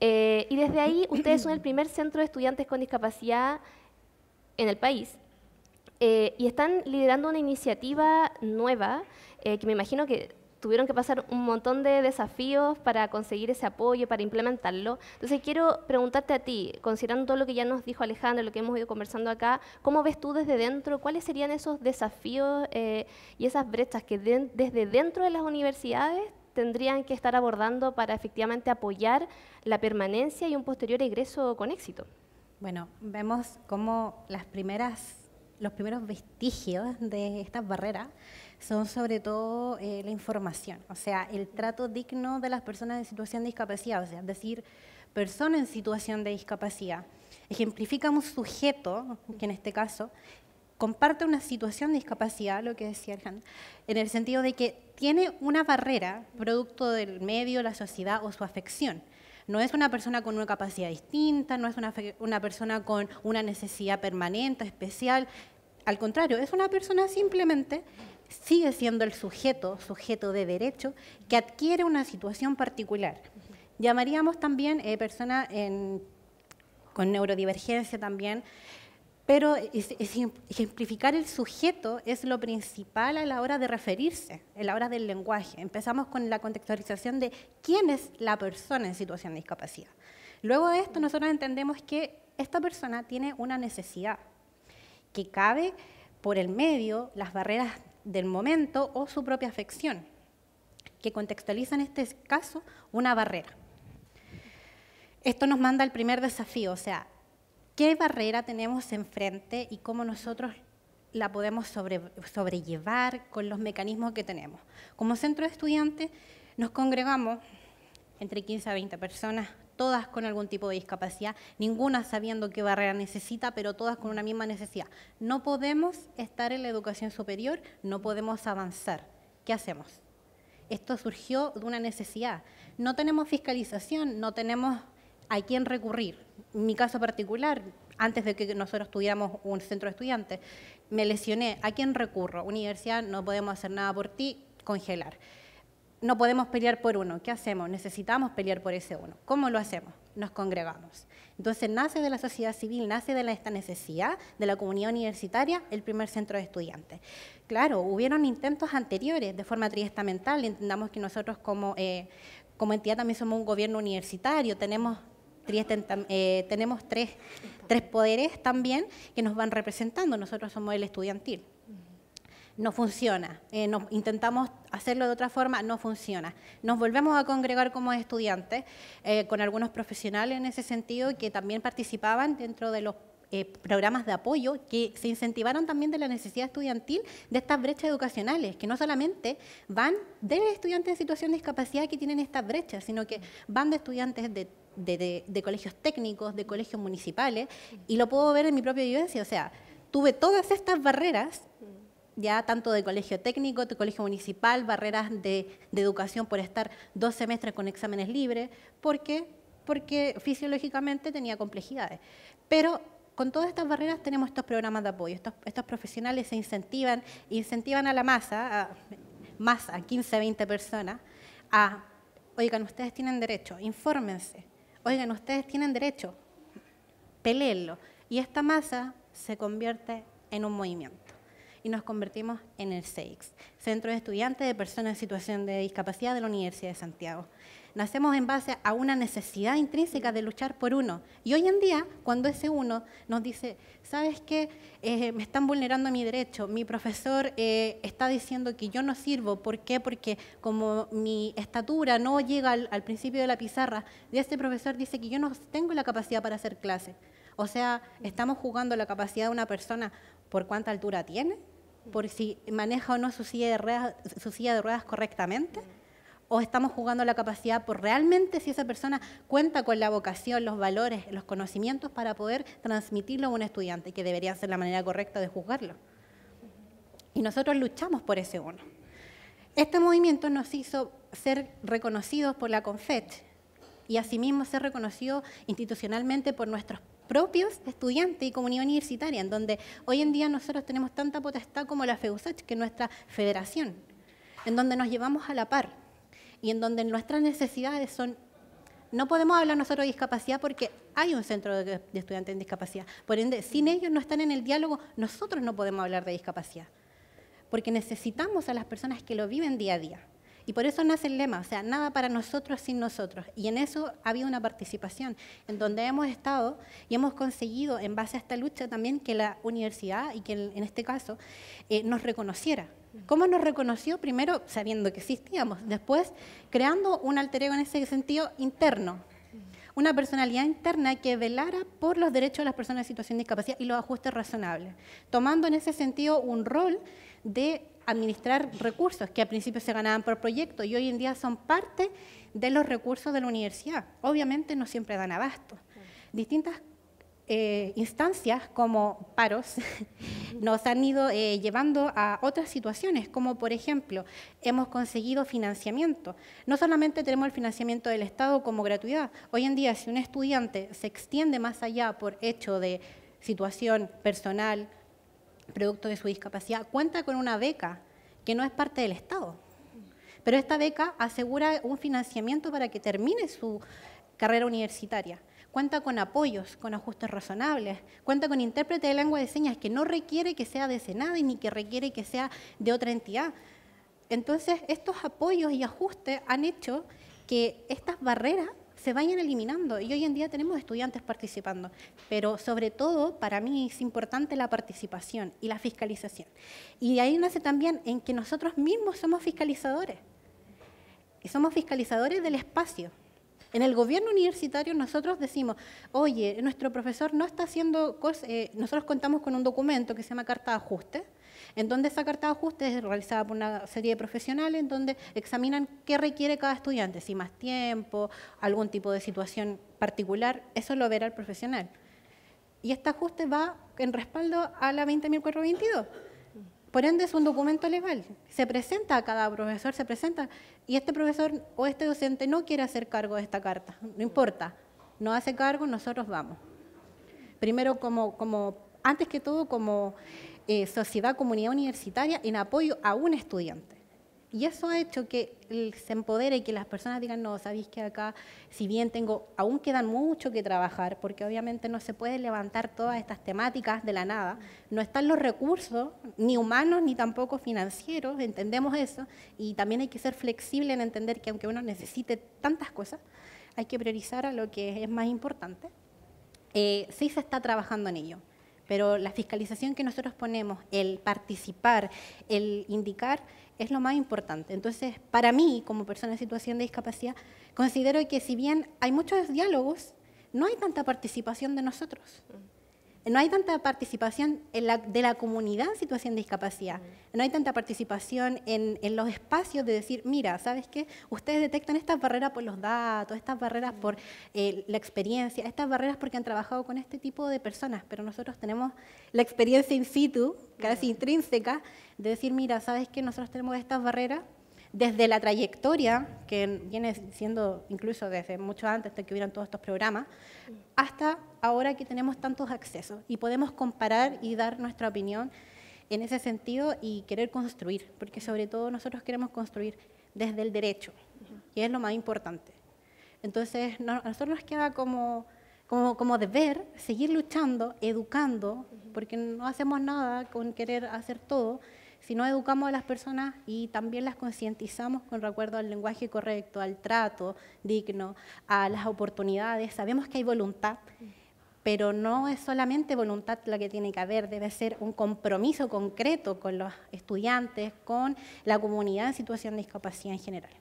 y desde ahí, ustedes son el primer centro de estudiantes con discapacidad en el país y están liderando una iniciativa nueva que me imagino que tuvieron que pasar un montón de desafíos para conseguir ese apoyo, para implementarlo. Entonces quiero preguntarte a ti, considerando todo lo que ya nos dijo Alejandro, lo que hemos ido conversando acá, ¿cómo ves tú desde dentro? ¿Cuáles serían esos desafíos eh, y esas brechas que desde dentro de las universidades tendrían que estar abordando para efectivamente apoyar la permanencia y un posterior egreso con éxito? Bueno, vemos cómo las primeras, los primeros vestigios de estas barreras son sobre todo eh, la información, o sea, el trato digno de las personas en situación de discapacidad, o sea, es decir, persona en situación de discapacidad. Ejemplificamos un sujeto, que en este caso comparte una situación de discapacidad, lo que decía Alejandro, en el sentido de que tiene una barrera producto del medio, la sociedad o su afección. No es una persona con una capacidad distinta, no es una persona con una necesidad permanente, especial. Al contrario, es una persona simplemente sigue siendo el sujeto, sujeto de derecho, que adquiere una situación particular. Llamaríamos también eh, persona con neurodivergencia también, pero em, ejemplificar el sujeto es lo principal a la hora de referirse, a la hora del lenguaje. Empezamos con la contextualización de quién es la persona en situación de discapacidad. Luego de esto, nosotros entendemos que esta persona tiene una necesidad que cabe por el medio las barreras del momento o su propia afección, que contextualiza en este caso una barrera. Esto nos manda al primer desafío, o sea, ¿qué barrera tenemos enfrente y cómo nosotros la podemos sobrellevar con los mecanismos que tenemos? Como centro de estudiantes nos congregamos entre 15 a 20 personas todas con algún tipo de discapacidad, ninguna sabiendo qué barrera necesita, pero todas con una misma necesidad. No podemos estar en la educación superior, no podemos avanzar. ¿Qué hacemos? Esto surgió de una necesidad. No tenemos fiscalización, no tenemos a quién recurrir. En mi caso particular, antes de que nosotros tuviéramos un centro de estudiantes, me lesioné. ¿A quién recurro? Universidad, no podemos hacer nada por ti, congelar no podemos pelear por uno. ¿Qué hacemos? Necesitamos pelear por ese uno. ¿Cómo lo hacemos? Nos congregamos. Entonces nace de la sociedad civil, nace de esta necesidad de la comunidad universitaria el primer centro de estudiantes. Claro, hubieron intentos anteriores de forma triestamental. Entendamos que nosotros como, eh, entidad también somos un gobierno universitario, tenemos eh, tenemos tres poderes también que nos van representando. Nosotros somos el estudiantil, no funciona. Eh, intentamos hacerlo de otra forma, no funciona. Nos volvemos a congregar como estudiantes, eh, con algunos profesionales en ese sentido que también participaban dentro de los eh, programas de apoyo que se incentivaron también de la necesidad estudiantil de estas brechas educacionales, que no solamente van de estudiantes en situación de discapacidad que tienen estas brechas, sino que van de estudiantes de, de colegios técnicos, de colegios municipales, y lo puedo ver en mi propia vivencia, o sea, tuve todas estas barreras ya tanto de colegio técnico, de colegio municipal, barreras de, educación por estar dos semestres con exámenes libres, porque, porque fisiológicamente tenía complejidades. Pero con todas estas barreras tenemos estos programas de apoyo, estos, profesionales se incentivan, incentivan a la masa, a, a 15, 20 personas, a, oigan, ustedes tienen derecho, infórmense, oigan, ustedes tienen derecho, peleenlo. Y esta masa se convierte en un movimiento y nos convertimos en el CEIX, Centro de Estudiantes de Personas en Situación de Discapacidad de la Universidad de Santiago. Nacemos en base a una necesidad intrínseca de luchar por uno. Y hoy en día, cuando ese uno nos dice, ¿sabes qué? Eh, me están vulnerando mi derecho, mi profesor eh, está diciendo que yo no sirvo. ¿Por qué? Porque como mi estatura no llega al, principio de la pizarra, y ese profesor dice que yo no tengo la capacidad para hacer clase. O sea, estamos jugando la capacidad de una persona por cuánta altura tiene por si maneja o no su silla de ruedas, correctamente? ¿O estamos jugando la capacidad por realmente si esa persona cuenta con la vocación, los valores, los conocimientos para poder transmitirlo a un estudiante, que debería ser la manera correcta de juzgarlo? Y nosotros luchamos por ese uno. Este movimiento nos hizo ser reconocidos por la CONFET y asimismo ser reconocidos institucionalmente por nuestros propios estudiantes y comunidad universitaria, en donde hoy en día nosotros tenemos tanta potestad como la FEUSACH, que es nuestra federación, en donde nos llevamos a la par y en donde nuestras necesidades son... No podemos hablar nosotros de discapacidad porque hay un centro de estudiantes en discapacidad. Por ende, sin ellos no están en el diálogo, nosotros no podemos hablar de discapacidad. Porque necesitamos a las personas que lo viven día a día. Y por eso nace el lema, o sea, nada para nosotros sin nosotros. Y en eso ha habido una participación, en donde hemos estado y hemos conseguido, en base a esta lucha también, que la universidad, y que en este caso, eh, nos reconociera. ¿Cómo nos reconoció? Primero, sabiendo que existíamos. Después, creando un alter ego en ese sentido interno, una personalidad interna que velara por los derechos de las personas en situación de discapacidad y los ajustes razonables, tomando en ese sentido un rol de administrar recursos que al principio se ganaban por proyecto y hoy en día son parte de los recursos de la universidad. Obviamente no siempre dan abasto. Distintas eh, instancias como paros nos han ido eh, llevando a otras situaciones, como por ejemplo, hemos conseguido financiamiento. No solamente tenemos el financiamiento del Estado como gratuidad, hoy en día si un estudiante se extiende más allá por hecho de situación personal, producto de su discapacidad, cuenta con una beca que no es parte del Estado. Pero esta beca asegura un financiamiento para que termine su carrera universitaria. Cuenta con apoyos, con ajustes razonables, cuenta con intérprete de lengua de señas que no requiere que sea de y ni que requiere que sea de otra entidad. Entonces, estos apoyos y ajustes han hecho que estas barreras se vayan eliminando. Y hoy en día tenemos estudiantes participando, pero sobre todo para mí es importante la participación y la fiscalización. Y ahí nace también en que nosotros mismos somos fiscalizadores. Y somos fiscalizadores del espacio, en el gobierno universitario nosotros decimos, oye, nuestro profesor no está haciendo cosas, eh, nosotros contamos con un documento que se llama Carta de Ajuste, en donde esa carta de ajuste es realizada por una serie de profesionales, en donde examinan qué requiere cada estudiante, si más tiempo, algún tipo de situación particular, eso lo verá el profesional. Y este ajuste va en respaldo a la 20.422. Por ende, es un documento legal. Se presenta a cada profesor, se presenta, y este profesor o este docente no quiere hacer cargo de esta carta, no importa, no hace cargo, nosotros vamos. Primero, como, como antes que todo, como eh, sociedad, comunidad universitaria en apoyo a un estudiante. Y eso ha hecho que se empodere y que las personas digan, no, sabéis que acá, si bien tengo, aún quedan mucho que trabajar, porque obviamente no se puede levantar todas estas temáticas de la nada, no están los recursos, ni humanos, ni tampoco financieros, entendemos eso, y también hay que ser flexible en entender que aunque uno necesite tantas cosas, hay que priorizar a lo que es más importante. Eh, sí se está trabajando en ello pero la fiscalización que nosotros ponemos, el participar, el indicar, es lo más importante. Entonces, para mí, como persona en situación de discapacidad, considero que si bien hay muchos diálogos, no hay tanta participación de nosotros. No hay tanta participación en la, de la comunidad en situación de discapacidad. Mm. No hay tanta participación en, los espacios de decir, mira, ¿sabes qué? Ustedes detectan estas barreras por los datos, estas barreras mm. por eh, la experiencia, estas barreras porque han trabajado con este tipo de personas, pero nosotros tenemos la experiencia in situ, casi mm. intrínseca, de decir, mira, ¿sabes qué? Nosotros tenemos estas barreras desde la trayectoria, que viene siendo incluso desde mucho antes de que hubieran todos estos programas, hasta ahora que tenemos tantos accesos y podemos comparar y dar nuestra opinión en ese sentido y querer construir, porque sobre todo nosotros queremos construir desde el derecho, y es lo más importante. Entonces, a nosotros nos queda como, como, como deber seguir luchando, educando, porque no hacemos nada con querer hacer todo, si no educamos a las personas y también las concientizamos con recuerdo al lenguaje correcto, al trato digno, a las oportunidades, sabemos que hay voluntad, pero no es solamente voluntad la que tiene que haber, debe ser un compromiso concreto con los estudiantes, con la comunidad en situación de discapacidad en general.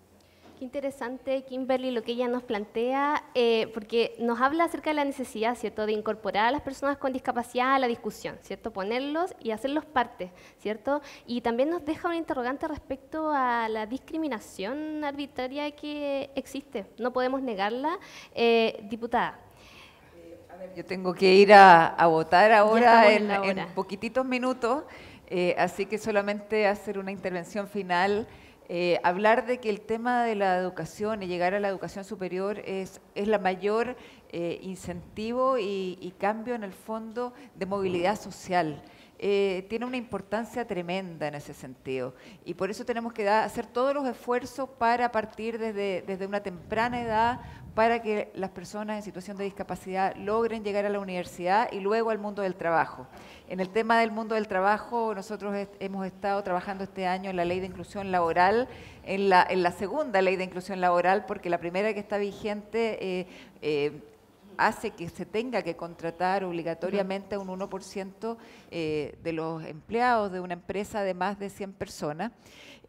Qué interesante, Kimberly, lo que ella nos plantea, eh, porque nos habla acerca de la necesidad, ¿cierto?, de incorporar a las personas con discapacidad a la discusión, ¿cierto?, ponerlos y hacerlos parte, ¿cierto? Y también nos deja un interrogante respecto a la discriminación arbitraria que existe, no podemos negarla. Eh, diputada, yo tengo que ir a, votar ahora en, poquititos minutos, eh, así que solamente hacer una intervención final. Eh, hablar de que el tema de la educación y llegar a la educación superior es, es la mayor eh, incentivo y, cambio en el fondo de movilidad mm. social. Eh, tiene una importancia tremenda en ese sentido y por eso tenemos que hacer todos los esfuerzos para partir desde una temprana edad para que las personas en situación de discapacidad logren llegar a la universidad y luego al mundo del trabajo. En el tema del mundo del trabajo, nosotros hemos estado trabajando este año en la ley de inclusión laboral, en la, segunda ley de inclusión laboral, porque la primera que está vigente... Eh, eh, hace que se tenga que contratar obligatoriamente a un 1% eh, de los empleados de una empresa de más de 100 personas.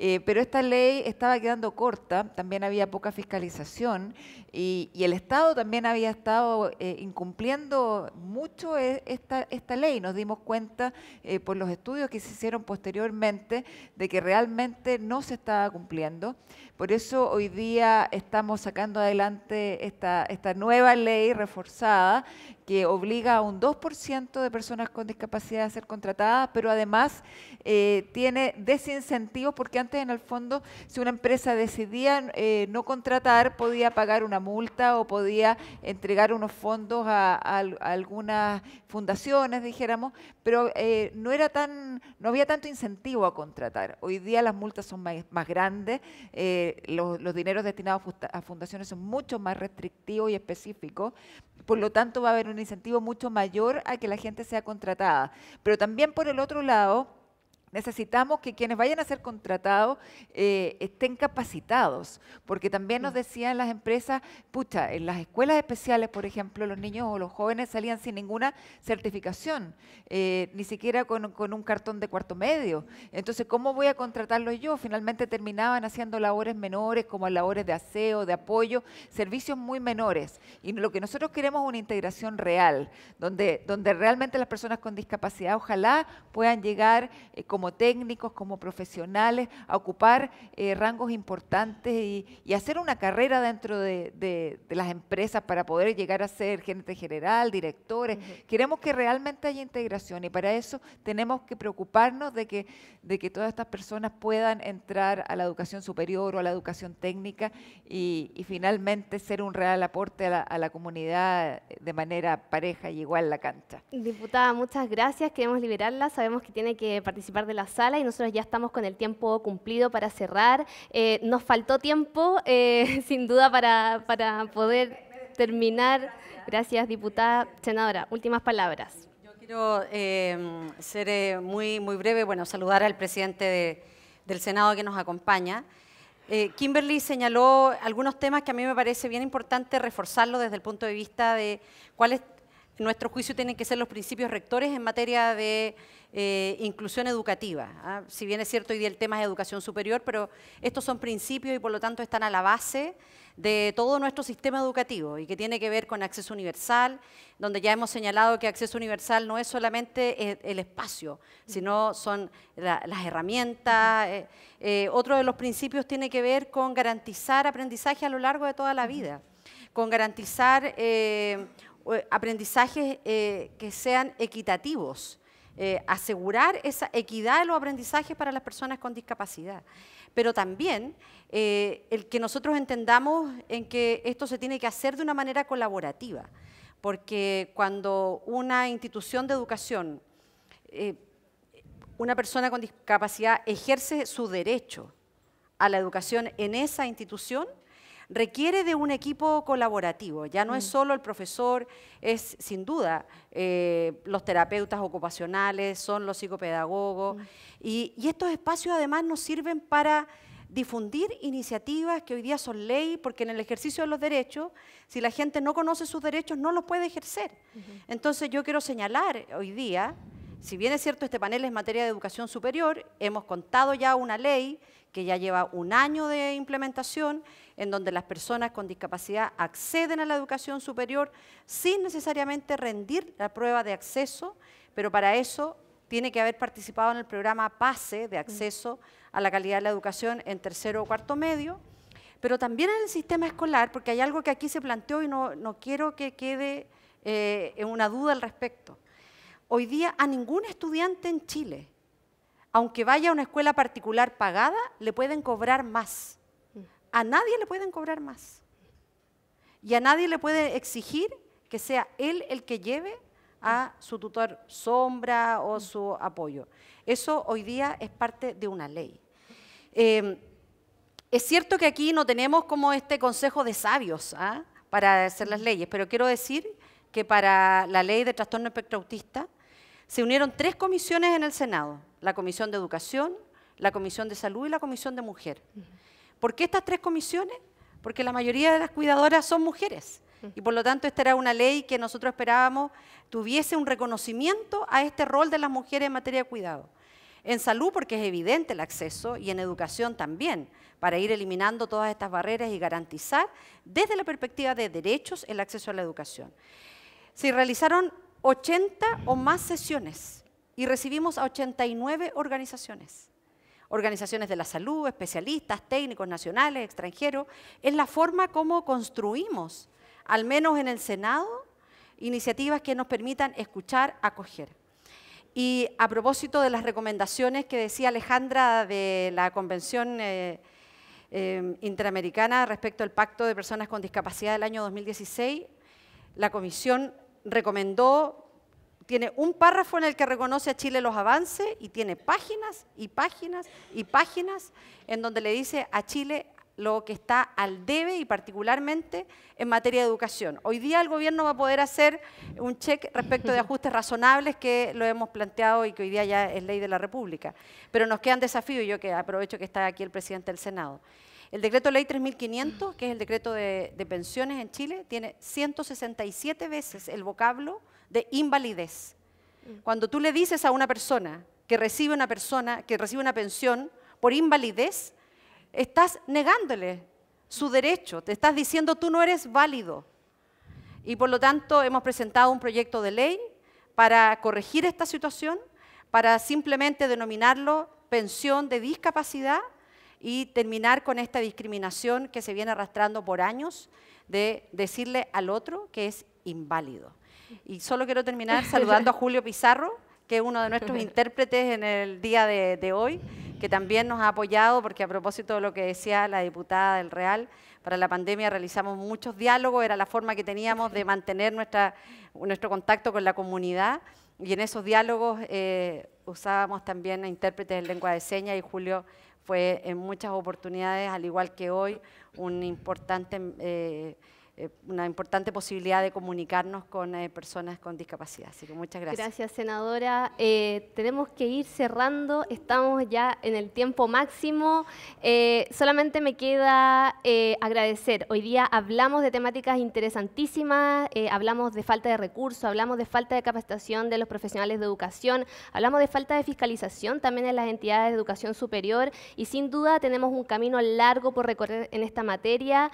Eh, pero esta ley estaba quedando corta, también había poca fiscalización y, el Estado también había estado eh, incumpliendo mucho e, esta, esta ley. Nos dimos cuenta por los estudios que se hicieron posteriormente de que realmente no se estaba cumpliendo. Por eso hoy día estamos sacando adelante esta, esta nueva ley reforzada que obliga a un 2% de personas con discapacidad a ser contratadas, pero además eh, tiene desincentivos porque antes en el fondo si una empresa decidía eh, no contratar podía pagar una multa o podía entregar unos fondos a, algunas fundaciones, dijéramos, pero eh, no era tan, no había tanto incentivo a contratar. Hoy día las multas son más, grandes, los, los dineros destinados a fundaciones son mucho más restrictivos y específicos por lo tanto va a haber un incentivo mucho mayor a que la gente sea contratada. Pero también por el otro lado, necesitamos que quienes vayan a ser contratados eh, estén capacitados, porque también nos decían las empresas, pucha, en las escuelas especiales, por ejemplo, los niños o los jóvenes salían sin ninguna certificación, eh, ni siquiera con, un cartón de cuarto medio. Entonces, ¿cómo voy a contratarlos yo? Finalmente terminaban haciendo labores menores, como labores de aseo, de apoyo, servicios muy menores. Y lo que nosotros queremos es una integración real, donde, donde realmente las personas con discapacidad ojalá puedan llegar eh, como técnicos, como profesionales, a ocupar eh, rangos importantes y, hacer una carrera dentro de, las empresas para poder llegar a ser gerente general, directores. Queremos que realmente haya integración y para eso tenemos que preocuparnos de que, de que todas estas personas puedan entrar a la educación superior o a la educación técnica y, finalmente ser un real aporte a la, comunidad de manera pareja y igual la cancha. Diputada, muchas gracias. Queremos liberarla. Sabemos que tiene que participar de la sala y nosotros ya estamos con el tiempo cumplido para cerrar. Eh, nos faltó tiempo, eh, sin duda, para, para poder terminar. Gracias, diputada. Senadora, últimas palabras. Yo quiero em, ser eh, muy, muy breve, bueno, saludar al presidente del Senado que nos acompaña. Kimberly señaló algunos temas que a mí me parece bien importante reforzarlo desde el punto de vista de cuál es nuestro juicio tienen que ser los principios rectores en materia de eh, inclusión educativa. ¿ah? Si bien es cierto, hoy día el tema es educación superior, pero estos son principios y por lo tanto están a la base de todo nuestro sistema educativo y que tiene que ver con acceso universal, donde ya hemos señalado que acceso universal no es solamente e, el espacio, sino son las herramientas. Eh, eh, otro de los principios tiene que ver con garantizar aprendizaje a lo largo de toda la vida, con garantizar eh, aprendizajes eh, que sean equitativos, eh, asegurar esa equidad de los aprendizajes para las personas con discapacidad. Pero también el que nosotros entendamos en que esto se tiene que hacer de una manera colaborativa, porque cuando una institución de educación, una persona con discapacidad ejerce su derecho a la educación en esa institución, requiere de un equipo colaborativo. Ya no es mm. solo el profesor, es sin duda eh, los terapeutas ocupacionales, son los psicopedagogos. Mm. Y, estos espacios además nos sirven para difundir iniciativas que hoy día son ley, porque en el ejercicio de los derechos, si la gente no conoce sus derechos, no los puede ejercer. Entonces yo quiero señalar hoy día, si bien es cierto este panel es materia de educación superior, hemos contado ya una ley que ya lleva un año de implementación en donde las personas con discapacidad acceden a la educación superior sin necesariamente rendir la prueba de acceso, pero para eso tiene que haber participado en el programa PASE de acceso a la calidad de la educación en tercero o cuarto medio, pero también en el sistema escolar, porque hay algo que aquí se planteó y no, quiero que quede eh, una duda al respecto. Hoy día a ningún estudiante en Chile, aunque vaya a una escuela particular pagada, le pueden cobrar más a nadie le pueden cobrar más. Y a nadie le puede exigir que sea él el que lleve a su tutor sombra o mm. su apoyo. Eso hoy día es parte de una ley. Em, es cierto que aquí no tenemos como este consejo de sabios ¿ah? para hacer las mm. leyes, pero quiero decir que para la ley de trastorno espectroautista se unieron tres comisiones en el Senado, la Comisión de Educación, la Comisión de Salud y la Comisión de Mujer. ¿Por qué estas tres comisiones? Porque la mayoría de las cuidadoras son mujeres. Mm. Y por lo tanto, esta era una ley que nosotros esperábamos tuviese un reconocimiento a este rol de las mujeres en materia de cuidado. En salud, porque es evidente el acceso, y en educación también, para ir eliminando todas estas barreras y garantizar desde la perspectiva de derechos el acceso a la educación. Se realizaron 80 o más sesiones y recibimos a 89 organizaciones organizaciones de la salud, especialistas, técnicos nacionales, extranjeros, es la forma como construimos, al menos en el Senado, iniciativas que nos permitan escuchar, acoger. Y a propósito de las recomendaciones que decía Alejandra de la Convención eh, eh, Interamericana respecto al Pacto de Personas con Discapacidad del año 2016, la Comisión recomendó tiene un párrafo en el que reconoce a Chile los avances y tiene páginas y páginas y páginas en donde le dice a Chile lo que está al debe y particularmente en materia de educación. Hoy día el gobierno va a poder hacer un check respecto de ajustes razonables que lo hemos planteado y que hoy día ya es ley de la República. Pero nos quedan desafíos, yo que aprovecho que está aquí el presidente del Senado. El decreto ley 3500, que es el decreto de, de pensiones en Chile, tiene 167 veces el vocablo de invalidez. Mm. Cuando tú le dices a una persona que recibe una persona que recibe una pensión por invalidez, estás negándole su derecho, te estás diciendo tú no eres válido. Y por lo tanto hemos presentado un proyecto de ley para corregir esta situación, para simplemente denominarlo pensión de discapacidad y terminar con esta discriminación que se viene arrastrando por años de decirle al otro que es inválido. Y solo quiero terminar saludando a Julio Pizarro, que es uno de nuestros intérpretes en el día de, hoy, que también nos ha apoyado, porque a propósito de lo que decía la diputada del Real, para la pandemia realizamos muchos diálogos, era la forma que teníamos de mantener nuestra, nuestro contacto con la comunidad, y en esos diálogos eh, usábamos también a intérpretes en lengua de señas, y Julio fue en muchas oportunidades, al igual que hoy, un importante... Eh, eh, una importante posibilidad de comunicarnos con eh, personas con discapacidad. Así que muchas gracias. Gracias, senadora. Eh, tenemos que ir cerrando, estamos ya en el tiempo máximo. solamente me queda agradecer. Hoy día hablamos de temáticas interesantísimas, hablamos de falta de recursos, hablamos de falta de capacitación de los profesionales de educación, hablamos de falta de fiscalización también en las entidades de educación superior y sin duda tenemos un camino largo por recorrer en esta materia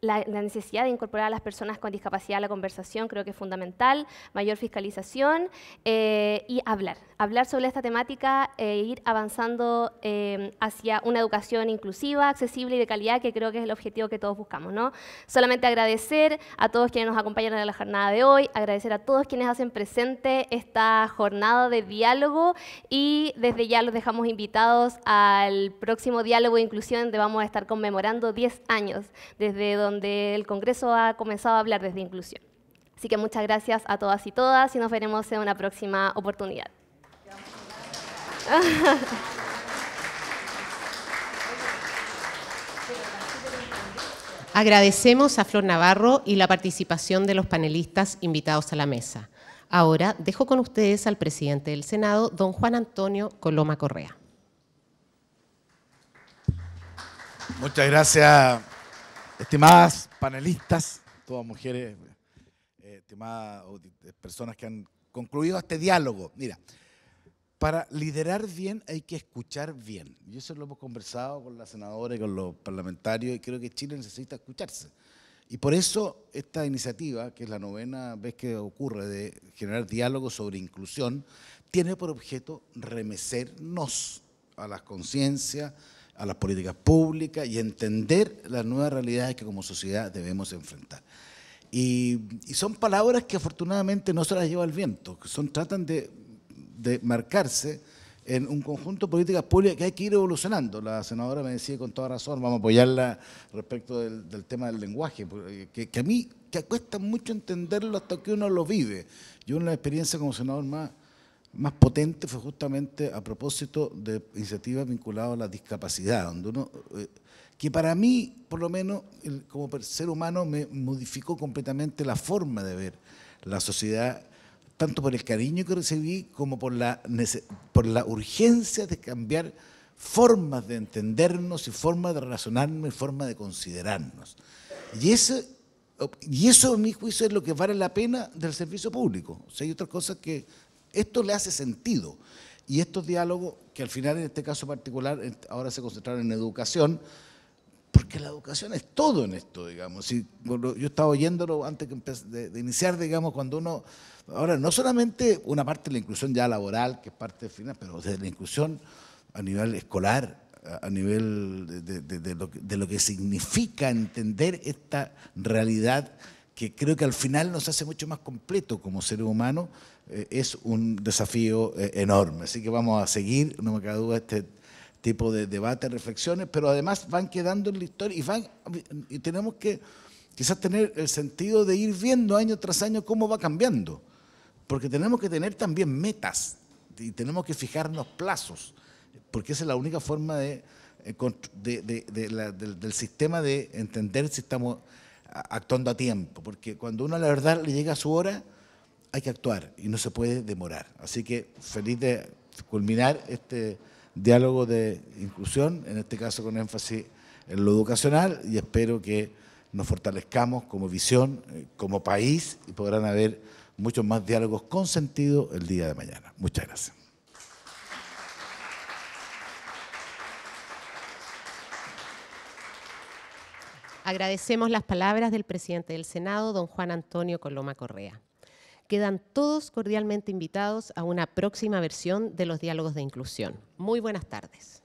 la, necesidad de incorporar a las personas con discapacidad a la conversación creo que es fundamental, mayor fiscalización eh, y hablar, hablar sobre esta temática e ir avanzando eh, hacia una educación inclusiva, accesible y de calidad, que creo que es el objetivo que todos buscamos. ¿no? Solamente agradecer a todos quienes nos acompañan en la jornada de hoy, agradecer a todos quienes hacen presente esta jornada de diálogo y desde ya los dejamos invitados al próximo diálogo de inclusión donde vamos a estar conmemorando 10 años desde donde el Congreso ha comenzado a hablar desde inclusión. Así que muchas gracias a todas y todas y nos veremos en una próxima oportunidad. Agradecemos a Flor Navarro y la participación de los panelistas invitados a la mesa. Ahora dejo con ustedes al presidente del Senado, don Juan Antonio Coloma Correa. Muchas gracias, Estimadas panelistas, todas mujeres, eh, estimadas eh, personas que han concluido este diálogo. Mira, para liderar bien hay que escuchar bien. Y eso lo hemos conversado con la senadora y con los parlamentarios y creo que Chile necesita escucharse. Y por eso esta iniciativa, que es la novena vez que ocurre de generar diálogo sobre inclusión, tiene por objeto remecernos a las conciencias, a las políticas públicas y entender las nuevas realidades que como sociedad debemos enfrentar. Y, son palabras que afortunadamente no se las lleva el viento, que son, tratan de, marcarse en un conjunto de políticas públicas que hay que ir evolucionando. La senadora me decía con toda razón, vamos a apoyarla respecto del, tema del lenguaje, pues, eh, que, a mí que cuesta mucho entenderlo hasta que uno lo vive. Yo una experiencia como senador más más potente fue justamente a propósito de iniciativas vinculadas a la discapacidad, donde uno, eh, que para mí, por lo menos, como ser humano, me modificó completamente la forma de ver la sociedad, tanto por el cariño que recibí como por la, por la urgencia de cambiar formas de entendernos y formas de relacionarnos y formas de considerarnos. Y eso, y eso, a mi juicio, es lo que vale la pena del servicio público. O sea, hay otras cosas que esto le hace sentido. Y estos diálogos, que al final en este caso particular, ahora se concentraron en educación, porque la educación es todo en esto, digamos. Si, yo estaba oyéndolo antes de, iniciar, digamos, cuando uno... Ahora, no solamente una parte de la inclusión ya laboral, que es parte final, pero de la inclusión a nivel escolar, a nivel de, lo, que significa entender esta realidad que creo que al final nos hace mucho más completo como seres humanos eh, es un desafío eh, enorme. Así que vamos a seguir, no me queda duda, este tipo de debate, reflexiones, pero además van quedando en la historia y, van, y tenemos que quizás tener el sentido de ir viendo año tras año cómo va cambiando, porque tenemos que tener también metas y tenemos que fijarnos plazos, porque esa es la única forma de, eh, del, sistema de entender si estamos actuando a tiempo, porque cuando uno la verdad le llega a su hora, hay que actuar y no se puede demorar. Así que feliz de culminar este diálogo de inclusión, en este caso con énfasis en lo educacional, y espero que nos fortalezcamos como visión, eh, como país, y podrán haber muchos más diálogos con sentido el día de mañana. Muchas gracias. Agradecemos las palabras del presidente del Senado, don Juan Antonio Coloma Correa quedan todos cordialmente invitados a una próxima versión de los diálogos de inclusión. Muy buenas tardes.